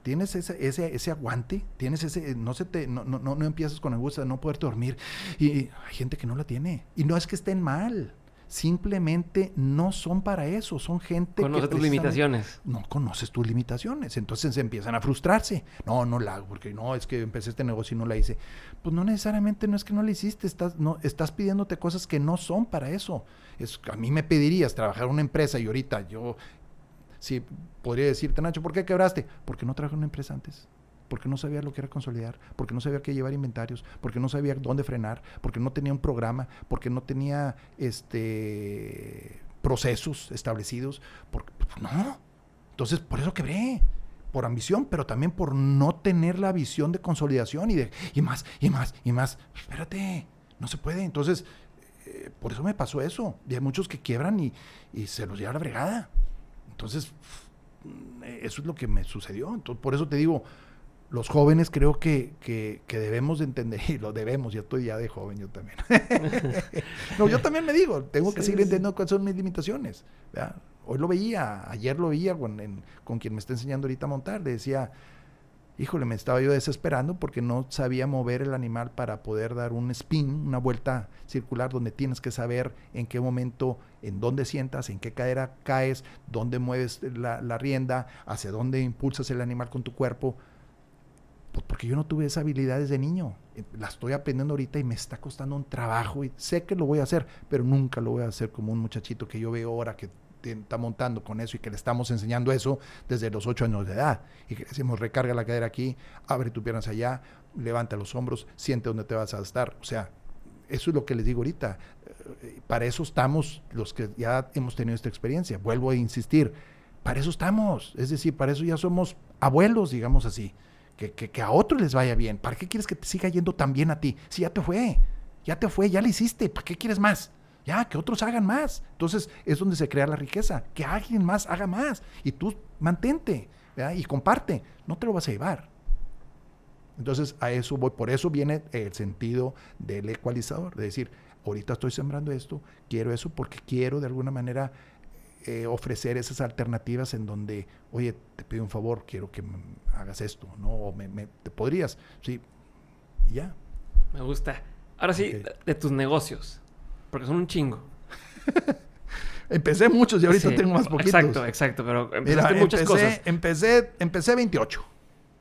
Tienes ese, ese, ese aguante, tienes ese, eh, no se te, no, no, no empiezas con angustia, no poder dormir. Y, hay gente que no la tiene. Y no es que estén mal, simplemente no son para eso, son gente Conoce tus limitaciones. No conoces tus limitaciones, entonces empiezan a frustrarse. No, no la hago, porque no, es que empecé este negocio y no la hice. Pues no necesariamente no es que no la hiciste, estás, no, estás pidiéndote cosas que no son para eso. Es, a mí me pedirías trabajar en una empresa y ahorita yo si podría decirte, Nacho, ¿por qué quebraste? Porque no trabajé en una empresa antes porque no sabía lo que era consolidar, porque no sabía qué llevar inventarios, porque no sabía dónde frenar, porque no tenía un programa, porque no tenía este procesos establecidos, porque pues, no. Entonces, por eso quebré, por ambición, pero también por no tener la visión de consolidación y de y más y más y más. Espérate, no se puede. Entonces, eh, por eso me pasó eso. Y hay muchos que quiebran y, y se los lleva la bregada. Entonces, mm, eh, eso es lo que me sucedió. Entonces, por eso te digo, los jóvenes creo que, que, debemos de entender, y lo debemos, yo estoy ya de joven, yo también. no, yo también me digo, tengo que seguir entendiendo cuáles son mis limitaciones. Hoy lo veía, ayer lo veía con, con quien me está enseñando ahorita a montar, le decía, híjole, me estaba yo desesperando porque no sabía mover el animal para poder dar un spin, una vuelta circular donde tienes que saber en qué momento, en dónde sientas, en qué cadera caes, dónde mueves la, rienda, hacia dónde impulsas el animal con tu cuerpo. Pues, porque yo no tuve esa habilidades de niño. Eh, la estoy aprendiendo ahorita y me está costando un trabajo y sé que lo voy a hacer, pero nunca lo voy a hacer como un muchachito que yo veo ahora que está montando con eso y que le estamos enseñando eso desde los ocho años de edad. Y que decimos, recarga la cadera aquí, abre tus piernas allá, levanta los hombros, siente dónde te vas a estar. O sea, eso es lo que les digo ahorita. Eh, para eso estamos los que ya hemos tenido esta experiencia. Vuelvo a insistir, para eso estamos. Es decir, para eso ya somos abuelos, digamos así. Que, que, a otros les vaya bien. ¿Para qué quieres que te siga yendo tan bien a ti? Si ya te fue, ya te fue, ya le hiciste. ¿Para qué quieres más? Ya, que otros hagan más. Entonces es donde se crea la riqueza. Que alguien más haga más. Y tú mantente y comparte. No te lo vas a llevar. Entonces a eso voy. Por eso viene el sentido del ecualizador. De decir, ahorita estoy sembrando esto, quiero eso porque quiero de alguna manera eh, ofrecer esas alternativas en donde, oye, te pido un favor, quiero que hagas esto, ¿no? O me, te podrías, sí, ya. Me gusta. Ahora sí, de tus negocios. Porque son un chingo. empecé muchos y ahorita tengo más poquitos. Exacto, exacto. Pero empezaste muchas cosas. Empecé, empecé 28.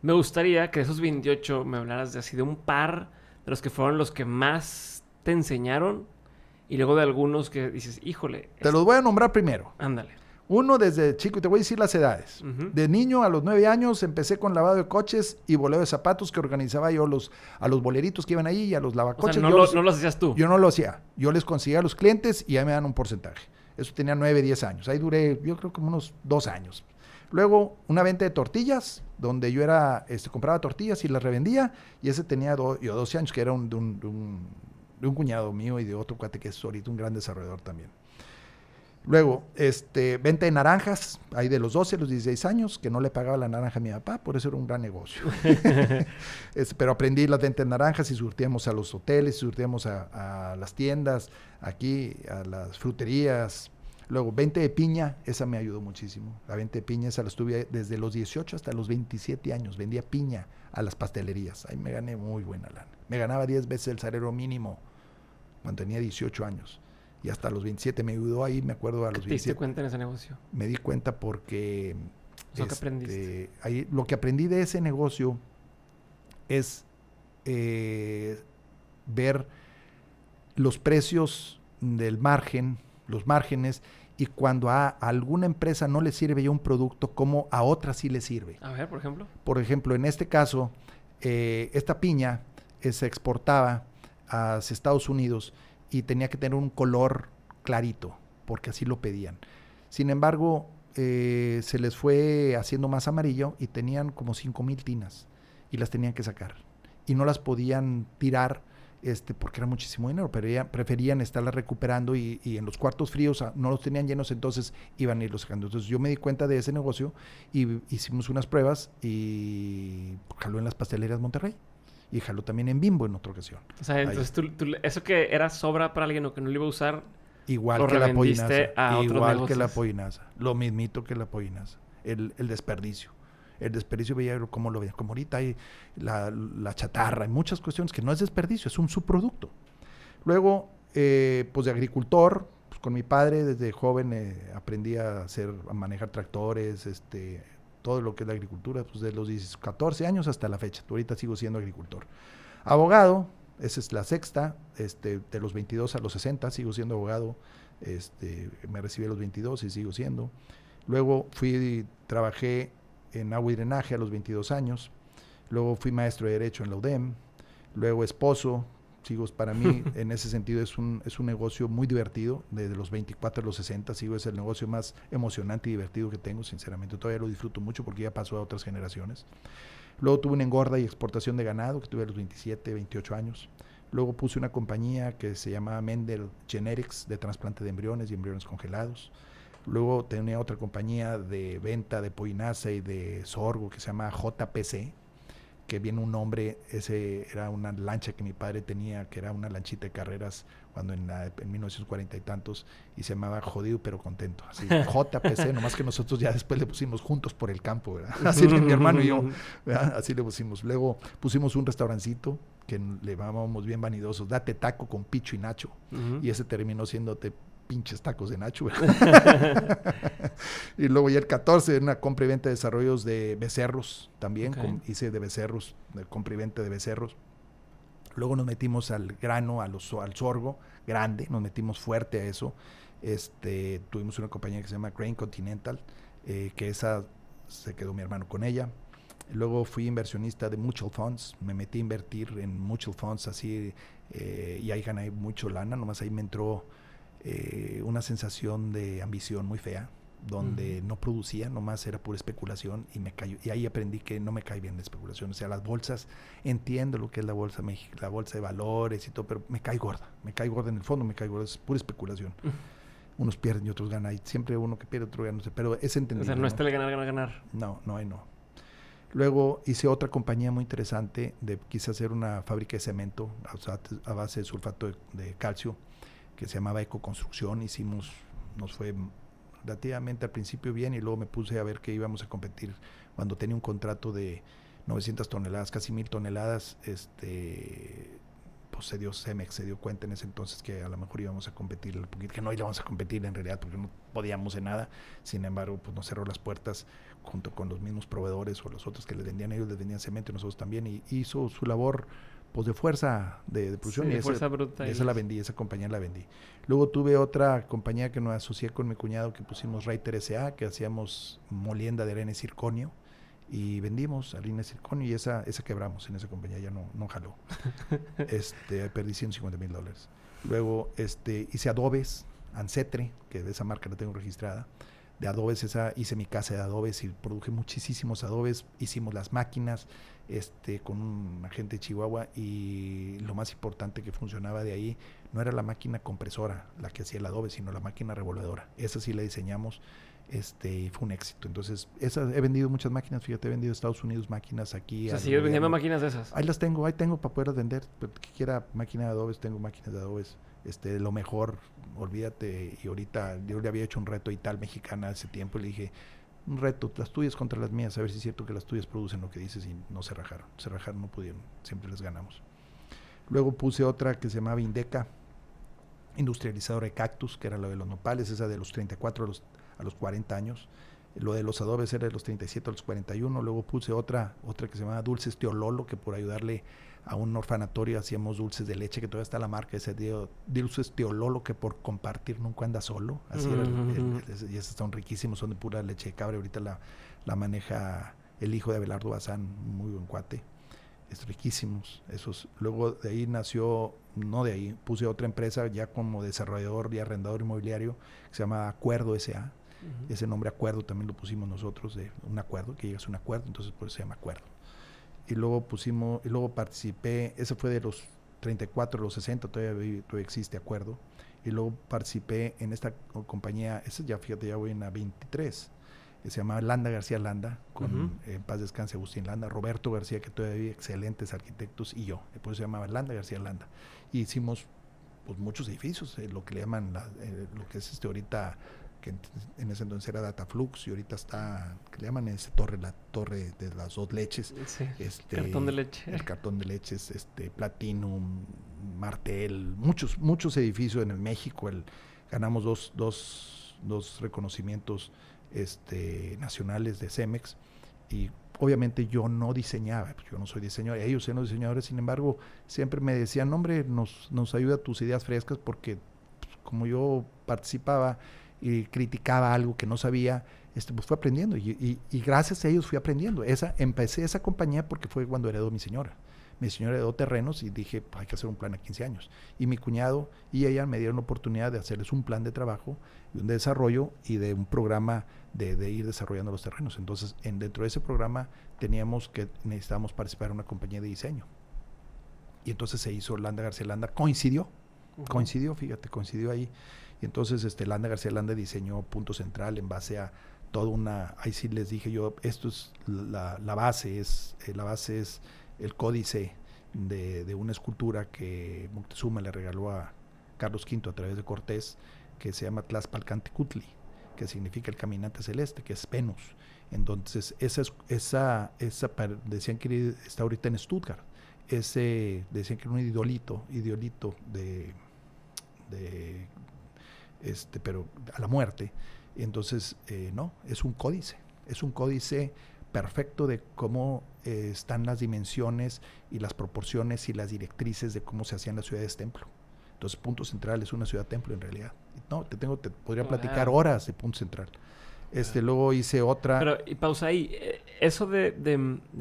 Me gustaría que de esos 28 me hablaras de así de un par de los que fueron los que más te enseñaron y luego de algunos que dices, híjole. Te los voy a nombrar primero. Ándale. Uno desde chico, y te voy a decir las edades. De niño a los nueve años empecé con lavado de coches y boleo de zapatos que organizaba yo los, a los boleritos que iban ahí y a los lavacoches. no, lo, los, hacías tú. Yo no lo hacía. Yo les conseguía a los clientes y ya me dan un porcentaje. Eso tenía nueve, diez años. Ahí duré, yo creo, como unos dos años. Luego, una venta de tortillas, donde yo era, este, compraba tortillas y las revendía, y ese tenía yo 12 años, que era un, de, un, de, un, cuñado mío y de otro cuate que es ahorita un gran desarrollador también. Luego, este, venta de naranjas, ahí de los 12 a los 16 años, que no le pagaba la naranja a mi papá, por eso era un gran negocio. pero aprendí la venta de naranjas y surtíamos a los hoteles, surtíamos a, las tiendas, aquí, a las fruterías. Luego, venta de piña, esa me ayudó muchísimo. La venta de piña, esa la estuve desde los 18 hasta los 27 años. Vendía piña a las pastelerías. Ahí me gané muy buena lana. Me ganaba 10 veces el salario mínimo cuando tenía 18 años y hasta los 27 me ayudó ahí, me acuerdo a los 27. ¿Te diste cuenta en ese negocio? Me di cuenta porque... Lo que este, lo que aprendí de ese negocio es eh, ver los precios del margen, los márgenes, y cuando a alguna empresa no le sirve ya un producto, como a otra sí le sirve. A ver, por ejemplo. Por ejemplo, en este caso, eh, esta piña eh, se exportaba a Estados Unidos y tenía que tener un color clarito, porque así lo pedían. Sin embargo, eh, se les fue haciendo más amarillo y tenían como mil tinas y las tenían que sacar. Y no las podían tirar este, porque era muchísimo dinero, pero preferían estarlas recuperando y, en los cuartos fríos no los tenían llenos, entonces iban a irlos sacando. Entonces yo me di cuenta de ese negocio y hicimos unas pruebas y caló en las pastelerías Monterrey y jaló también en Bimbo en otra ocasión. O sea, entonces tú, eso que era sobra para alguien o que no lo iba a usar, igual que la pollinaza, igual que la pollinaza, lo mismito que la pollinaza, el, desperdicio. El desperdicio veía como lo veía, como ahorita hay la, chatarra, hay muchas cuestiones que no es desperdicio, es un subproducto. Luego, eh, pues de agricultor, pues con mi padre desde joven eh, aprendí a hacer, a manejar tractores, este, todo lo que es la agricultura, pues de los 14 años hasta la fecha. ahorita sigo siendo agricultor. Abogado, esa es la sexta, este, de los 22 a los 60 sigo siendo abogado, este, me recibí a los 22 y sigo siendo. Luego fui, trabajé en agua y drenaje a los 22 años, luego fui maestro de Derecho en la UDEM, luego esposo, para mí, en ese sentido, es un, es un negocio muy divertido. Desde los 24 a los 60, sigo, es el negocio más emocionante y divertido que tengo, sinceramente. Todavía lo disfruto mucho porque ya pasó a otras generaciones. Luego tuve una engorda y exportación de ganado, que tuve a los 27, 28 años. Luego puse una compañía que se llamaba Mendel Generics, de trasplante de embriones y embriones congelados. Luego tenía otra compañía de venta de poinaza y de sorgo que se llama JPC, que viene un hombre, ese era una lancha que mi padre tenía, que era una lanchita de carreras cuando en, la, en 1940 y tantos, y se llamaba Jodido pero Contento, así, JPC, nomás que nosotros ya después le pusimos Juntos por el Campo, ¿verdad? así mi hermano y yo, ¿verdad? así le pusimos. Luego pusimos un restaurancito que le llamábamos bien vanidosos, Date Taco con Picho y Nacho, y ese terminó siendo te pinches tacos de Nacho. y luego ya el 14, una compra y venta de desarrollos de becerros también. hice de becerros, compra y venta de becerros. Luego nos metimos al grano, al sorgo grande, nos metimos fuerte a eso. Este, tuvimos una compañía que se llama Crane Continental, eh, que esa se quedó mi hermano con ella. Luego fui inversionista de mutual funds, me metí a invertir en mutual funds así eh, y ahí gané mucho lana, nomás ahí me entró eh, una sensación de ambición muy fea, donde no producía, nomás era pura especulación y me cayó. Y ahí aprendí que no me cae bien la especulación. O sea, las bolsas, entiendo lo que es la bolsa, la bolsa de valores y todo, pero me cae gorda, me cae gorda en el fondo, me cae gorda, es pura especulación. Unos pierden y otros ganan, y siempre uno que pierde, otro gana, pero es entendible. O sea, no, está ganar, ganar, ganar. No, no, hay no. Luego hice otra compañía muy interesante, de, quise hacer una fábrica de cemento a base de sulfato de calcio que se llamaba Ecoconstrucción, hicimos, nos fue relativamente al principio bien y luego me puse a ver que íbamos a competir cuando tenía un contrato de 900 toneladas, casi 1000 toneladas, este pues se dio CEMEX, se dio cuenta en ese entonces que a lo mejor íbamos a competir que no íbamos a competir en realidad porque no podíamos en nada, sin embargo pues nos cerró las puertas junto con los mismos proveedores o los otros que les vendían ellos, les vendían cemento nosotros también y hizo su labor pues de fuerza de, de de y, fuerza esa la vendí, esa compañía la vendí. Luego tuve otra compañía que nos asocié con mi cuñado que pusimos Reiter S.A., que hacíamos molienda de arena y circonio y vendimos arena y circonio y esa, esa quebramos en esa compañía, ya no, no jaló. este, perdí 150 mil dólares. Luego este, hice adobes, Ancetre, que de esa marca la tengo registrada de adobes, esa hice mi casa de adobes y produje muchísimos adobes, hicimos las máquinas, este, con un agente de Chihuahua y lo más importante que funcionaba de ahí no era la máquina compresora la que hacía el adobe, sino la máquina revolvedora. Esa sí la diseñamos este, y fue un éxito. Entonces, esa he vendido muchas máquinas, fíjate, he vendido en Estados Unidos máquinas aquí. O sí máquinas de esas. Ahí las tengo, ahí tengo para poder vender. Que quiera máquina de adobes, tengo máquinas de adobes. Este, lo mejor, olvídate, y ahorita yo le había hecho un reto y tal mexicana hace tiempo y le dije, un reto, las tuyas contra las mías, a ver si es cierto que las tuyas producen lo que dices y no se rajaron. Se rajaron, no pudieron, siempre les ganamos. Luego puse otra que se llamaba Indeca, industrializadora de cactus, que era la lo de los nopales, esa de los 34 a los, a los 40 años. Lo de los adobes era de los 37 a los 41. Luego puse otra, otra que se llamaba Dulces Teololo, que por ayudarle a un orfanatorio, hacíamos dulces de leche, que todavía está la marca, ese dio dulces teololo que por compartir nunca anda solo. Así y esos son riquísimos, son de pura leche de cabra. Ahorita la, la maneja el hijo de Abelardo Bazán, muy buen cuate. Es riquísimos. Esos. Luego de ahí nació, no de ahí, puse otra empresa ya como desarrollador y arrendador inmobiliario, que se llama Acuerdo S.A. Ese nombre acuerdo también lo pusimos nosotros, de un acuerdo, que llegas a un acuerdo, entonces por eso se llama acuerdo y luego pusimos, y luego participé, ese fue de los 34, los 60, todavía, todavía existe acuerdo, y luego participé en esta compañía, esa ya fíjate, ya voy en la 23, que se llamaba Landa García Landa, con paz descanse Agustín Landa, Roberto García, que todavía excelentes arquitectos, y yo, después se llamaba Landa García Landa, y hicimos pues, muchos edificios, eh, lo que le llaman, eh, lo que es este ahorita que en ese entonces era Dataflux y ahorita está, que le llaman ese torre, la torre de las dos leches. El este, cartón de leche. El cartón de leches, este, Platinum, Martel, muchos, muchos edificios en el México. El, ganamos dos, dos, dos reconocimientos este, nacionales de Cemex y obviamente yo no diseñaba, yo no soy diseñador, ellos eran los diseñadores, sin embargo, siempre me decían, hombre, nos, nos ayuda tus ideas frescas porque pues, como yo participaba, y criticaba algo que no sabía, este, pues fue aprendiendo y, gracias a ellos fui aprendiendo. Esa, empecé esa compañía porque fue cuando heredó mi señora. Mi señora heredó terrenos y dije, hay que hacer un plan a 15 años. Y mi cuñado y ella me dieron la oportunidad de hacerles un plan de trabajo, de un desarrollo y de un programa de, ir desarrollando los terrenos. Entonces, en, dentro de ese programa teníamos que, necesitábamos participar en una compañía de diseño. Y entonces se hizo Landa Garcelanda, coincidió, coincidió, fíjate, coincidió ahí. Y entonces este, Landa García Landa diseñó Punto Central en base a toda una, ahí sí les dije yo, esto es la, base, es, eh, la base es el códice de, una escultura que Moctezuma le regaló a Carlos V a través de Cortés, que se llama Cutli que significa el caminante celeste, que es Venus. Entonces, esa, esa, esa decían que está ahorita en Stuttgart. Ese, decían que era un idolito, idolito de, de este, pero a la muerte. Entonces, eh, no, es un códice, es un códice perfecto de cómo eh, están las dimensiones y las proporciones y las directrices de cómo se hacían las ciudades templo. Entonces, Punto Central es una ciudad templo en realidad. No, te tengo, te podría platicar horas de Punto Central. Este, luego hice otra. Pero, y pausa ahí. Eh, eso de,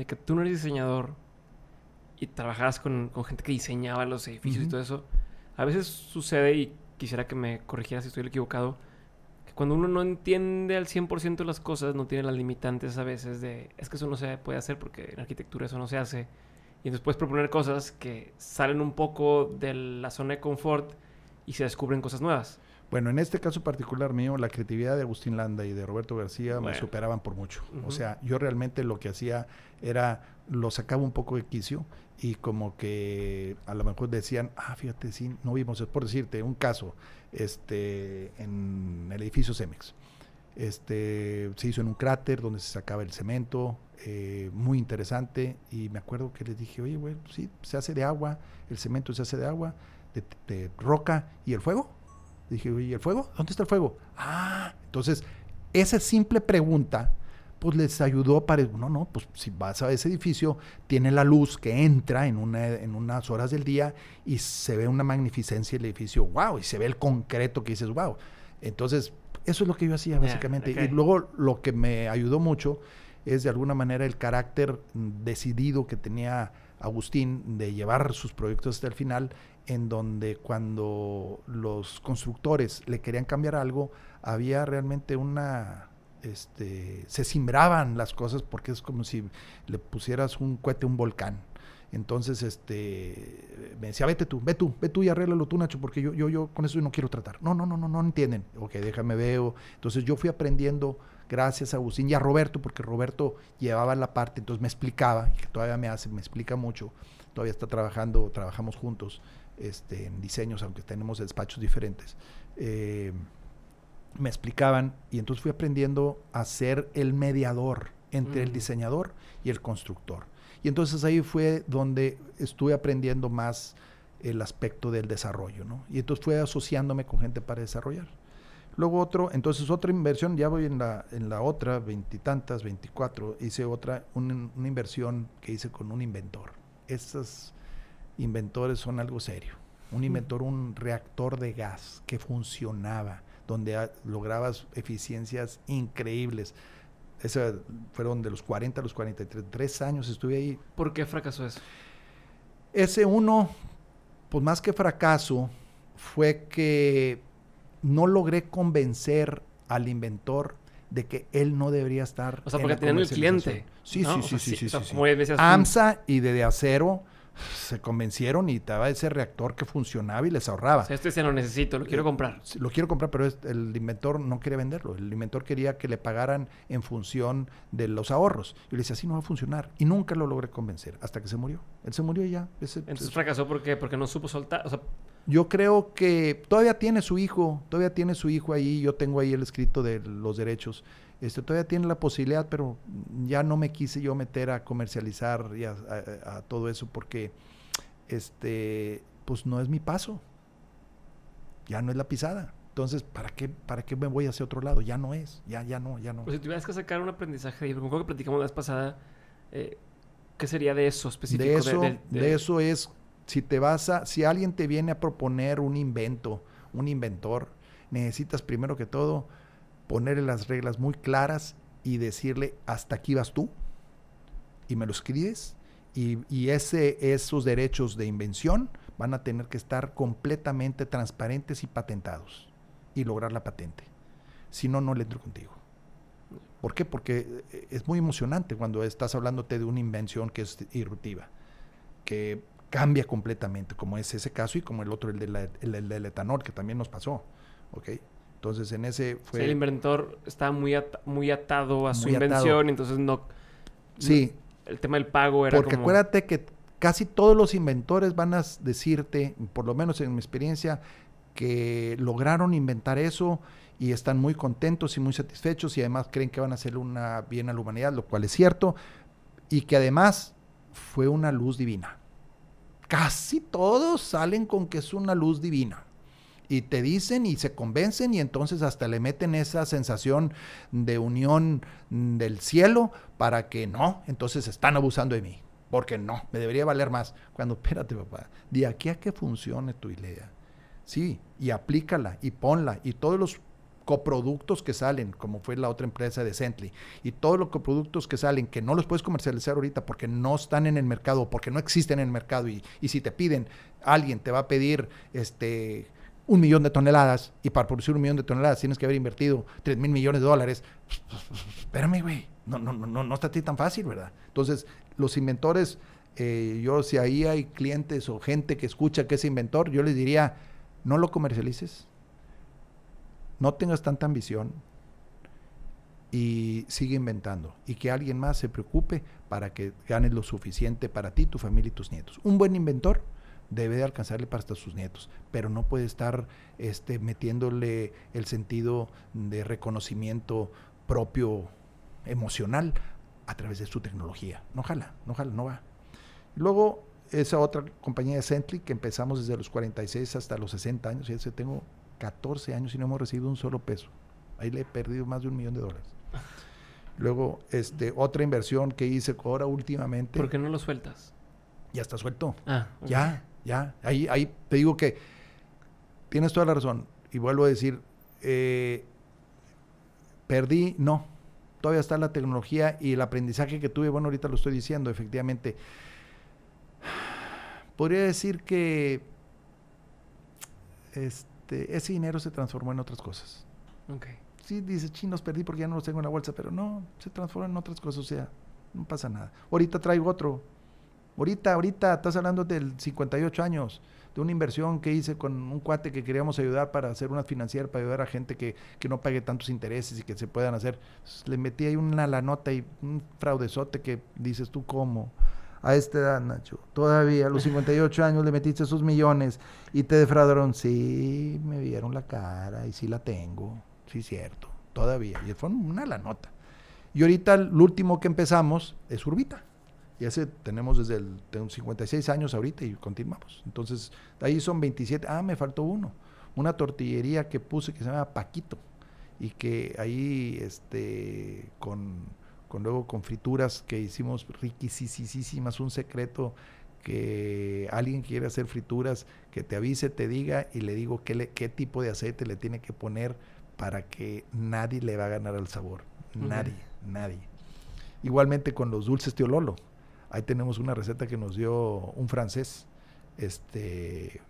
que tú no eres diseñador y trabajabas con, gente que diseñaba los edificios y todo eso, a veces sucede y quisiera que me corrigieras si estoy equivocado, que cuando uno no entiende al 100% las cosas, no tiene las limitantes a veces de, es que eso no se puede hacer porque en arquitectura eso no se hace. Y después proponer cosas que salen un poco de la zona de confort y se descubren cosas nuevas. Bueno, en este caso particular mío, la creatividad de Agustín Landa y de Roberto García me superaban por mucho. O sea, yo realmente lo que hacía era, lo sacaba un poco de quicio y como que a lo mejor decían, ah, fíjate, sí, no vimos, es por decirte, un caso, este, en el edificio Cemex. Este, se hizo en un cráter donde se sacaba el cemento, eh, muy interesante, y me acuerdo que les dije, oye, güey, sí, se hace de agua, el cemento se hace de agua, de, de roca, ¿y el fuego? Dije, oye, ¿y el fuego? ¿Dónde está el fuego? Ah, entonces, esa simple pregunta pues les ayudó para, no, no, pues si vas a ese edificio, tiene la luz que entra en, una, en unas horas del día y se ve una magnificencia el edificio, wow, y se ve el concreto que dices, wow. Entonces, eso es lo que yo hacía básicamente. Y luego lo que me ayudó mucho es de alguna manera el carácter decidido que tenía Agustín de llevar sus proyectos hasta el final, en donde cuando los constructores le querían cambiar algo, había realmente una este, se cimbraban las cosas porque es como si le pusieras un cohete a un volcán. Entonces, este, me decía, vete tú, ve tú, ve tú y arréglalo tú, Nacho, porque yo, yo, con eso no quiero tratar. No, no, no, no, no entienden. Ok, déjame veo. Entonces yo fui aprendiendo, gracias a Agustín y a Roberto, porque Roberto llevaba la parte, entonces me explicaba, y que todavía me hace, me explica mucho, todavía está trabajando, trabajamos juntos este, en diseños, aunque tenemos despachos diferentes. Eh, me explicaban y entonces fui aprendiendo a ser el mediador entre el mm. diseñador y el constructor. Y entonces ahí fue donde estuve aprendiendo más el aspecto del desarrollo, ¿no? Y entonces fui asociándome con gente para desarrollar. Luego otro, entonces otra inversión, ya voy en la, otra, veintitantas, veinticuatro, hice otra, una inversión que hice con un inventor. Estos inventores son algo serio. Un mm. inventor, un reactor de gas que funcionaba donde lograbas eficiencias increíbles. Eso fueron de los 40 a los 43, años estuve ahí. ¿Por qué fracasó eso? Ese uno, pues más que fracaso, fue que no logré convencer al inventor de que él no debería estar. O sea, porque teniendo el cliente. Sí, sí, sí, sí, sí, sí, AMSA y de, de acero se convencieron y estaba ese reactor que funcionaba y les ahorraba. este se lo necesito, lo quiero eh, comprar. Lo quiero comprar, pero este, el inventor no quería venderlo. El inventor quería que le pagaran en función de los ahorros. Y le decía, así no va a funcionar. Y nunca lo logré convencer hasta que se murió. Él se murió y ya. Entonces fracasó porque, porque no supo soltar. yo creo que todavía tiene su hijo, todavía tiene su hijo ahí. Yo tengo ahí el escrito de los derechos. Este, todavía tiene la posibilidad, pero ya no me quise yo meter a comercializar y a, todo eso porque este, pues no es mi paso. Ya no es la pisada. Entonces, ¿para qué, ¿para qué me voy hacia otro lado? Ya no es, ya, ya no, ya no. Pues si tuvieras que sacar un aprendizaje, y como que platicamos la vez pasada, eh, ¿qué sería de eso específico? De eso, de eso es, si te vas a, si alguien te viene a proponer un invento, un inventor, necesitas primero que todo ponerle las reglas muy claras y decirle, hasta aquí vas tú, y me lo escribes, y, ese, esos derechos de invención van a tener que estar completamente transparentes y patentados, y lograr la patente. Si no, no le entro contigo. ¿Por qué? Porque eh, es muy emocionante cuando estás hablándote de una invención que es irruptiva, que cambia completamente, como es ese caso y como el otro, el, del etanol, que también nos pasó. ¿okay? Entonces, en ese fue... el inventor está muy, muy atado a su invención, entonces no... Sí. el tema del pago era Porque acuérdate que casi todos los inventores van a decirte, por lo menos en mi experiencia, que lograron inventar eso y están muy contentos y muy satisfechos y además creen que van a hacer una bien a la humanidad, lo cual es cierto, y que además fue una luz divina. Casi todos salen con que es una luz divina y te dicen y se convencen y entonces hasta le meten esa sensación de unión del cielo para que no, entonces están abusando de mí, porque no, me debería valer más. Cuando, espérate papá, de aquí a que funcione tu idea, sí, y aplícala y ponla y todos los coproductos que salen, como fue la otra empresa de Sentley, y todos los coproductos que salen, que no los puedes comercializar ahorita porque no están en el mercado, porque no existen en el mercado, y, y si te piden, alguien te va a pedir este un millón de toneladas y para producir un millón de toneladas tienes que haber invertido 3 mil millones de dólares. Espérame, güey, no, no, no, no está tan fácil, ¿verdad? Entonces, los inventores, eh, yo si ahí hay clientes o gente que escucha que es inventor, yo les diría, no lo comercialices, no tengas tanta ambición y sigue inventando y que alguien más se preocupe para que ganes lo suficiente para ti, tu familia y tus nietos. Un buen inventor debe de alcanzarle para hasta sus nietos, pero no puede estar este, metiéndole el sentido de reconocimiento propio emocional a través de su tecnología. No jala, no jala, no va. Luego, esa otra compañía de Sentry, que empezamos desde los 46 hasta los 60 años, y ese tengo 14 años y no hemos recibido un solo peso. Ahí le he perdido más de un millón de dólares. Luego, este, otra inversión que hice ahora últimamente. ¿Por qué no lo sueltas? Ya está suelto. Ah, Ya, ya, ahí, ahí te digo que tienes toda la razón. Y vuelvo a decir, eh, perdí, no. Todavía está la tecnología y el aprendizaje que tuve, bueno, ahorita lo estoy diciendo, efectivamente. Podría decir que este, ese dinero se transformó en otras cosas. Okay. Sí, dice, chinos, perdí porque ya no los tengo en la bolsa, pero no, se transformó en otras cosas, o sea, no pasa nada. Ahorita traigo otro, Ahorita, ahorita estás hablando del 58 años, de una inversión que hice con un cuate que queríamos ayudar para hacer una financiera, para ayudar a gente que, no pague tantos intereses y que se puedan hacer. Le metí ahí una la nota y un fraudezote que dices tú cómo. A esta edad, Nacho, todavía a los 58 años le metiste esos millones y te defraudaron. Sí, me vieron la cara y sí la tengo. Sí, cierto, todavía. Y fue una la nota. Y ahorita el último que empezamos es Urbita. Y ese tenemos desde el 56 años ahorita y continuamos. Entonces, ahí son 27. Ah, me faltó uno. Una tortillería que puse que se llama Paquito. Y que ahí, este, con, luego con frituras que hicimos riquisísimas, un secreto que alguien quiere hacer frituras, que te avise, te diga y le digo qué, qué tipo de aceite le tiene que poner para que nadie le va a ganar el sabor. Nadie, nadie. Igualmente con los dulces Lolo. Ahí tenemos una receta que nos dio un francés este,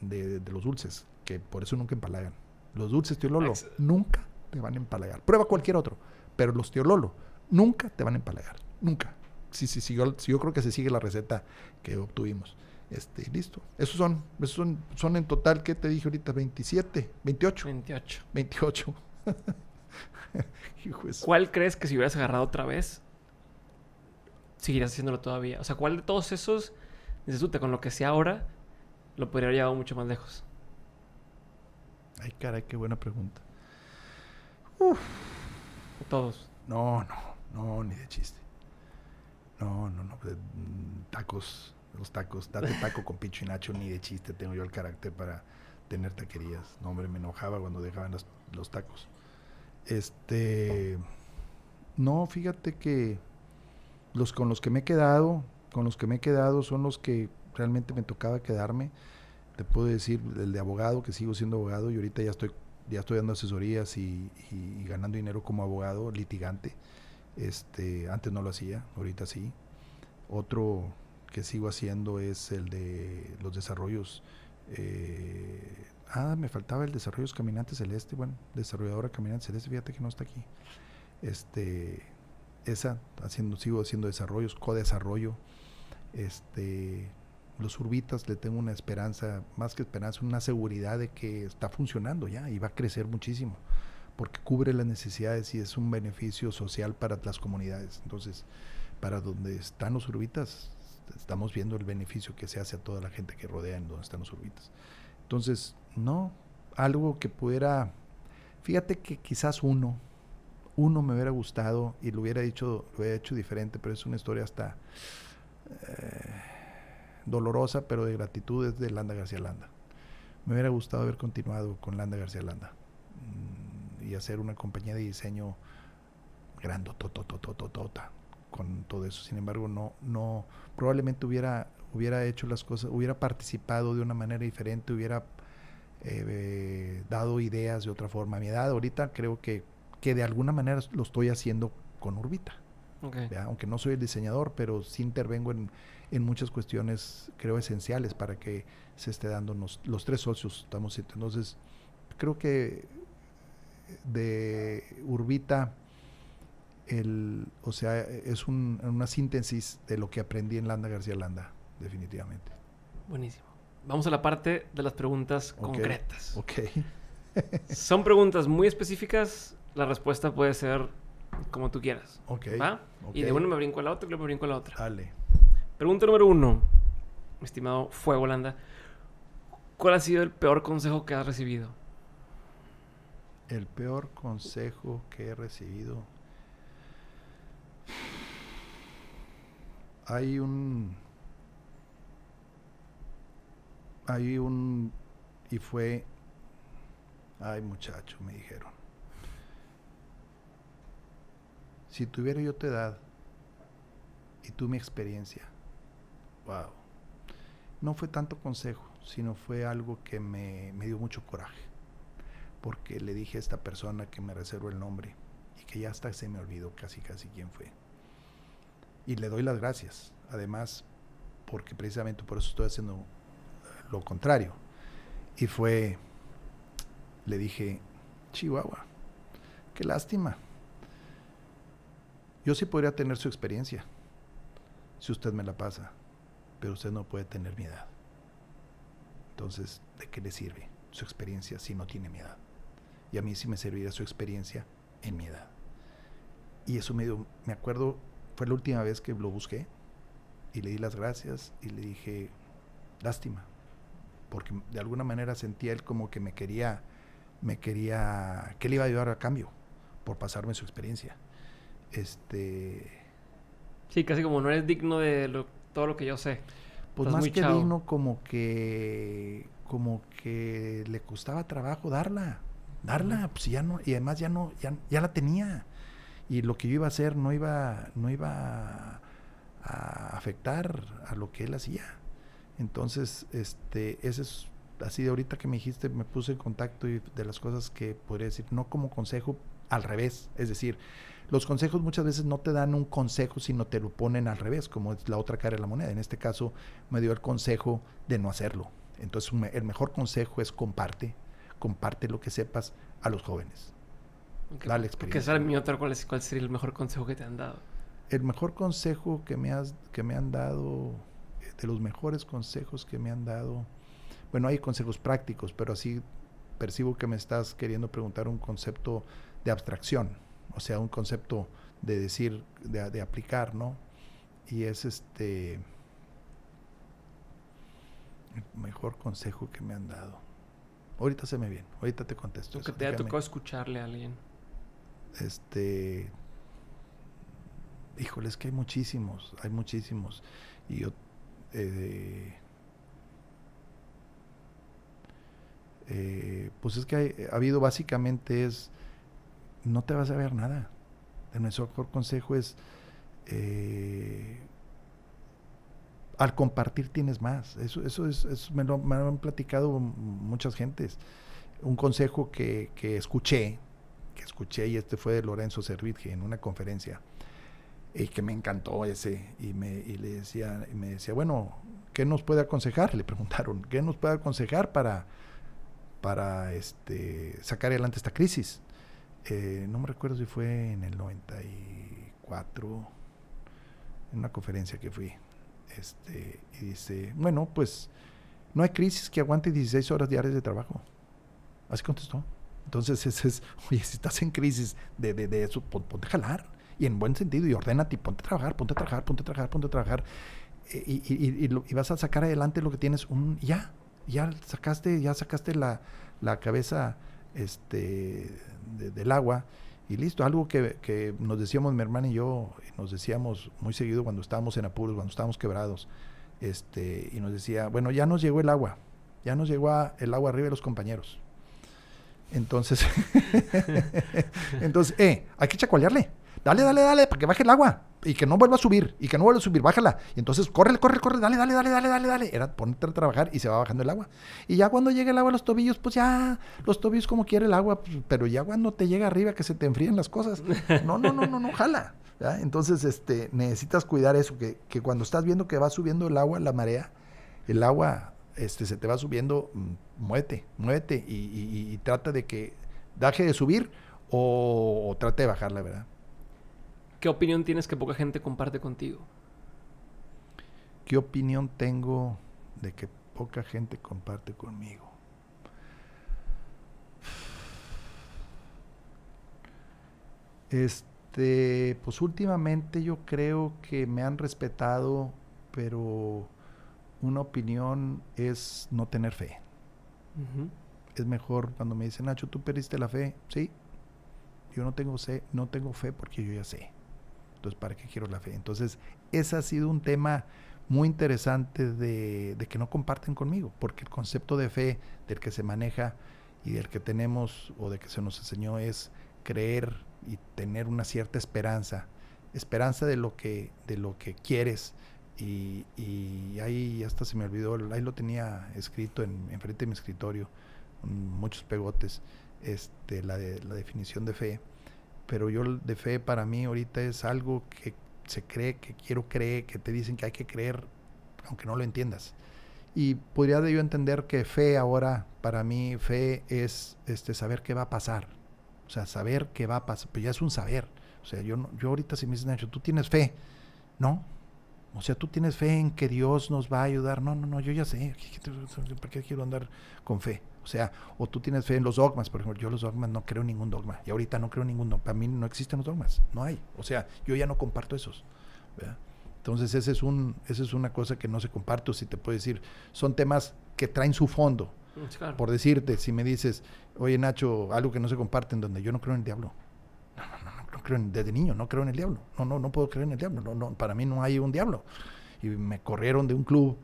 de, los dulces, que por eso nunca empalagan. Los dulces, tío Lolo, nunca te van a empalagar. Prueba cualquier otro, pero los tío Lolo nunca te van a empalagar. Nunca. Si sí, yo, creo que se sigue la receta que obtuvimos. Este, listo. Esos son, son, son en total, ¿qué te dije ahorita? 27, 28. 28. 28. ¿Cuál crees que si hubieras agarrado otra vez seguirías haciéndolo todavía? O sea, ¿cuál de todos esos, dices con lo que sea ahora, lo podría haber llevado mucho más lejos? Ay, caray, qué buena pregunta. Uf. Todos. No, no, no, ni de chiste. No, no, no. Mm, tacos, los tacos, date taco con picho y nacho, ni de chiste tengo yo el carácter para tener taquerías. No, hombre, me enojaba cuando dejaban los tacos. Este. No, fíjate que los con los que me he quedado, con los que me he quedado son los que realmente me tocaba quedarme. Te puedo decir el de abogado, que sigo siendo abogado y ahorita ya estoy, ya estoy dando asesorías y, ganando dinero como abogado litigante. Este, antes no lo hacía, ahorita sí. Otro que sigo haciendo es el de los desarrollos. Eh, ah, me faltaba el desarrollo Caminante Celeste. Bueno, desarrolladora Caminante Celeste, fíjate que no está aquí. Este, esa, haciendo, sigo haciendo desarrollos, co-desarrollo. Este, los urbitas le tengo una esperanza, más que esperanza, una seguridad de que está funcionando ya y va a crecer muchísimo, porque cubre las necesidades y es un beneficio social para las comunidades. Entonces, para donde están los urbitas, estamos viendo el beneficio que se hace a toda la gente que rodea en donde están los urbitas. Entonces, no, algo que pudiera, fíjate que quizás uno, uno me hubiera gustado y lo hubiera dicho, lo hubiera hecho diferente, pero es una historia hasta eh, dolorosa, pero de gratitud es de Landa García Landa. Me hubiera gustado haber continuado con Landa García Landa mm, y hacer una compañía de diseño grandotototototota con todo eso. Sin embargo, no, no, probablemente hubiera, hubiera hecho las cosas, hubiera participado de una manera diferente, hubiera eh, dado ideas de otra forma. A mi edad ahorita creo que que de alguna manera lo estoy haciendo con Urbita. Aunque no soy el diseñador, pero sí intervengo en, muchas cuestiones, creo, esenciales para que se esté dando. los tres socios estamos. Entonces, creo que de Urbita, o sea, es una síntesis de lo que aprendí en Landa García Landa, definitivamente. Buenísimo. Vamos a la parte de las preguntas concretas. Ok. Son preguntas muy específicas la respuesta puede ser como tú quieras. Ok. ¿va? Y de uno me brinco a la otra y luego me brinco a la otra. Dale. Pregunta número uno, mi estimado Fuego Holanda. ¿Cuál ha sido el peor consejo que has recibido? El peor consejo que he recibido. Hay un. Hay un. Y fue. Ay, muchacho, me dijeron. Si tuviera yo tu edad y tú mi experiencia, wow. No fue tanto consejo, sino fue algo que me, dio mucho coraje. Porque le dije a esta persona que me reservo el nombre y que ya hasta se me olvidó casi casi quién fue. Y le doy las gracias, además, porque precisamente por eso estoy haciendo eh, lo contrario. Y fue, le dije, Chihuahua, qué lástima, yo sí podría tener su experiencia, si usted me la pasa, pero usted no puede tener mi edad. Entonces, ¿de qué le sirve su experiencia si no tiene mi edad? Y a mí sí me serviría su experiencia en mi edad. Y eso me dio, me acuerdo, fue la última vez que lo busqué y le di las gracias y le dije, lástima, porque de alguna manera sentía él como que me quería, me quería, que le iba a ayudar a cambio por pasarme su experiencia este... Sí, casi como no eres digno de todo lo que yo sé. Pues más que digno como que como que le costaba trabajo darla, darla, pues ya no y además ya no ya, ya la tenía. Y lo que yo iba a hacer no iba no iba a afectar a lo que él hacía. Entonces, este, ese es así de ahorita que me dijiste, me puse en contacto y de las cosas que podría decir, no como consejo, al revés, es decir, los consejos muchas veces no te dan un consejo, sino te lo ponen al revés, como es la otra cara de la moneda. En este caso me dio el consejo de no hacerlo. Entonces el mejor consejo es comparte, comparte lo que sepas a los jóvenes. Dale experiencia. ¿cuál, ¿cuál sería el mejor consejo que te han dado? El mejor consejo que me, has, que me han dado, eh, de los mejores consejos que me han dado, bueno, hay consejos prácticos, pero así percibo que me estás queriendo preguntar un concepto de abstracción o sea, un concepto de decir, de, aplicar, ¿no? Y es este el mejor consejo que me han dado. Ahorita se me viene, ahorita te contesto. que te ha tocado escucharle a alguien. Este. Híjole, es que hay muchísimos, hay muchísimos. Y yo. Eh, eh, pues es que ha habido básicamente es no te vas a ver nada. nuestro mejor consejo es, eh, al compartir tienes más. Eso, eso es, me, lo, han platicado muchas gentes. Un consejo que, escuché, que escuché, y este fue de Lorenzo Servitje en una conferencia, y que me encantó ese, y me, le decía, y me decía, bueno, ¿qué nos puede aconsejar? Le preguntaron, ¿qué nos puede aconsejar para, para este, sacar adelante esta crisis? Eh, no me recuerdo si fue en el 94, en una conferencia que fui, este, y dice, bueno, pues no hay crisis que aguante 16 horas diarias de trabajo. Así contestó. Entonces, ese es, oye, si estás en crisis de, de, de eso, ponte a jalar. Y en buen sentido, y ordénate, ponte a trabajar, ponte a trabajar, ponte a trabajar, ponte a trabajar. Eh, y, y, vas a sacar adelante lo que tienes un ya ya sacaste ya sacaste la, la cabeza este del agua y listo. Algo que, nos decíamos mi hermana y yo, nos decíamos muy seguido cuando estábamos en apuros, cuando estábamos quebrados, este, y nos decía, bueno, ya nos llegó el agua, ya nos llegó el agua arriba de los compañeros. Entonces, entonces, eh, hay que chacoalearle. Dale, dale, dale, para que baje el agua y que no vuelva a subir, y que no vuelva a subir, bájala. Y entonces, corre, corre, corre, dale, dale, dale, dale, dale, dale. Era ponerte a trabajar y se va bajando el agua. Y ya cuando llega el agua a los tobillos, pues ya, los tobillos como quiere el agua, pues, pero ya cuando te llega arriba que se te enfríen las cosas. No, no, no, no, no, jala. Entonces, este, necesitas cuidar eso, que, que, cuando estás viendo que va subiendo el agua, la marea, el agua este, se te va subiendo, mm, muévete, muévete y, trata de que deje de subir o, o trate de bajarla, ¿verdad? ¿Qué opinión tienes que poca gente comparte contigo? ¿Qué opinión tengo de que poca gente comparte conmigo? Este, pues últimamente yo creo que me han respetado, pero una opinión es no tener fe. Es mejor cuando me dicen, Nacho, tú perdiste la fe. Sí, yo no tengo, sé, no tengo fe porque yo ya sé. Pues, ¿para qué quiero la fe? Entonces, ese ha sido un tema muy interesante de, que no comparten conmigo, porque el concepto de fe del que se maneja y del que tenemos o de que se nos enseñó es creer y tener una cierta esperanza, esperanza de lo que, de lo que quieres. Y, ahí hasta se me olvidó, ahí lo tenía escrito en, enfrente de mi escritorio, muchos pegotes, este, la, de, la definición de fe pero yo de fe para mí ahorita es algo que se cree, que quiero creer, que te dicen que hay que creer, aunque no lo entiendas. Y podría yo entender que fe ahora, para mí, fe es este, saber qué va a pasar. O sea, saber qué va a pasar, pues ya es un saber. O sea, yo, no, yo ahorita si me dicen, Nacho, tú tienes fe, ¿no? O sea, tú tienes fe en que Dios nos va a ayudar. No, no, no, yo ya sé. porque quiero andar con fe? O sea, o tú tienes fe en los dogmas, por ejemplo, yo los dogmas no creo en ningún dogma. Y ahorita no creo en ningún dogma. Para mí no existen los dogmas, no hay. O sea, yo ya no comparto esos. Entonces, ese es un, esa es una cosa que no se comparto, si te puedo decir. Son temas que traen su fondo. Mm, por decirte, si me dices, oye Nacho, algo que no se comparte en donde yo no creo en el diablo. No, no, no, no creo desde niño, no creo en el diablo. No, no, no puedo creer en el diablo. No, no, para mí no hay un diablo. Y me corrieron de un club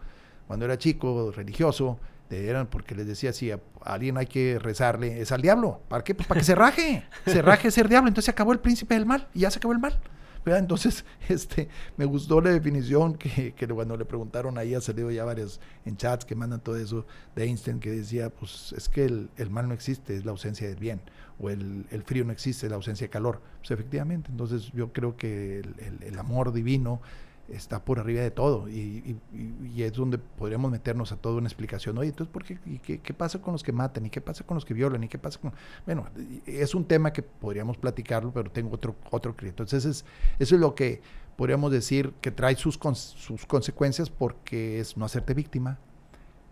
cuando era chico, religioso, eran porque les decía, si a alguien hay que rezarle, es al diablo. ¿Para qué? Pues para que se raje. Se raje ser diablo. Entonces se acabó el príncipe del mal y ya se acabó el mal. Entonces, este, me gustó la definición que, que cuando le preguntaron ahí, ha salido ya varios en chats que mandan todo eso de Einstein, que decía, pues es que el, mal no existe, es la ausencia del bien, o el, frío no existe, es la ausencia de calor. Pues efectivamente, entonces yo creo que el, el amor divino está por arriba de todo y, y, es donde podríamos meternos a toda una explicación. Oye, entonces, ¿por qué, qué, qué, pasa con los que matan? ¿Y qué pasa con los que violan? ¿Y qué pasa con...? Bueno, es un tema que podríamos platicarlo, pero tengo otro, otro criterio. Entonces, es, eso es lo que podríamos decir que trae sus, sus consecuencias porque es no hacerte víctima,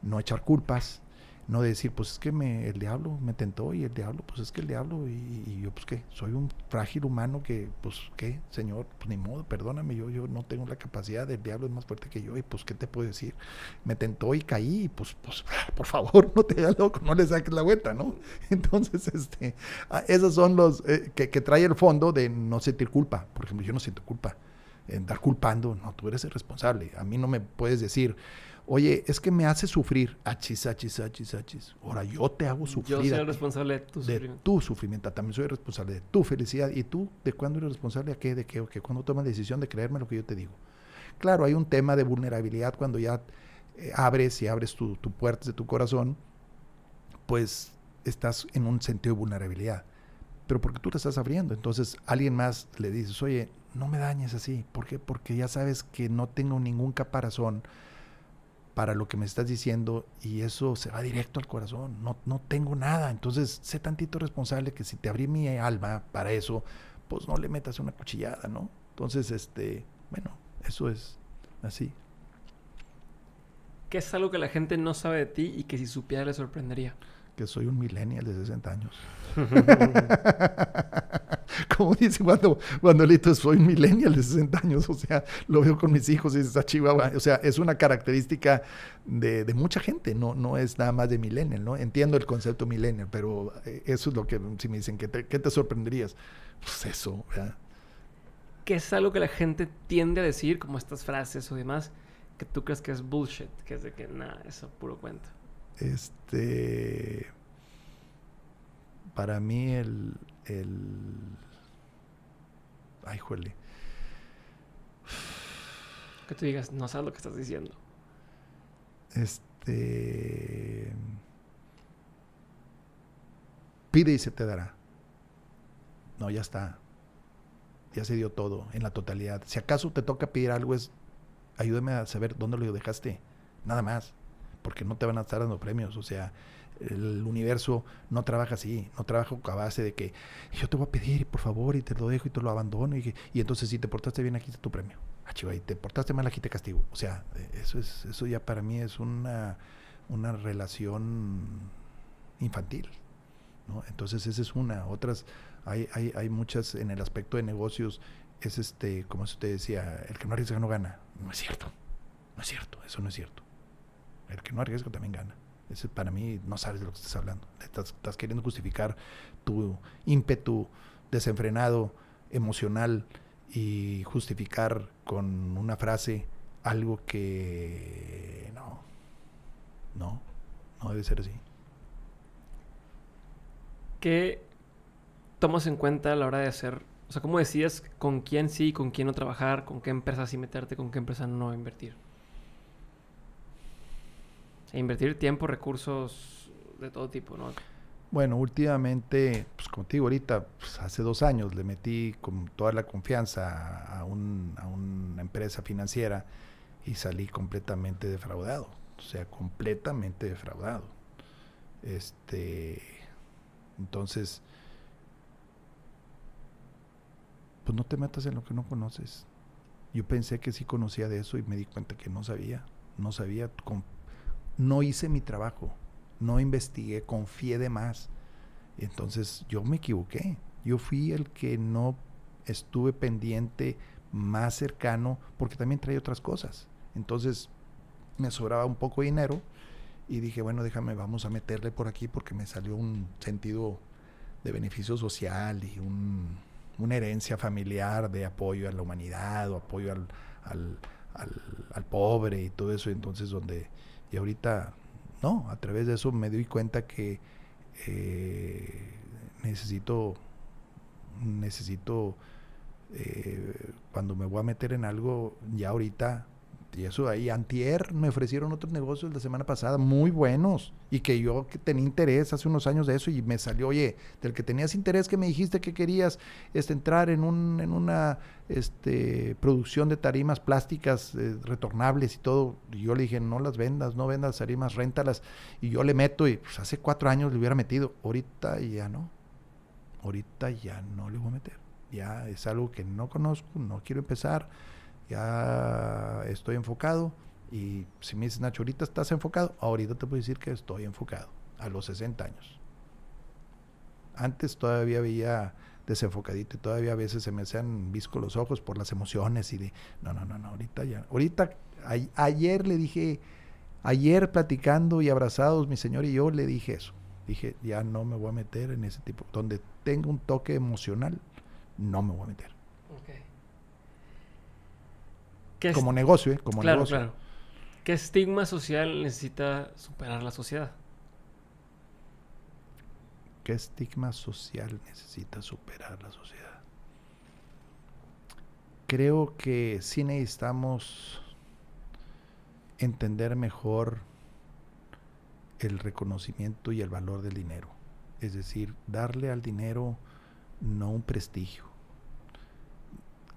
no echar culpas, no de decir, pues es que me, el diablo me tentó y el diablo, pues es que el diablo y, yo, pues qué, soy un frágil humano que, pues qué, Señor, pues ni modo, perdóname, yo, yo no tengo la capacidad, el diablo es más fuerte que yo y pues qué te puedo decir. Me tentó y caí y pues, pues por favor, no te hagas loco, no le saques la vuelta, ¿no? Entonces, este, ah, esos son los eh, que, que trae el fondo de no sentir culpa. Por ejemplo, yo no siento culpa. en dar culpando, no, tú eres el responsable. A mí no me puedes decir, Oye, es que me hace sufrir. Achis, achis, achis, achis. Ahora yo te hago sufrir. Yo soy el responsable de tu de sufrimiento. tu sufrimiento. También soy responsable de tu felicidad. ¿Y tú de cuándo eres responsable? ¿A qué? ¿De qué? ¿Cuándo tomas la decisión de creerme lo que yo te digo? Claro, hay un tema de vulnerabilidad cuando ya eh, abres y abres tu, tu puerta de tu corazón, pues estás en un sentido de vulnerabilidad. Pero porque tú te estás abriendo. Entonces alguien más le dices, oye, no me dañes así. ¿Por qué? Porque ya sabes que no tengo ningún caparazón para lo que me estás diciendo y eso se va directo al corazón, no, tengo nada, entonces sé tantito responsable que si te abrí mi alma para eso, pues no le metas una cuchillada, ¿no? Entonces, este, bueno, eso es así. ¿Qué es algo que la gente no sabe de ti y que si supiera le sorprendería? que soy un millennial de 60 años. Como dice cuando, cuando soy un millennial de 60 años, o sea, lo veo con mis hijos y está ah, chihuahua. O sea, es una característica de, mucha gente, no, no es nada más de millennial, ¿no? Entiendo el concepto millennial, pero eh, eso es lo que, si me dicen, ¿qué te, sorprenderías? Pues eso, ¿verdad? Que es algo que la gente tiende a decir, como estas frases o demás, que tú crees que es bullshit, que es de que nada, eso puro cuento. Este. Para mí, el. el ay, juele. Que tú digas, no sabes lo que estás diciendo. Este. Pide y se te dará. No, ya está. Ya se dio todo, en la totalidad. Si acaso te toca pedir algo, es ayúdame a saber dónde lo dejaste. Nada más porque no te van a estar dando premios. O sea, el universo no trabaja así, no trabaja a base de que yo te voy a pedir, por favor, y te lo dejo y te lo abandono. Y, entonces, si te portaste bien, aquí está tu premio. Ah, y te portaste mal, aquí te castigo. O sea, eh, eso, es, eso ya para mí es una, relación infantil. ¿no? Entonces, esa es una. Otras, hay, hay, hay muchas en el aspecto de negocios. Es este, como usted decía, el que no arriesga no gana. No es cierto. No es cierto. Eso no es cierto. El que no arriesga también gana. Ese, para mí no sabes de lo que estás hablando. Estás, queriendo justificar tu ímpetu desenfrenado, emocional, y justificar con una frase algo que no, no, no debe ser así. ¿Qué tomas en cuenta a la hora de hacer? O sea, ¿cómo decías con quién sí, con quién no trabajar, con qué empresa sí meterte, con qué empresa no invertir? invertir tiempo, recursos de todo tipo, ¿no? Bueno, últimamente, pues contigo ahorita, pues, hace dos años le metí con toda la confianza a, un, a una empresa financiera y salí completamente defraudado. O sea, completamente defraudado. Este. Entonces. Pues no te metas en lo que no conoces. Yo pensé que sí conocía de eso y me di cuenta que no sabía. No sabía con, no hice mi trabajo, no investigué, confié de más. Entonces yo me equivoqué. Yo fui el que no estuve pendiente más cercano porque también traía otras cosas. Entonces me sobraba un poco de dinero y dije, bueno, déjame, vamos a meterle por aquí porque me salió un sentido de beneficio social y un, una herencia familiar de apoyo a la humanidad o apoyo al, al, al pobre y todo eso. Entonces donde y ahorita, no, a través de eso me doy cuenta que eh, necesito, necesito, eh, cuando me voy a meter en algo, ya ahorita y eso ahí, antier me ofrecieron otros negocios la semana pasada, muy buenos, y que yo que tenía interés hace unos años de eso y me salió, oye, del que tenías interés que me dijiste que querías este, entrar en, un, en una este, producción de tarimas plásticas eh, retornables y todo, y yo le dije, no las vendas, no vendas tarimas, rentalas y yo le meto, y pues, hace cuatro años le hubiera metido, ahorita ya no, ahorita ya no le voy a meter, ya es algo que no conozco, no quiero empezar ya estoy enfocado. Y si me dices, Nacho, ahorita estás enfocado, ahorita te puedo decir que estoy enfocado, a los 60 años. Antes todavía veía desenfocadito y todavía a veces se me hacían visco los ojos por las emociones y de, no, no, no, no, ahorita ya. Ahorita, ayer le dije, ayer platicando y abrazados, mi señor y yo, le dije eso. Dije, ya no me voy a meter en ese tipo, donde tengo un toque emocional, no me voy a meter como negocio, ¿eh? Como claro, Claro. ¿Qué estigma social necesita superar la sociedad? ¿Qué estigma social necesita superar la sociedad? Creo que sí necesitamos entender mejor el reconocimiento y el valor del dinero. Es decir, darle al dinero no un prestigio,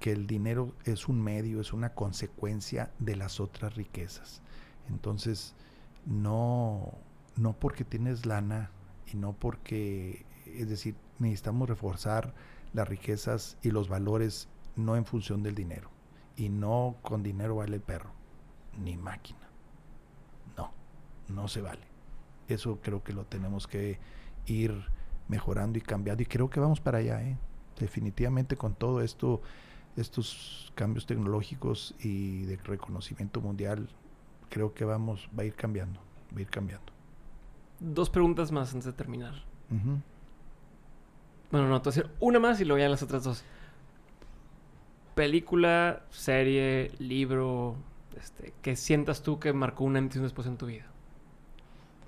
que el dinero es un medio, es una consecuencia de las otras riquezas. Entonces, no, no porque tienes lana y no porque, es decir, necesitamos reforzar las riquezas y los valores no en función del dinero. Y no con dinero vale el perro, ni máquina. No, no se vale. Eso creo que lo tenemos que ir mejorando y cambiando. Y creo que vamos para allá, ¿eh? definitivamente con todo esto estos cambios tecnológicos y de reconocimiento mundial, creo que vamos, va a ir cambiando, va a ir cambiando. Dos preguntas más antes de terminar. Bueno, no, te voy hacer una más y luego ya las otras dos. Película, serie, libro, este, que sientas tú que marcó una antes y un después en tu vida.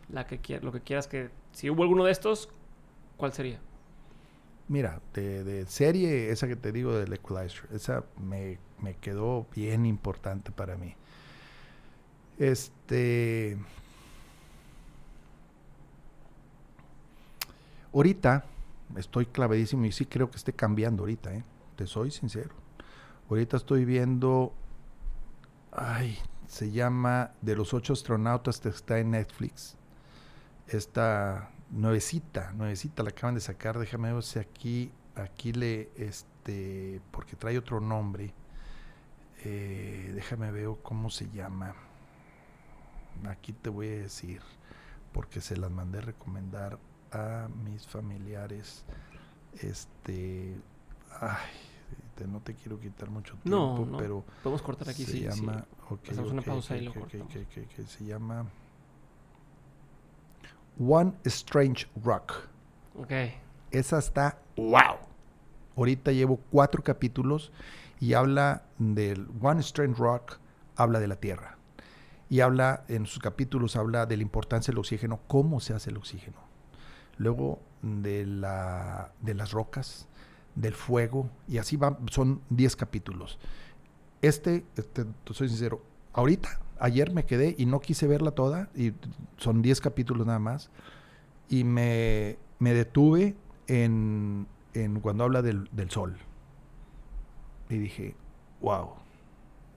La que lo que quieras que, si hubo alguno de estos, ¿cuál sería? mira, de, serie, esa que te digo del Equalizer, esa me, me, quedó bien importante para mí. Este. Ahorita estoy clavadísimo y sí creo que esté cambiando ahorita, ¿eh? te soy sincero. Ahorita estoy viendo. Ay, se llama De los ocho astronautas que está en Netflix. Esta nuevecita, nuevecita, la acaban de sacar, déjame ver si aquí, aquí le, este, porque trae otro nombre, eh, déjame ver cómo se llama, aquí te voy a decir, porque se las mandé recomendar a mis familiares, este, ay, no te quiero quitar mucho tiempo, pero podemos cortar aquí, se sí, llama, Hacemos una pausa se llama One Strange Rock. Ok. Esa está wow. Ahorita llevo cuatro capítulos y habla del One Strange Rock, habla de la Tierra. Y habla, en sus capítulos, habla de la importancia del oxígeno, cómo se hace el oxígeno. Luego de, la, de las rocas, del fuego, y así van, son diez capítulos. Este, este, soy sincero, ahorita, ayer me quedé y no quise verla toda, y son 10 capítulos nada más, y me, me detuve en, en, cuando habla del, del sol. Y dije, wow,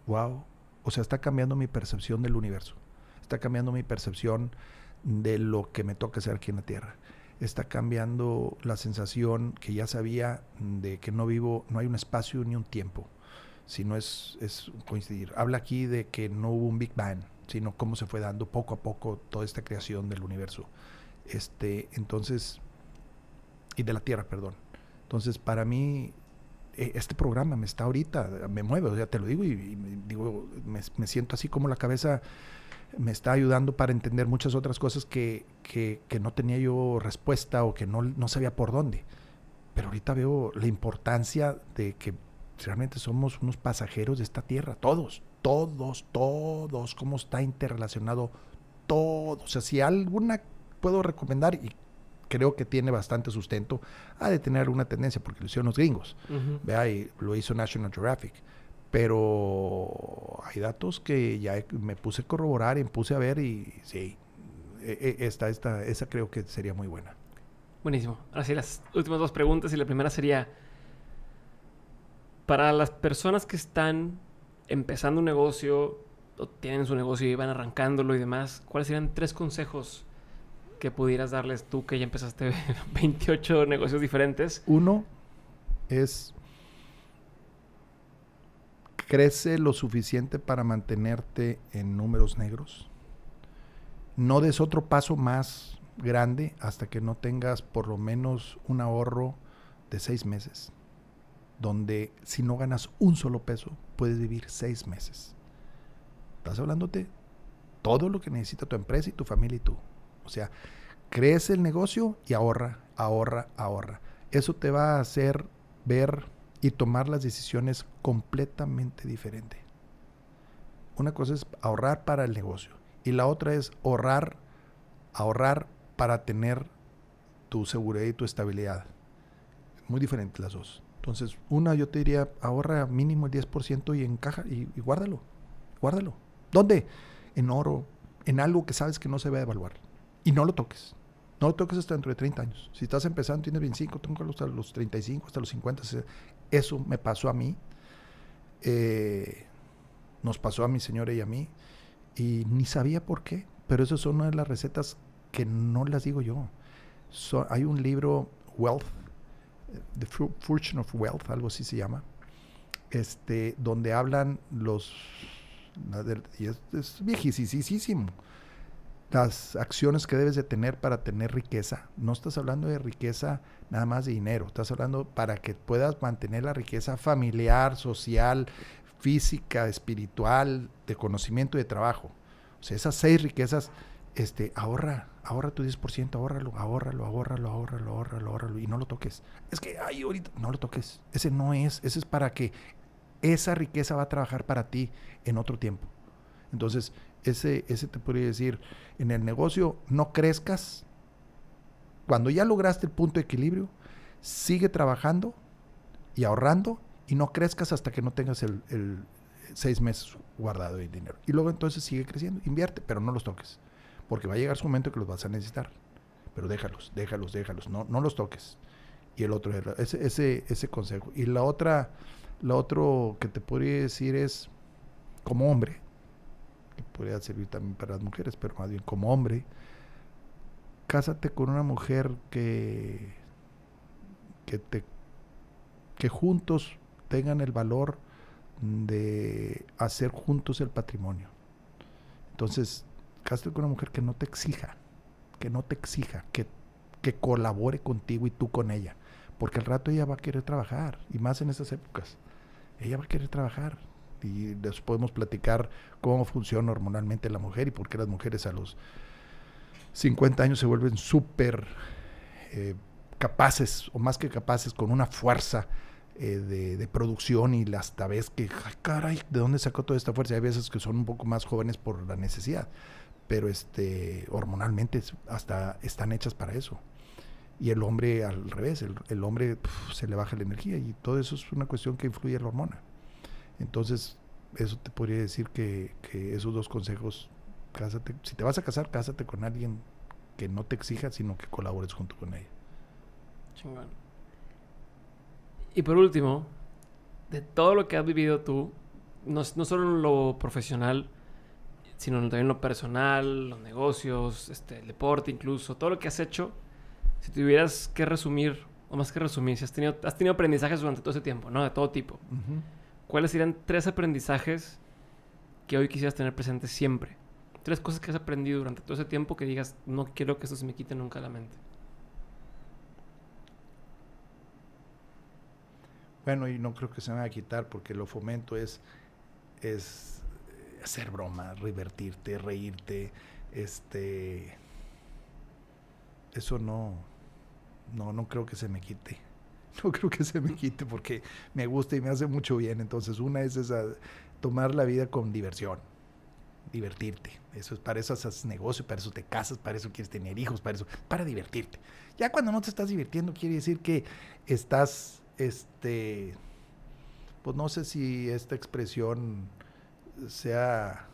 wow, o sea, está cambiando mi percepción del universo, está cambiando mi percepción de lo que me toca hacer aquí en la Tierra está cambiando la sensación que ya sabía de que no vivo, no hay un espacio ni un tiempo sino es, es coincidir. Habla aquí de que no hubo un Big Bang, sino cómo se fue dando poco a poco toda esta creación del universo. Este, entonces, y de la Tierra, perdón. Entonces, para mí, e, este programa me está ahorita, me mueve, o sea, te lo digo y, digo, me, me, siento así como la cabeza me está ayudando para entender muchas otras cosas que, que, que no tenía yo respuesta o que no, no sabía por dónde. Pero ahorita veo la importancia de que realmente somos unos pasajeros de esta tierra, todos, todos, todos, cómo está interrelacionado todo. O sea, si alguna puedo recomendar y creo que tiene bastante sustento, ha de tener alguna tendencia, porque lo hicieron los gringos, vea, y lo hizo National Geographic. Pero hay datos que ya me puse a corroborar, me puse a ver y sí, e, e, esta, esta, esa creo que sería muy buena. Buenísimo. Ahora sí, las últimas dos preguntas y la primera sería, para las personas que están empezando un negocio o tienen su negocio y van arrancándolo y demás, ¿cuáles serían tres consejos que pudieras darles tú que ya empezaste 28 negocios diferentes? Uno es crece lo suficiente para mantenerte en números negros. No des otro paso más grande hasta que no tengas por lo menos un ahorro de seis meses donde si no ganas un solo peso, puedes vivir seis meses. Estás hablándote todo lo que necesita tu empresa y tu familia y tú. O sea, crees el negocio y ahorra, ahorra, ahorra. Eso te va a hacer ver y tomar las decisiones completamente diferente. Una cosa es ahorrar para el negocio y la otra es ahorrar, ahorrar para tener tu seguridad y tu estabilidad. Muy diferente las dos. Entonces, una yo te diría, ahorra mínimo el 10% y encaja y, guárdalo. Guárdalo. ¿Dónde? En oro, en algo que sabes que no se va a evaluar. Y no lo toques. No lo toques hasta dentro de 30 años. Si estás empezando, tienes 25, tengo hasta los 35, hasta los 50. Eso me pasó a mí. Eh, nos pasó a mi señora y a mí. Y ni sabía por qué. Pero esas son una de las recetas que no las digo yo. hay un libro, Wealth, The Fortune of Wealth, algo así se llama, este, donde hablan los, y es, es viejísimo, las acciones que debes de tener para tener riqueza. No estás hablando de riqueza nada más de dinero, estás hablando para que puedas mantener la riqueza familiar, social, física, espiritual, de conocimiento y de trabajo. O sea, esas seis riquezas este, ahorra, ahorra tu 10%, ahorralo ahorralo ahorralo ahorralo ahorralo ahorralo y no lo toques. Es que, ay, ahorita, no lo toques. Ese no es, ese es para que esa riqueza va a trabajar para ti en otro tiempo. Entonces, ese, ese te podría decir, en el negocio no crezcas. Cuando ya lograste el punto de equilibrio, sigue trabajando y ahorrando y no crezcas hasta que no tengas el, el seis meses guardado de dinero. Y luego entonces sigue creciendo, invierte, pero no los toques. Porque va a llegar su momento que los vas a necesitar. Pero déjalos, déjalos, déjalos. No, los toques. Y el otro, ese, ese, consejo. Y la otra, la otro que te podría decir es, como hombre, que podría servir también para las mujeres, pero más bien como hombre, cásate con una mujer que, que, te, que juntos tengan el valor de hacer juntos el patrimonio. Entonces, Cásate con una mujer que no te exija, que no te exija, que, que colabore contigo y tú con ella. Porque al rato ella va a querer trabajar, y más en esas épocas. Ella va a querer trabajar, y les podemos platicar cómo funciona hormonalmente la mujer y por qué las mujeres a los 50 años se vuelven súper eh, capaces o más que capaces con una fuerza eh, de, producción y hasta vez que, caray, ¿de dónde sacó toda esta fuerza? Hay veces que son un poco más jóvenes por la necesidad pero este, hormonalmente hasta están hechas para eso. Y el hombre al revés, el, hombre se le baja la energía y todo eso es una cuestión que influye la hormona. Entonces, eso te podría decir que, esos dos consejos, cásate, si te vas a casar, cásate con alguien que no te exija, sino que colabores junto con ella. Chingón. Y por último, de todo lo que has vivido tú, no, no solo lo profesional, sino también lo personal, los negocios, este, el deporte incluso, todo lo que has hecho, si tuvieras que resumir, o más que resumir, si has tenido, has tenido aprendizajes durante todo ese tiempo, ¿no? De todo tipo. ¿Cuáles serían tres aprendizajes que hoy quisieras tener presentes siempre? Tres cosas que has aprendido durante todo ese tiempo que digas, no quiero que eso se me quite nunca la mente. Bueno, y no creo que se me va a quitar porque lo fomento es, es hacer bromas, Revertirte... reírte, este eso no no no creo que se me quite. No creo que se me quite porque me gusta y me hace mucho bien, entonces una es esa tomar la vida con diversión, divertirte. Eso es para eso haces negocio, para eso te casas, para eso quieres tener hijos, para eso, para divertirte. Ya cuando no te estás divirtiendo quiere decir que estás este pues no sé si esta expresión sea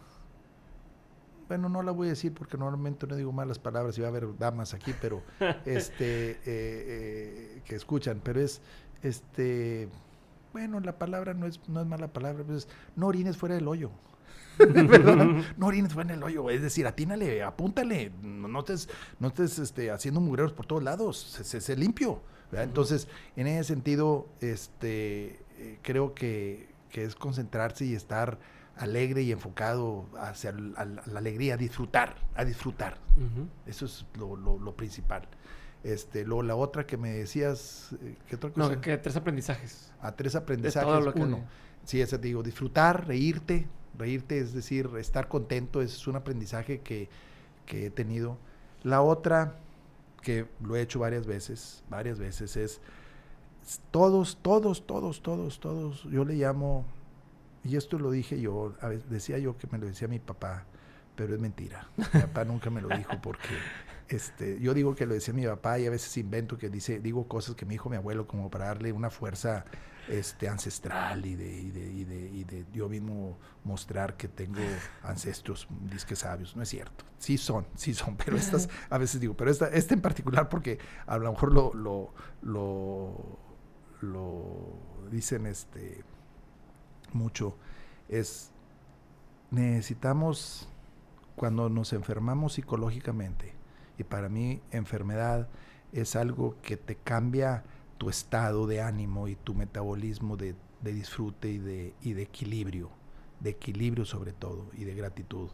bueno, no la voy a decir porque normalmente no digo malas palabras y va a haber damas aquí, pero este eh, eh, que escuchan, pero es este bueno, la palabra no es no es mala palabra, pues no orines fuera del hoyo. no orines fuera del hoyo, es decir, atínale, apúntale, no estés, no estés este, haciendo mugreros por todos lados, se, limpio. Entonces, en ese sentido, este eh, creo que, que es concentrarse y estar alegre y enfocado hacia la alegría, a disfrutar, a disfrutar. Eso es lo, principal. Este, la otra que me decías, eh, ¿qué otra cosa? No, que tres aprendizajes. A ah, tres aprendizajes. uno. Sí, ese te digo, disfrutar, reírte. Reírte es decir, estar contento, es un aprendizaje que, que he tenido. La otra, que lo he hecho varias veces, varias veces, es todos, todos, todos, todos, todos, yo le llamo y esto lo dije yo, decía yo que me lo decía mi papá, pero es mentira. Mi papá nunca me lo dijo porque este, yo digo que lo decía mi papá y a veces invento que dice, digo cosas que me dijo mi abuelo como para darle una fuerza este, ancestral y de, de, de, de yo mismo mostrar que tengo ancestros disque sabios. No es cierto. Sí son, sí son, pero estas a veces digo, pero esta, este en particular porque a lo mejor lo, lo, lo, lo dicen este mucho, es necesitamos cuando nos enfermamos psicológicamente, y para mí enfermedad es algo que te cambia tu estado de ánimo y tu metabolismo de, disfrute y de, de, equilibrio, de equilibrio sobre todo y de gratitud.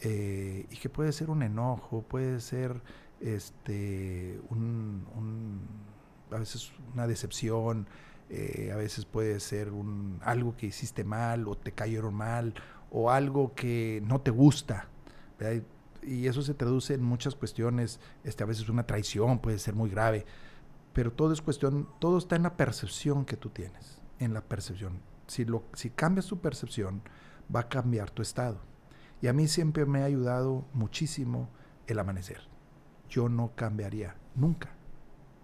Eh, y que puede ser un enojo, puede ser este, a veces una decepción, eh, a veces puede ser un, algo que hiciste mal o te cayeron mal o algo que no te gusta. Y eso se traduce en muchas cuestiones. Este, a veces una traición puede ser muy grave. Pero todo es cuestión, todo está en la percepción que tú tienes, en la percepción. Si, lo, si cambias tu percepción, va a cambiar tu estado. Y a mí siempre me ha ayudado muchísimo el amanecer. Yo no cambiaría nunca,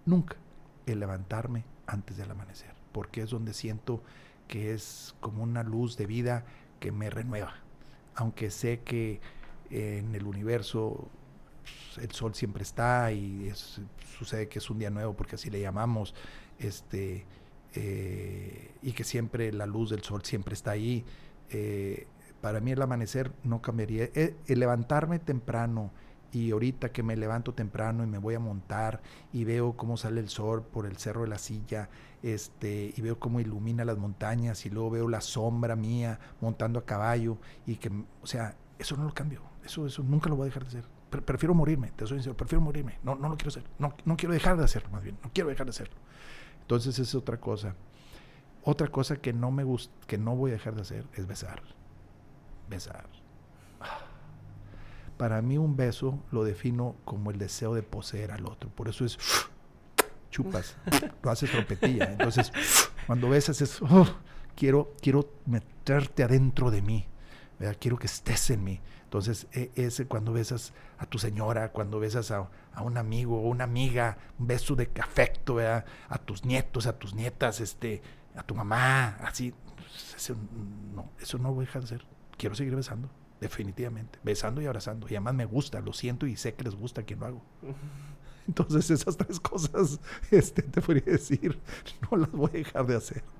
nunca el levantarme antes del amanecer porque es donde siento que es como una luz de vida que me renueva. Aunque sé que eh, en el universo pues, el sol siempre está y sucede que es un día nuevo porque así le llamamos, este, eh, y que siempre la luz del sol siempre está ahí. Eh, para mí el amanecer no cambiaría. el levantarme temprano, y ahorita que me levanto temprano y me voy a montar y veo cómo sale el sol por el cerro de la silla, este, y veo cómo ilumina las montañas y luego veo la sombra mía montando a caballo y que, o sea, eso no lo cambio, eso, eso nunca lo voy a dejar de hacer. prefiero morirme, te soy sincero, prefiero morirme, no, no lo quiero hacer, no, no quiero dejar de hacerlo más bien, no quiero dejar de hacerlo. Entonces es otra cosa. Otra cosa que no me gusta, que no voy a dejar de hacer es besar. Besar para mí un beso lo defino como el deseo de poseer al otro. Por eso es chupas, lo haces trompetilla. Entonces, cuando besas es, oh, quiero, quiero meterte adentro de mí, quiero que estés en mí. Entonces, e, ese cuando besas a tu señora, cuando besas a, un amigo o una amiga, un beso de afecto, a tus nietos, a tus nietas, este, a tu mamá, así. Pues, eso no, eso no voy a dejar de hacer. Quiero seguir besando definitivamente. Besando y abrazando. Y además me gusta, lo siento y sé que les gusta que lo hago. Entonces esas tres cosas, este, te podría decir, no las voy a dejar de hacer.